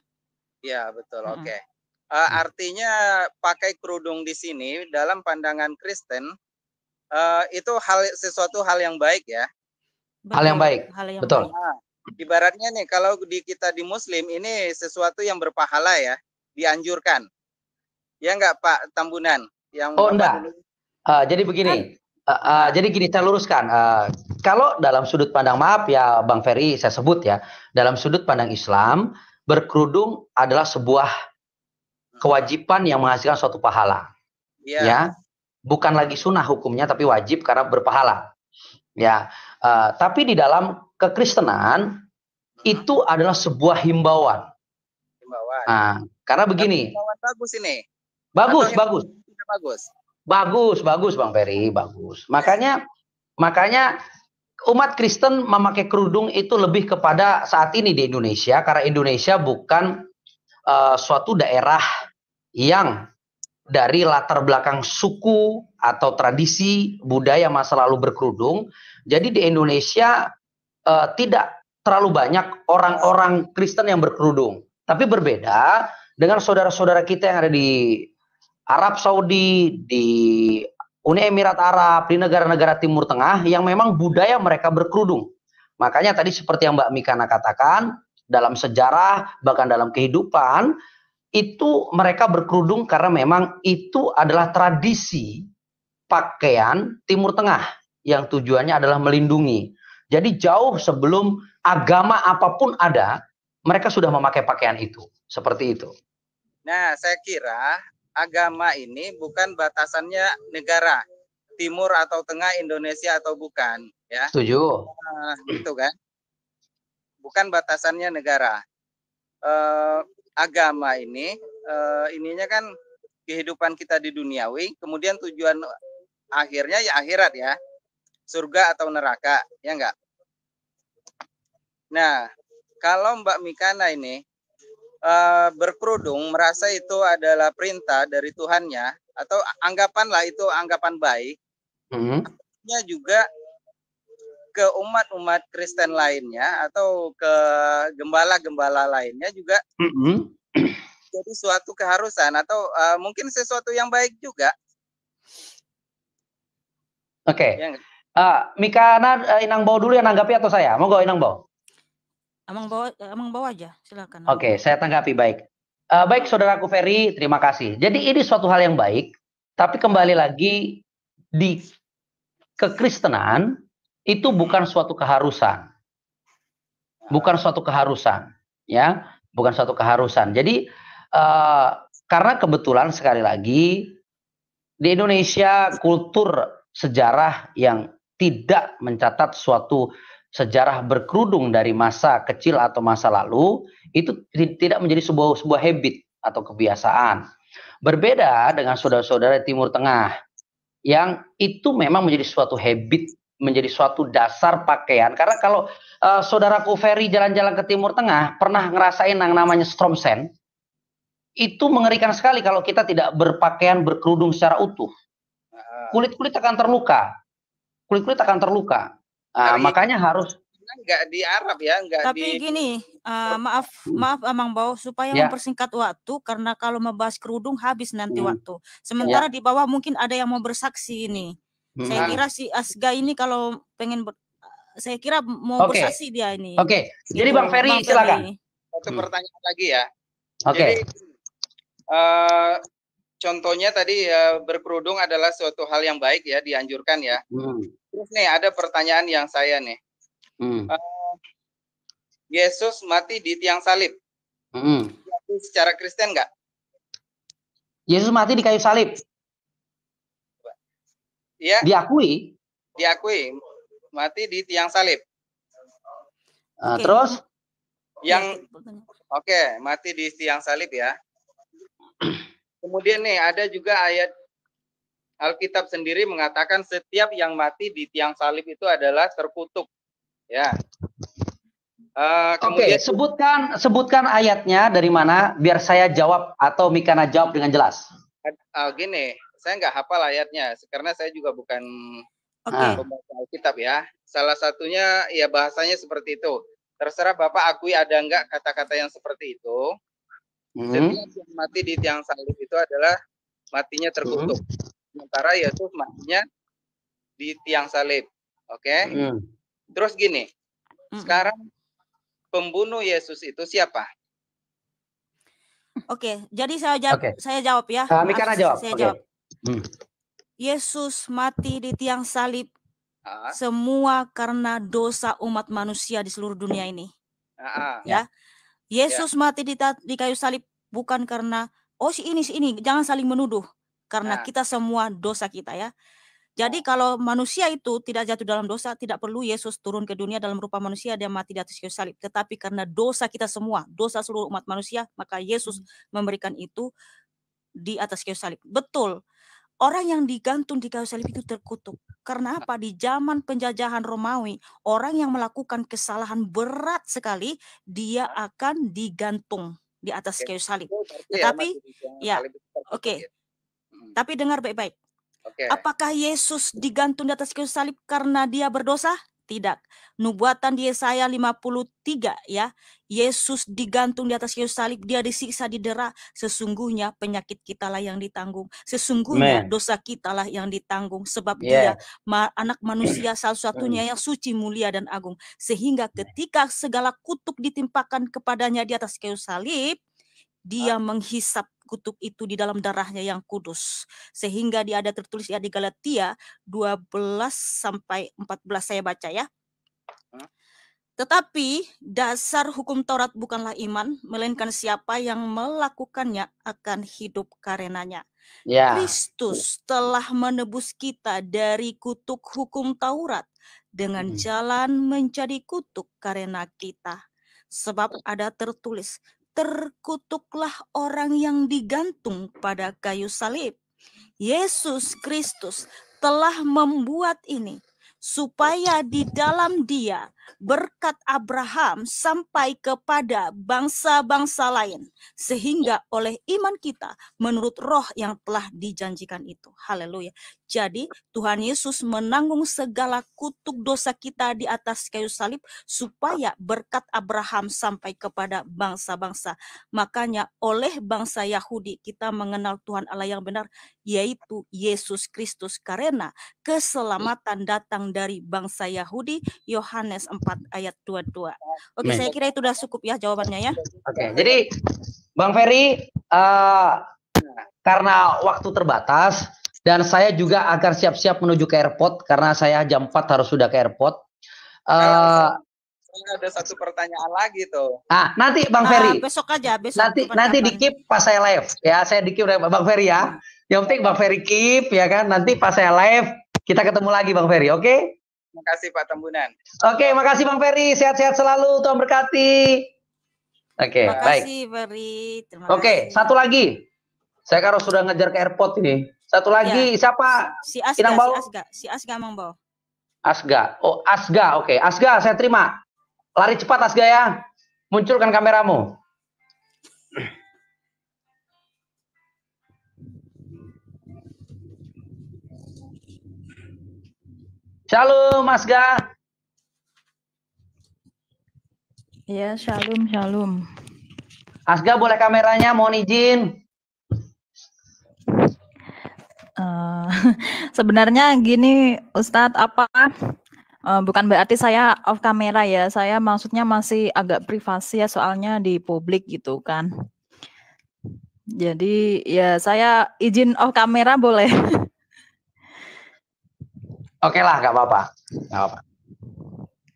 Iya, betul. Oke. Okay. Uh, artinya pakai kerudung di sini dalam pandangan Kristen uh, itu hal sesuatu hal yang baik ya. hal yang baik. Hal yang Betul. Baik. Nah, ibaratnya nih kalau di kita di Muslim ini sesuatu yang berpahala ya dianjurkan. Ya enggak Pak Tambunan yang Oh enggak. Uh, jadi begini. Uh, uh, jadi gini saya luruskan. Uh, kalau dalam sudut pandang maaf ya Bang Ferry saya sebut ya, dalam sudut pandang Islam berkerudung adalah sebuah kewajiban yang menghasilkan suatu pahala. Yeah. Ya. Bukan lagi sunnah hukumnya tapi wajib karena berpahala. Ya. Uh, tapi di dalam kekristenan itu adalah sebuah himbauan. Himbauan. Nah, karena begini. Himbauan bagus ini. Bagus, himbauan bagus. Bagus. Bagus, bagus Bang Ferry, bagus. Makanya makanya umat Kristen memakai kerudung itu lebih kepada saat ini di Indonesia karena Indonesia bukan uh, suatu daerah yang dari latar belakang suku atau tradisi budaya masa lalu berkerudung. Jadi di Indonesia eh, tidak terlalu banyak orang-orang Kristen yang berkerudung. Tapi berbeda dengan saudara-saudara kita yang ada di Arab Saudi, di Uni Emirat Arab, di negara-negara Timur Tengah yang memang budaya mereka berkerudung. Makanya tadi seperti yang Mbak Mikana katakan, dalam sejarah bahkan dalam kehidupan itu mereka berkerudung karena memang itu adalah tradisi pakaian Timur Tengah yang tujuannya adalah melindungi. Jadi jauh sebelum agama apapun ada, mereka sudah memakai pakaian itu. Seperti itu. Nah, saya kira agama ini bukan batasannya negara timur atau tengah Indonesia atau bukan, ya. Setuju. Uh, nah, itu kan. Bukan batasannya negara. Uh, agama ini uh, ininya kan kehidupan kita di duniawi, kemudian tujuan akhirnya ya akhirat ya. Surga atau neraka, ya enggak? Nah, kalau Mbak Mikana ini uh, berkerudung merasa itu adalah perintah dari Tuhannya atau anggapanlah itu anggapan baik. Hmm. juga ke umat-umat Kristen lainnya atau ke gembala-gembala lainnya juga mm -hmm. jadi suatu keharusan atau uh, mungkin sesuatu yang baik juga. Oke. Okay. Ya uh, eh, Mika Anar, uh, Inang Bau dulu yang nanggapi atau saya? Mau gak Inang Bau? Emang Bawa, emang Bawa aja, silakan. Oke, okay, saya tanggapi baik. Uh, baik, saudaraku Ferry, terima kasih. Jadi ini suatu hal yang baik, tapi kembali lagi di kekristenan itu bukan suatu keharusan. Bukan suatu keharusan, ya, bukan suatu keharusan. Jadi uh, karena kebetulan sekali lagi di Indonesia kultur sejarah yang tidak mencatat suatu sejarah berkerudung dari masa kecil atau masa lalu itu tidak menjadi sebuah sebuah habit atau kebiasaan. Berbeda dengan saudara-saudara Timur Tengah yang itu memang menjadi suatu habit menjadi suatu dasar pakaian karena kalau uh, saudaraku Ferry jalan-jalan ke Timur Tengah pernah ngerasain yang namanya stromsen itu mengerikan sekali kalau kita tidak berpakaian berkerudung secara utuh ah. kulit-kulit akan terluka kulit-kulit akan terluka uh, makanya harus enggak nah, di Arab ya enggak tapi di... gini uh, maaf hmm. maaf Amang Bau supaya ya. mempersingkat waktu karena kalau membahas kerudung habis nanti hmm. waktu sementara ya. di bawah mungkin ada yang mau bersaksi ini Hmm. Saya kira si Asga ini kalau pengen ber, saya kira mau okay. bersaksi dia ini. Oke. Okay. Jadi Bang Ferry Bang silakan. Satu hmm. pertanyaan lagi ya. Oke. Okay. uh, eh, contohnya tadi uh, berkerudung adalah suatu hal yang baik ya dianjurkan ya. Hmm. Terus nih ada pertanyaan yang saya nih. Hmm. Uh, Yesus mati di tiang salib. Hmm. secara Kristen enggak? Yesus mati di kayu salib. Ya, Diakui. Diakui. Mati di tiang salib. Uh, nah, okay. Terus? Yang iya, oke okay, mati di tiang salib ya. Kemudian nih ada juga ayat Alkitab sendiri mengatakan setiap yang mati di tiang salib itu adalah terkutuk. Ya. Uh, Oke, okay, sebutkan sebutkan ayatnya dari mana biar saya jawab atau Mikana jawab dengan jelas. Uh, gini, saya nggak hafal ayatnya karena saya juga bukan okay. Ah. Alkitab ya. Salah satunya ya bahasanya seperti itu. Terserah Bapak akui ada nggak kata-kata yang seperti itu. Mm-hmm. Setiap yang mati di tiang salib itu adalah matinya terkutuk. Mm-hmm. Sementara Yesus matinya di tiang salib. Oke. Okay? Mm-hmm. Terus gini. Mm-hmm. Sekarang pembunuh Yesus itu siapa? Oke, okay, jadi saya jawab okay. saya jawab ya. Uh, kan Mika jawab. Saya okay. jawab. Hmm. Yesus mati di tiang salib -huh. Ah. semua karena dosa umat manusia di seluruh dunia ini. -huh. Ah, ah. Ya. Yesus yeah. mati di, di kayu salib bukan karena oh si ini si ini, jangan saling menuduh karena -huh. Nah. kita semua dosa kita ya. Jadi oh. kalau manusia itu tidak jatuh dalam dosa, tidak perlu Yesus turun ke dunia dalam rupa manusia dia mati di atas kayu salib. Tetapi karena dosa kita semua, dosa seluruh umat manusia, maka Yesus hmm. memberikan itu di atas kayu salib. Betul, orang yang digantung di kayu salib itu terkutuk. Karena nah. apa? Di zaman penjajahan Romawi, orang yang melakukan kesalahan berat sekali, dia nah. akan digantung di atas kayu salib. Oh, ya, Tetapi, ya, oke. Okay. Ya? Hmm. Tapi dengar baik-baik. Okay. Apakah Yesus digantung di atas kayu salib karena dia berdosa? Tidak. Nubuatan di Yesaya 53 ya. Yesus digantung di atas kayu salib, dia disiksa di didera. Sesungguhnya penyakit kitalah yang ditanggung. Sesungguhnya Man. dosa kitalah yang ditanggung sebab yeah. dia ma anak manusia salah satunya yang suci, mulia dan agung. Sehingga ketika segala kutuk ditimpakan kepadanya di atas kayu salib, dia menghisap kutuk itu di dalam darahnya yang kudus. Sehingga dia ada tertulis ya di Galatia 12 sampai 14 saya baca ya. Tetapi dasar hukum Taurat bukanlah iman, melainkan siapa yang melakukannya akan hidup karenanya. Ya. Kristus telah menebus kita dari kutuk hukum Taurat dengan jalan menjadi kutuk karena kita. Sebab ada tertulis, terkutuklah orang yang digantung pada kayu salib. Yesus Kristus telah membuat ini supaya di dalam Dia berkat Abraham sampai kepada bangsa-bangsa lain sehingga oleh iman kita menurut roh yang telah dijanjikan itu. Haleluya. Jadi Tuhan Yesus menanggung segala kutuk dosa kita di atas kayu salib supaya berkat Abraham sampai kepada bangsa-bangsa. Makanya oleh bangsa Yahudi kita mengenal Tuhan Allah yang benar yaitu Yesus Kristus karena keselamatan datang dari bangsa Yahudi Yohanes 4 ayat 22. Oke, okay, nah. saya kira itu sudah cukup ya jawabannya ya. Oke, okay, jadi Bang Ferry uh, karena waktu terbatas dan saya juga akan siap-siap menuju ke airport karena saya jam 4 harus sudah ke airport. Uh, ada satu pertanyaan lagi tuh. Ah, nanti Bang ah, Ferry. besok aja, besok. Nanti nanti dikip pas saya live ya. Saya dikip Bang Ferry ya. Yang penting Bang Ferry keep ya kan. Nanti pas saya live kita ketemu lagi Bang Ferry, oke? Okay? Terima kasih Pak Tambunan. Oke, okay, makasih Bang Ferry. Sehat-sehat selalu, Tuhan berkati. Oke, okay, Terima Kasih, Ferry. Oke, okay, satu lagi. Saya kalau sudah ngejar ke airport ini. Satu lagi ya. siapa? Si Asga, si Asga, si Asga mau Mangbau. Asga. Oh, Asga. Oke, okay. Asga saya terima. Lari cepat Asga ya. Munculkan kameramu. Shalom Mas Ga. Ya, shalom, shalom. Asga boleh kameranya, mohon izin. Uh, sebenarnya gini, Ustadz, apa uh, bukan berarti saya off kamera ya, saya maksudnya masih agak privasi ya soalnya di publik gitu kan. Jadi ya saya izin off kamera boleh. Oke lah, nggak apa-apa. Nggak apa-apa.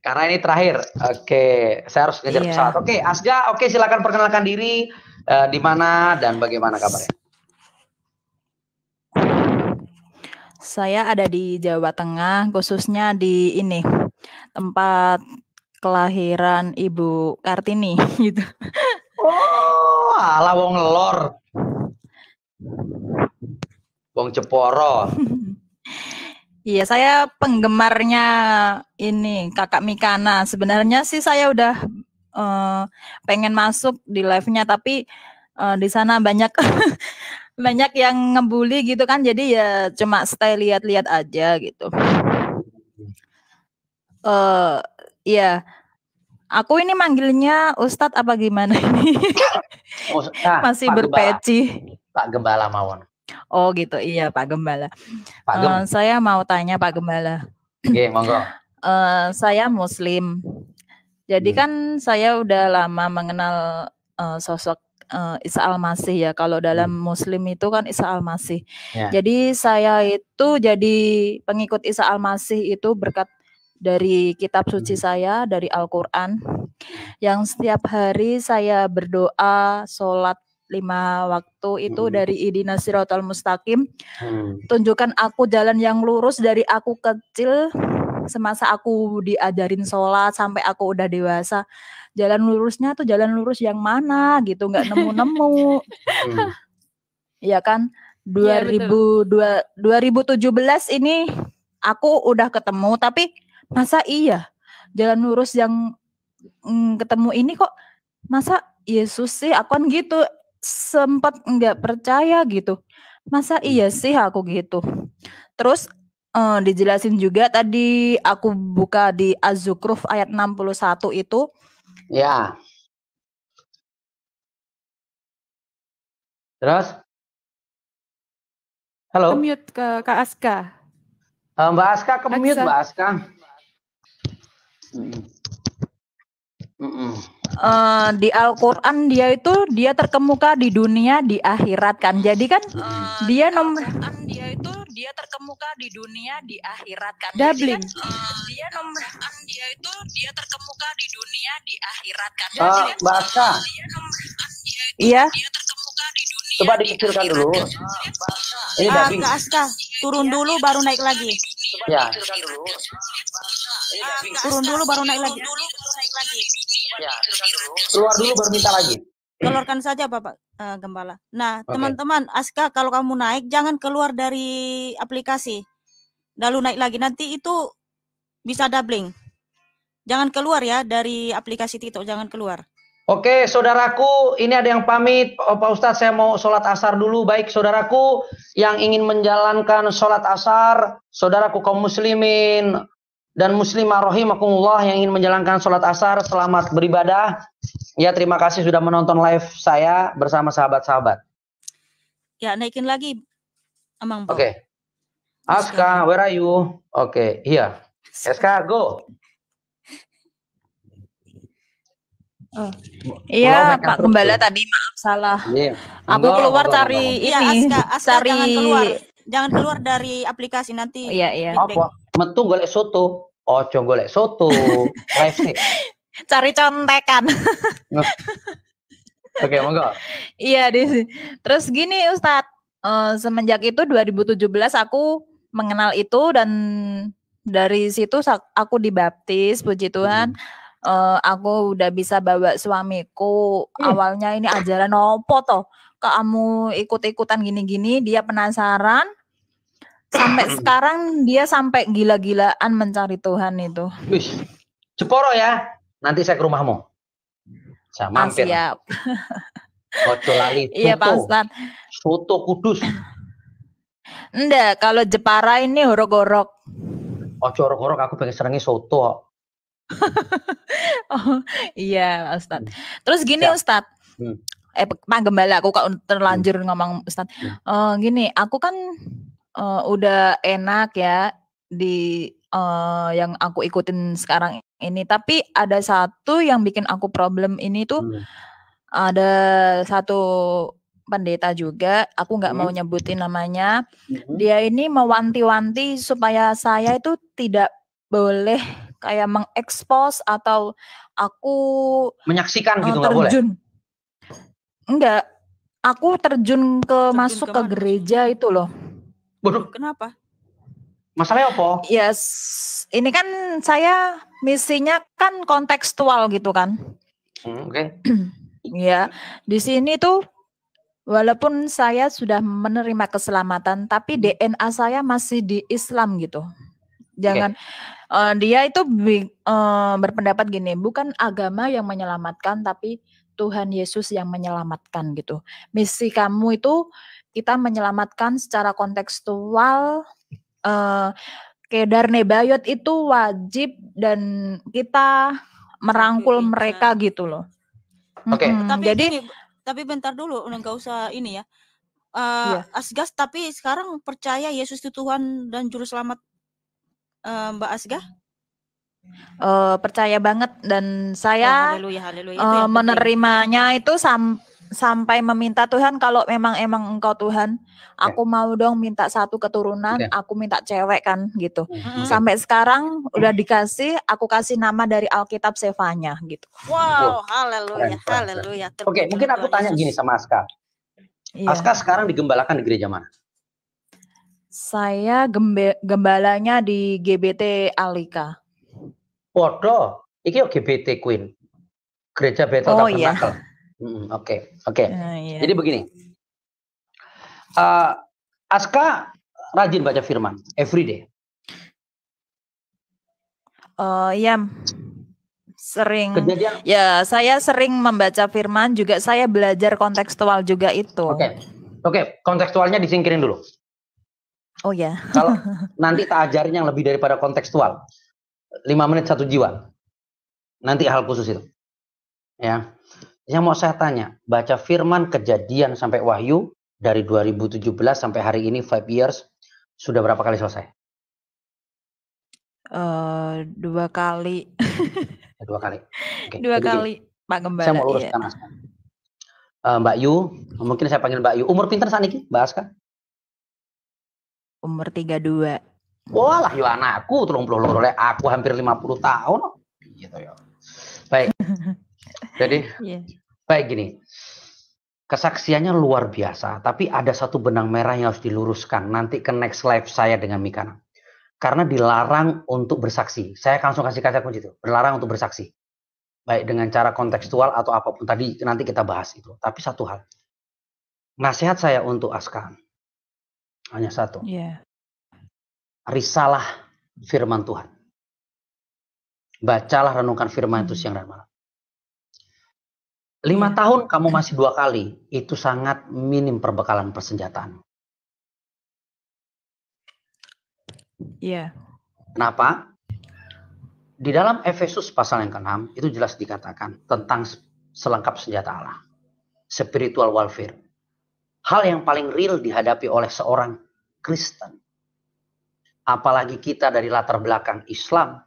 Karena ini terakhir. Oke, saya harus ngejar iya. pesawat. Oke, okay, Asga, oke okay, silakan perkenalkan diri uh, di mana dan bagaimana kabarnya. Saya ada di Jawa Tengah, khususnya di ini tempat kelahiran Ibu Kartini gitu. Oh, ala wong lor. Wong Ceporo. Iya, saya penggemarnya ini Kakak Mikana. Sebenarnya sih saya udah uh, pengen masuk di live-nya, tapi uh, di sana banyak banyak yang ngebully gitu kan, jadi ya cuma stay lihat-lihat aja gitu. Uh, iya, aku ini manggilnya Ustadz apa gimana ini? Oh, Masih berpeci. Pak Gembala Mawon. Oh gitu, iya Pak Gembala. Pak Gem. uh, saya mau tanya Pak Gembala. Oke, okay, monggo. Uh, saya Muslim. Jadi hmm. kan saya udah lama mengenal uh, sosok uh, Isa Al-Masih ya. Kalau dalam hmm. Muslim itu kan Isa Al-Masih. Yeah. Jadi saya itu jadi pengikut Isa Al-Masih itu berkat dari kitab suci hmm. saya, dari Al-Quran. Yang setiap hari saya berdoa, sholat lima waktu itu hmm. dari idina sirotol mustaqim hmm. tunjukkan aku jalan yang lurus dari aku kecil semasa aku diajarin sholat sampai aku udah dewasa jalan lurusnya tuh jalan lurus yang mana gitu nggak nemu-nemu hmm. ya kan 2000 ya, 2017 ini aku udah ketemu tapi masa iya jalan lurus yang mm, ketemu ini kok masa Yesus sih aku kan gitu sempat nggak percaya gitu. Masa iya hmm. sih aku gitu. Terus eh, dijelasin juga tadi aku buka di az zukhruf ayat 61 itu. Ya. Terus? Halo. Kemute ke Kak Aska. Uh, Mbak Aska kemute Mbak Aska. Mm -mm uh, di Al-Qur'an dia itu dia terkemuka di dunia di akhirat kan. Jadi kan uh, dia nomor dia itu dia terkemuka di dunia di akhirat kan. Dublin. Jadi kan, uh, dia nomor dia itu dia terkemuka di dunia di akhirat kan. Jadi uh, kan, bahasa. Eh, dia nomor dia itu iya. dia terkemuka di dunia. Coba dikecilkan dulu. Kan. Uh, Ini dubbing. Uh, Aska, turun dulu baru naik lagi. Coba ya. dikecilkan dulu. Turun dulu baru naik lagi. Dulu, baru naik lagi. Ya, iya, keluar dulu baru minta lagi. Keluarkan saja Bapak uh, Gembala. Nah, teman-teman, okay. Aska kalau kamu naik jangan keluar dari aplikasi. Lalu naik lagi nanti itu bisa doubling. Jangan keluar ya dari aplikasi TikTok, jangan keluar. Oke, saudaraku, ini ada yang pamit. Oh, Pak Ustadz, saya mau sholat asar dulu. Baik, saudaraku yang ingin menjalankan sholat asar, saudaraku kaum muslimin, dan muslimah rahimakumullah yang ingin menjalankan sholat asar selamat beribadah. Ya terima kasih sudah menonton live saya bersama sahabat-sahabat. Ya naikin lagi, emang Oke. Okay. Aska, where are you? Oke, okay, iya. Aska, go. Oh. Iya, Pak Gembala tadi maaf salah. Yeah. Aku keluar enggak, cari enggak, iya, ini, ya, Aska, Aska, cari jangan keluar. jangan keluar dari aplikasi nanti. Iya, iya. Apa? metu golek soto ojo golek soto cari contekan Oke, monggo. Iya, di Terus gini, Ustadz, uh, semenjak itu 2017 aku mengenal itu dan dari situ aku dibaptis, puji Tuhan. Hmm. Uh, aku udah bisa bawa suamiku. Hmm. Awalnya ini ajaran opo toh? Kamu ikut-ikutan gini-gini, dia penasaran sampai sekarang dia sampai gila-gilaan mencari Tuhan itu. Wih, Jeporo ya. Nanti saya ke rumahmu. Saya mampir. Siap. Ojo Iya, Pak Ustaz. Soto Kudus. Enggak, kalau Jepara ini horok-horok. Ojo horok-horok aku pengen serangin soto. oh, iya, Ustaz. Terus gini, Siap. Ustaz. Hmm. Eh, Pak Gembala, aku kok terlanjur hmm. ngomong Ustaz. Hmm. Uh, gini, aku kan uh, udah enak ya di uh, yang aku ikutin sekarang ini, tapi ada satu yang bikin aku problem ini tuh, hmm. ada satu pendeta juga, aku nggak hmm. mau nyebutin namanya, Hmm. dia ini mewanti-wanti supaya saya itu tidak boleh kayak mengekspos atau aku, Menyaksikan eee, eh, gitu, nggak boleh? enggak, aku terjun ke Terjun masuk ke ke gereja itu loh. Waduh. Kenapa? Masalahnya apa? Yes, ini kan saya misinya kan kontekstual gitu kan. Hmm, Oke. Okay. ya, di sini tuh walaupun saya sudah menerima keselamatan, tapi hmm. DNA saya masih di Islam gitu. Jangan okay. uh, eh, dia itu uh, berpendapat gini, bukan agama yang menyelamatkan, tapi Tuhan Yesus yang menyelamatkan gitu. Misi kamu itu kita menyelamatkan secara kontekstual uh, eh, Kedar Nebayot itu wajib dan kita merangkul Oke, iya. mereka ya. gitu loh. Oke. Okay. Hmm, jadi ini, tapi bentar dulu, nggak usah ini ya. Uh, eh, yeah. Asgas tapi sekarang percaya Yesus itu Tuhan dan juru selamat uh, Mbak Asgah? Uh, percaya banget dan saya oh, haleluya, haleluya. Uh, itu menerimanya itu sam sampai meminta Tuhan kalau memang emang engkau Tuhan, ya. aku ya. mau dong minta satu keturunan, ya. aku minta cewek kan gitu. Hmm. hmm. Sampai sekarang udah dikasih, aku kasih nama dari Alkitab Sefanya gitu. Wow, oh. haleluya, haleluya. Oke, okay, mungkin aku tanya gini sama Aska. Askar iya. Aska sekarang digembalakan di gereja mana? Saya gembe, gembalanya di GBT Alika. Waduh, ini GBT Queen. Gereja Bethel Oh iya. Oke, okay, oke. Okay. Nah, iya. Jadi begini, uh, Aska rajin baca Firman every day. Uh, ya, sering. Kejadian. Ya, saya sering membaca Firman juga. Saya belajar kontekstual juga itu. Oke, okay. oke. Okay. Kontekstualnya disingkirin dulu. Oh ya. Kalau nanti tak ajarin yang lebih daripada kontekstual, lima menit satu jiwa. Nanti hal khusus itu. Ya. Yang mau saya tanya, baca firman kejadian sampai wahyu dari 2017 sampai hari ini five years sudah berapa kali selesai? Uh, dua kali. dua kali. Okay. Dua Jadi, kali, Pak Gembala. Saya mau luruskan iya. Uh, Mbak Yu, mungkin saya panggil Mbak Yu. Umur pinter saat ini, Mbak Aska? Umur 32. Walah, yo ya anakku, tolong puluh aku hampir 50 tahun. Oh. Gitu ya. Baik. Jadi yeah. baik gini. Kesaksiannya luar biasa, tapi ada satu benang merah yang harus diluruskan nanti ke next live saya dengan Mikana. Karena dilarang untuk bersaksi. Saya langsung kasih kata kunci itu, dilarang untuk bersaksi. Baik dengan cara kontekstual atau apapun tadi nanti kita bahas itu. Tapi satu hal. Nasihat saya untuk Aska hanya satu. Yeah. Risalah firman Tuhan. Bacalah renungkan firman itu hmm. siang dan malam. Lima iya. tahun kamu masih dua kali, itu sangat minim perbekalan persenjataan. Iya. Yeah. Kenapa? Di dalam Efesus pasal yang ke-6 itu jelas dikatakan tentang selengkap senjata Allah. Spiritual warfare. Hal yang paling real dihadapi oleh seorang Kristen. Apalagi kita dari latar belakang Islam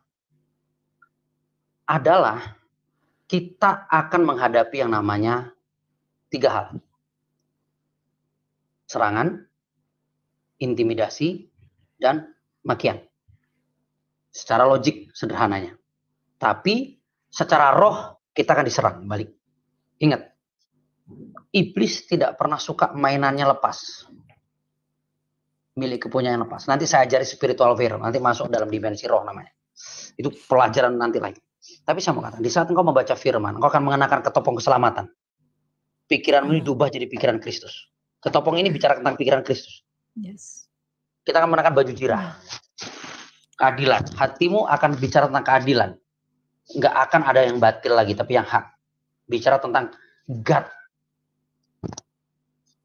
adalah kita akan menghadapi yang namanya tiga hal. Serangan, intimidasi, dan makian. Secara logik sederhananya. Tapi secara roh kita akan diserang balik. Ingat, iblis tidak pernah suka mainannya lepas. Milik kepunyaan lepas. Nanti saya ajari spiritual fear. Nanti masuk dalam dimensi roh namanya. Itu pelajaran nanti lagi. Tapi saya mau katakan, di saat engkau membaca firman, engkau akan mengenakan ketopong keselamatan. Pikiranmu ini diubah hmm. jadi pikiran Kristus. Ketopong ini bicara tentang pikiran Kristus. Yes. Kita akan mengenakan baju jirah. Hmm. Keadilan. Hatimu akan bicara tentang keadilan. Enggak akan ada yang batil lagi, tapi yang hak. Bicara tentang God.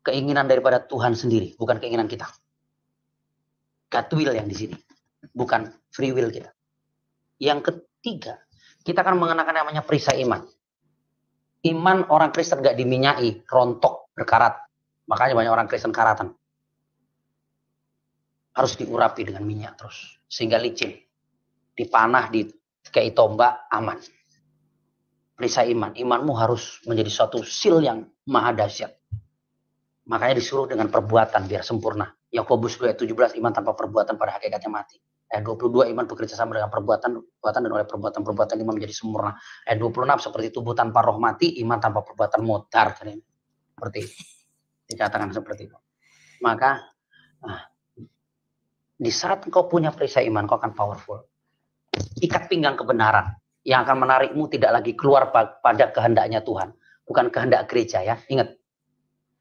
Keinginan daripada Tuhan sendiri, bukan keinginan kita. God will yang di sini. Bukan free will kita. Yang ketiga, kita akan mengenakan namanya perisai iman. Iman orang Kristen gak diminyai, rontok, berkarat. Makanya banyak orang Kristen karatan. Harus diurapi dengan minyak terus. Sehingga licin. Dipanah, di kayak tombak, aman. Perisai iman. Imanmu harus menjadi suatu sil yang maha dahsyat. Makanya disuruh dengan perbuatan biar sempurna. Yakobus 17, iman tanpa perbuatan pada hakikatnya mati. Eh, Ayat 22 iman bekerja sama dengan perbuatan, perbuatan dan oleh perbuatan-perbuatan iman menjadi sempurna. Eh, Ayat 26 seperti tubuh tanpa roh mati, iman tanpa perbuatan modar. Seperti Dikatakan seperti itu. Maka nah, di saat engkau punya perisai iman, kau akan powerful. Ikat pinggang kebenaran yang akan menarikmu tidak lagi keluar pada kehendaknya Tuhan. Bukan kehendak gereja ya, ingat.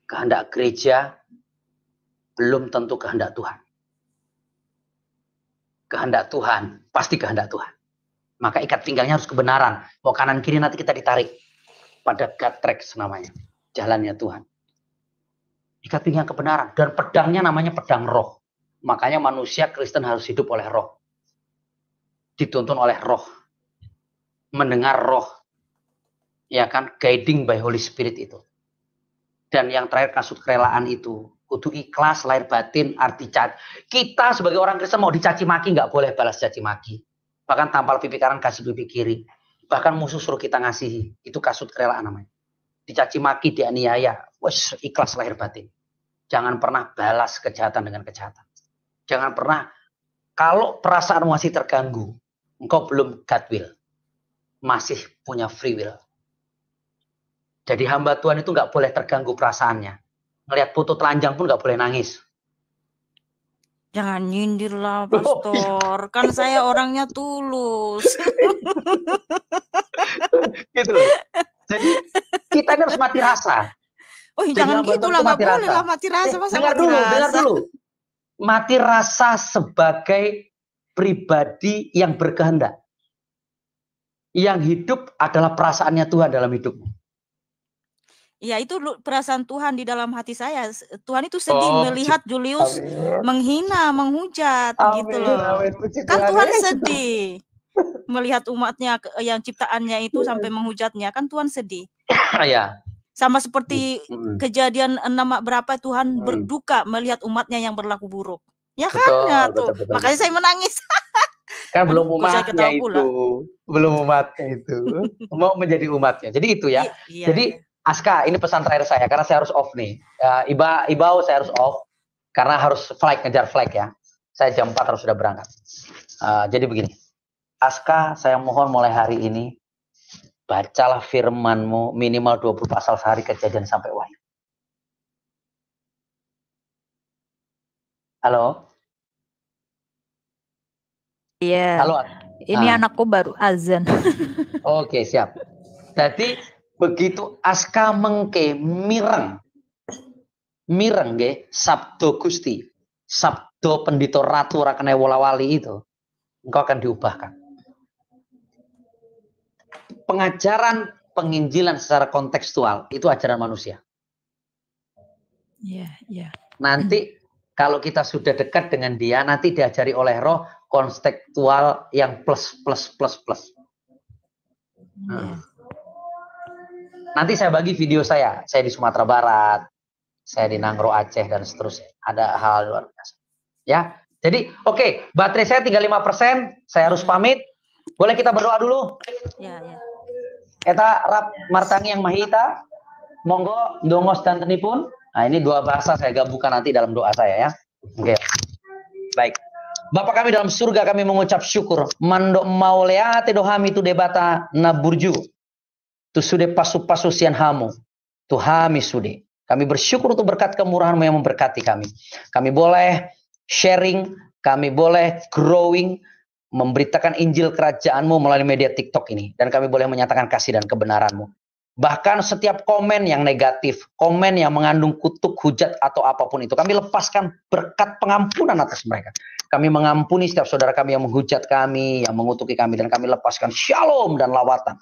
Kehendak gereja belum tentu kehendak Tuhan kehendak Tuhan, pasti kehendak Tuhan. Maka ikat pinggangnya harus kebenaran. Mau kanan kiri nanti kita ditarik pada God track namanya, jalannya Tuhan. Ikat pinggang kebenaran dan pedangnya namanya pedang roh. Makanya manusia Kristen harus hidup oleh roh. Dituntun oleh roh. Mendengar roh. Ya kan guiding by Holy Spirit itu. Dan yang terakhir kasut kerelaan itu kudu ikhlas lahir batin arti cat. Kita sebagai orang Kristen mau dicaci maki nggak boleh balas caci maki. Bahkan tampal pipi kanan kasih pipi kiri. Bahkan musuh suruh kita ngasih Itu kasut kerelaan namanya. Dicaci maki, dianiaya. Wes ikhlas lahir batin. Jangan pernah balas kejahatan dengan kejahatan. Jangan pernah kalau perasaan masih terganggu, engkau belum God will. Masih punya free will. Jadi hamba Tuhan itu nggak boleh terganggu perasaannya ngelihat foto telanjang pun nggak boleh nangis. Jangan nyindir lah, iya. Pastor. Kan saya orangnya tulus. gitu loh. Jadi kita ini harus mati rasa. Oh, Jadi jangan gitu lah, nggak boleh lah mati rasa. Masa dengar mati dulu, rasa. dengar dulu. Mati rasa sebagai pribadi yang berkehendak. Yang hidup adalah perasaannya Tuhan dalam hidupmu. Ya itu perasaan Tuhan di dalam hati saya. Tuhan itu sedih oh, melihat Julius amin. menghina, menghujat amin, gitu loh. Amin. Kan Tuhan sedih melihat umatnya yang ciptaannya itu iya. sampai menghujatnya. Kan Tuhan sedih. Ya. Sama seperti hmm. kejadian enam berapa Tuhan hmm. berduka melihat umatnya yang berlaku buruk. Ya kan betul, ya tuh. Betul, betul. Makanya saya menangis. kan belum umatnya itu. Belum umatnya itu. Mau menjadi umatnya. Jadi itu ya. Iya, Jadi iya. Aska, ini pesan terakhir saya karena saya harus off nih. Uh, Iba Ibau saya harus off karena harus flight ngejar flight ya. Saya jam 4 harus sudah berangkat. Uh, jadi begini. Aska, saya mohon mulai hari ini bacalah firmanmu minimal 20 pasal sehari kejadian sampai wahyu. Halo? Iya. Yeah. Halo. Ini ah. anakku baru azan. Oke, okay, siap. Jadi begitu aska mengke mireng mireng ge sabdo Gusti sabdo pendito ratu rakene wala-wali itu engkau akan diubahkan pengajaran penginjilan secara kontekstual itu ajaran manusia yeah, yeah. nanti kalau kita sudah dekat dengan dia nanti diajari oleh roh kontekstual yang plus plus plus plus hmm. Nanti saya bagi video saya. Saya di Sumatera Barat, saya di Nangro Aceh dan seterusnya. Ada hal luar biasa. Ya. Jadi, oke, okay, baterai saya tinggal persen. saya harus pamit. Boleh kita berdoa dulu? Ya, ya. Kita rap martangi yang mahita, monggo dongos dan tenipun. Nah, ini dua bahasa saya gabungkan nanti dalam doa saya ya. Oke. Okay. Baik. Bapak kami dalam surga kami mengucap syukur. Mando mauleate dohami tu debata naburju. Tu sude pasu-pasu sian hamu. Tu hami sude. Kami bersyukur untuk berkat kemurahanmu yang memberkati kami. Kami boleh sharing, kami boleh growing, memberitakan Injil kerajaanmu melalui media TikTok ini. Dan kami boleh menyatakan kasih dan kebenaranmu. Bahkan setiap komen yang negatif, komen yang mengandung kutuk, hujat, atau apapun itu. Kami lepaskan berkat pengampunan atas mereka. Kami mengampuni setiap saudara kami yang menghujat kami, yang mengutuki kami. Dan kami lepaskan shalom dan lawatan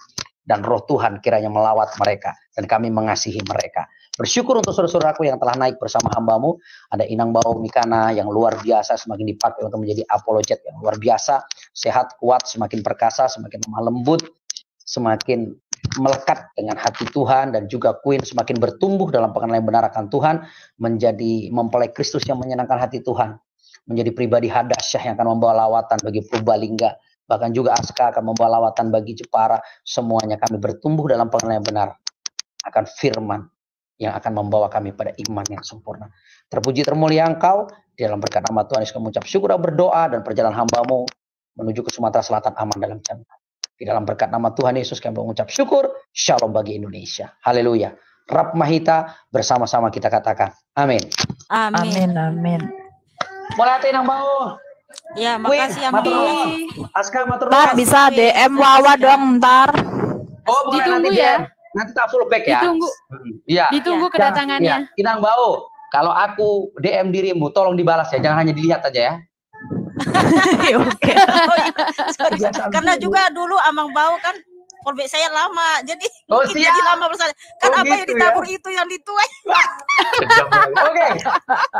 dan roh Tuhan kiranya melawat mereka dan kami mengasihi mereka. Bersyukur untuk saudara-saudaraku yang telah naik bersama hambamu. Ada Inang Bau Mikana yang luar biasa semakin dipakai untuk menjadi apologet yang luar biasa. Sehat, kuat, semakin perkasa, semakin lemah lembut, semakin melekat dengan hati Tuhan dan juga Queen semakin bertumbuh dalam pengenalan benar akan Tuhan menjadi mempelai Kristus yang menyenangkan hati Tuhan menjadi pribadi hadasyah yang akan membawa lawatan bagi Purbalingga bahkan juga Aska akan membawa lawatan bagi Jepara. Semuanya kami bertumbuh dalam pengenalan yang benar akan firman yang akan membawa kami pada iman yang sempurna. Terpuji termulia engkau, di dalam berkat nama Tuhan Yesus kami syukur dan berdoa dan perjalanan hambamu menuju ke Sumatera Selatan aman dalam jaminan. Di dalam berkat nama Tuhan Yesus kami mengucap syukur, shalom bagi Indonesia. Haleluya. Rab Mahita bersama-sama kita katakan. Amin. Amin. Amin. Amin. Mulai yang bawah. Ya, makasih ya. Aska matur nuwun. bisa DM Wawa dong ntar. Oh, boleh nanti ya. Nanti tak full back ya. Ditunggu. Hmm, iya. Ditunggu iya. kedatangannya. Iya. Inang Bau, kalau aku DM dirimu tolong dibalas ya, jangan hanya dilihat aja ya. Oke. Karena juga dulu Amang Bau kan Korbek saya lama, jadi oh, mungkin jadi lama bersama. Kan oh, apa gitu yang ditabur ya? itu yang dituai. Oke.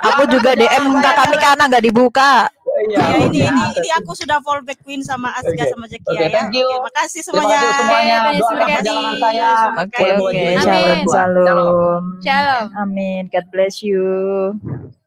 Aku juga DM minta ya. kami karena nggak dibuka. Iya ya, ini, ini, ini aku sudah back queen sama Aska okay. sama Jackie okay, ya. Thank Okay, makasih semuanya. Terima kasih semuanya. Okay, Doakan perjalanan saya. Oke, okay, okay. Shalom. Shalom. Shalom. Amin. God bless you.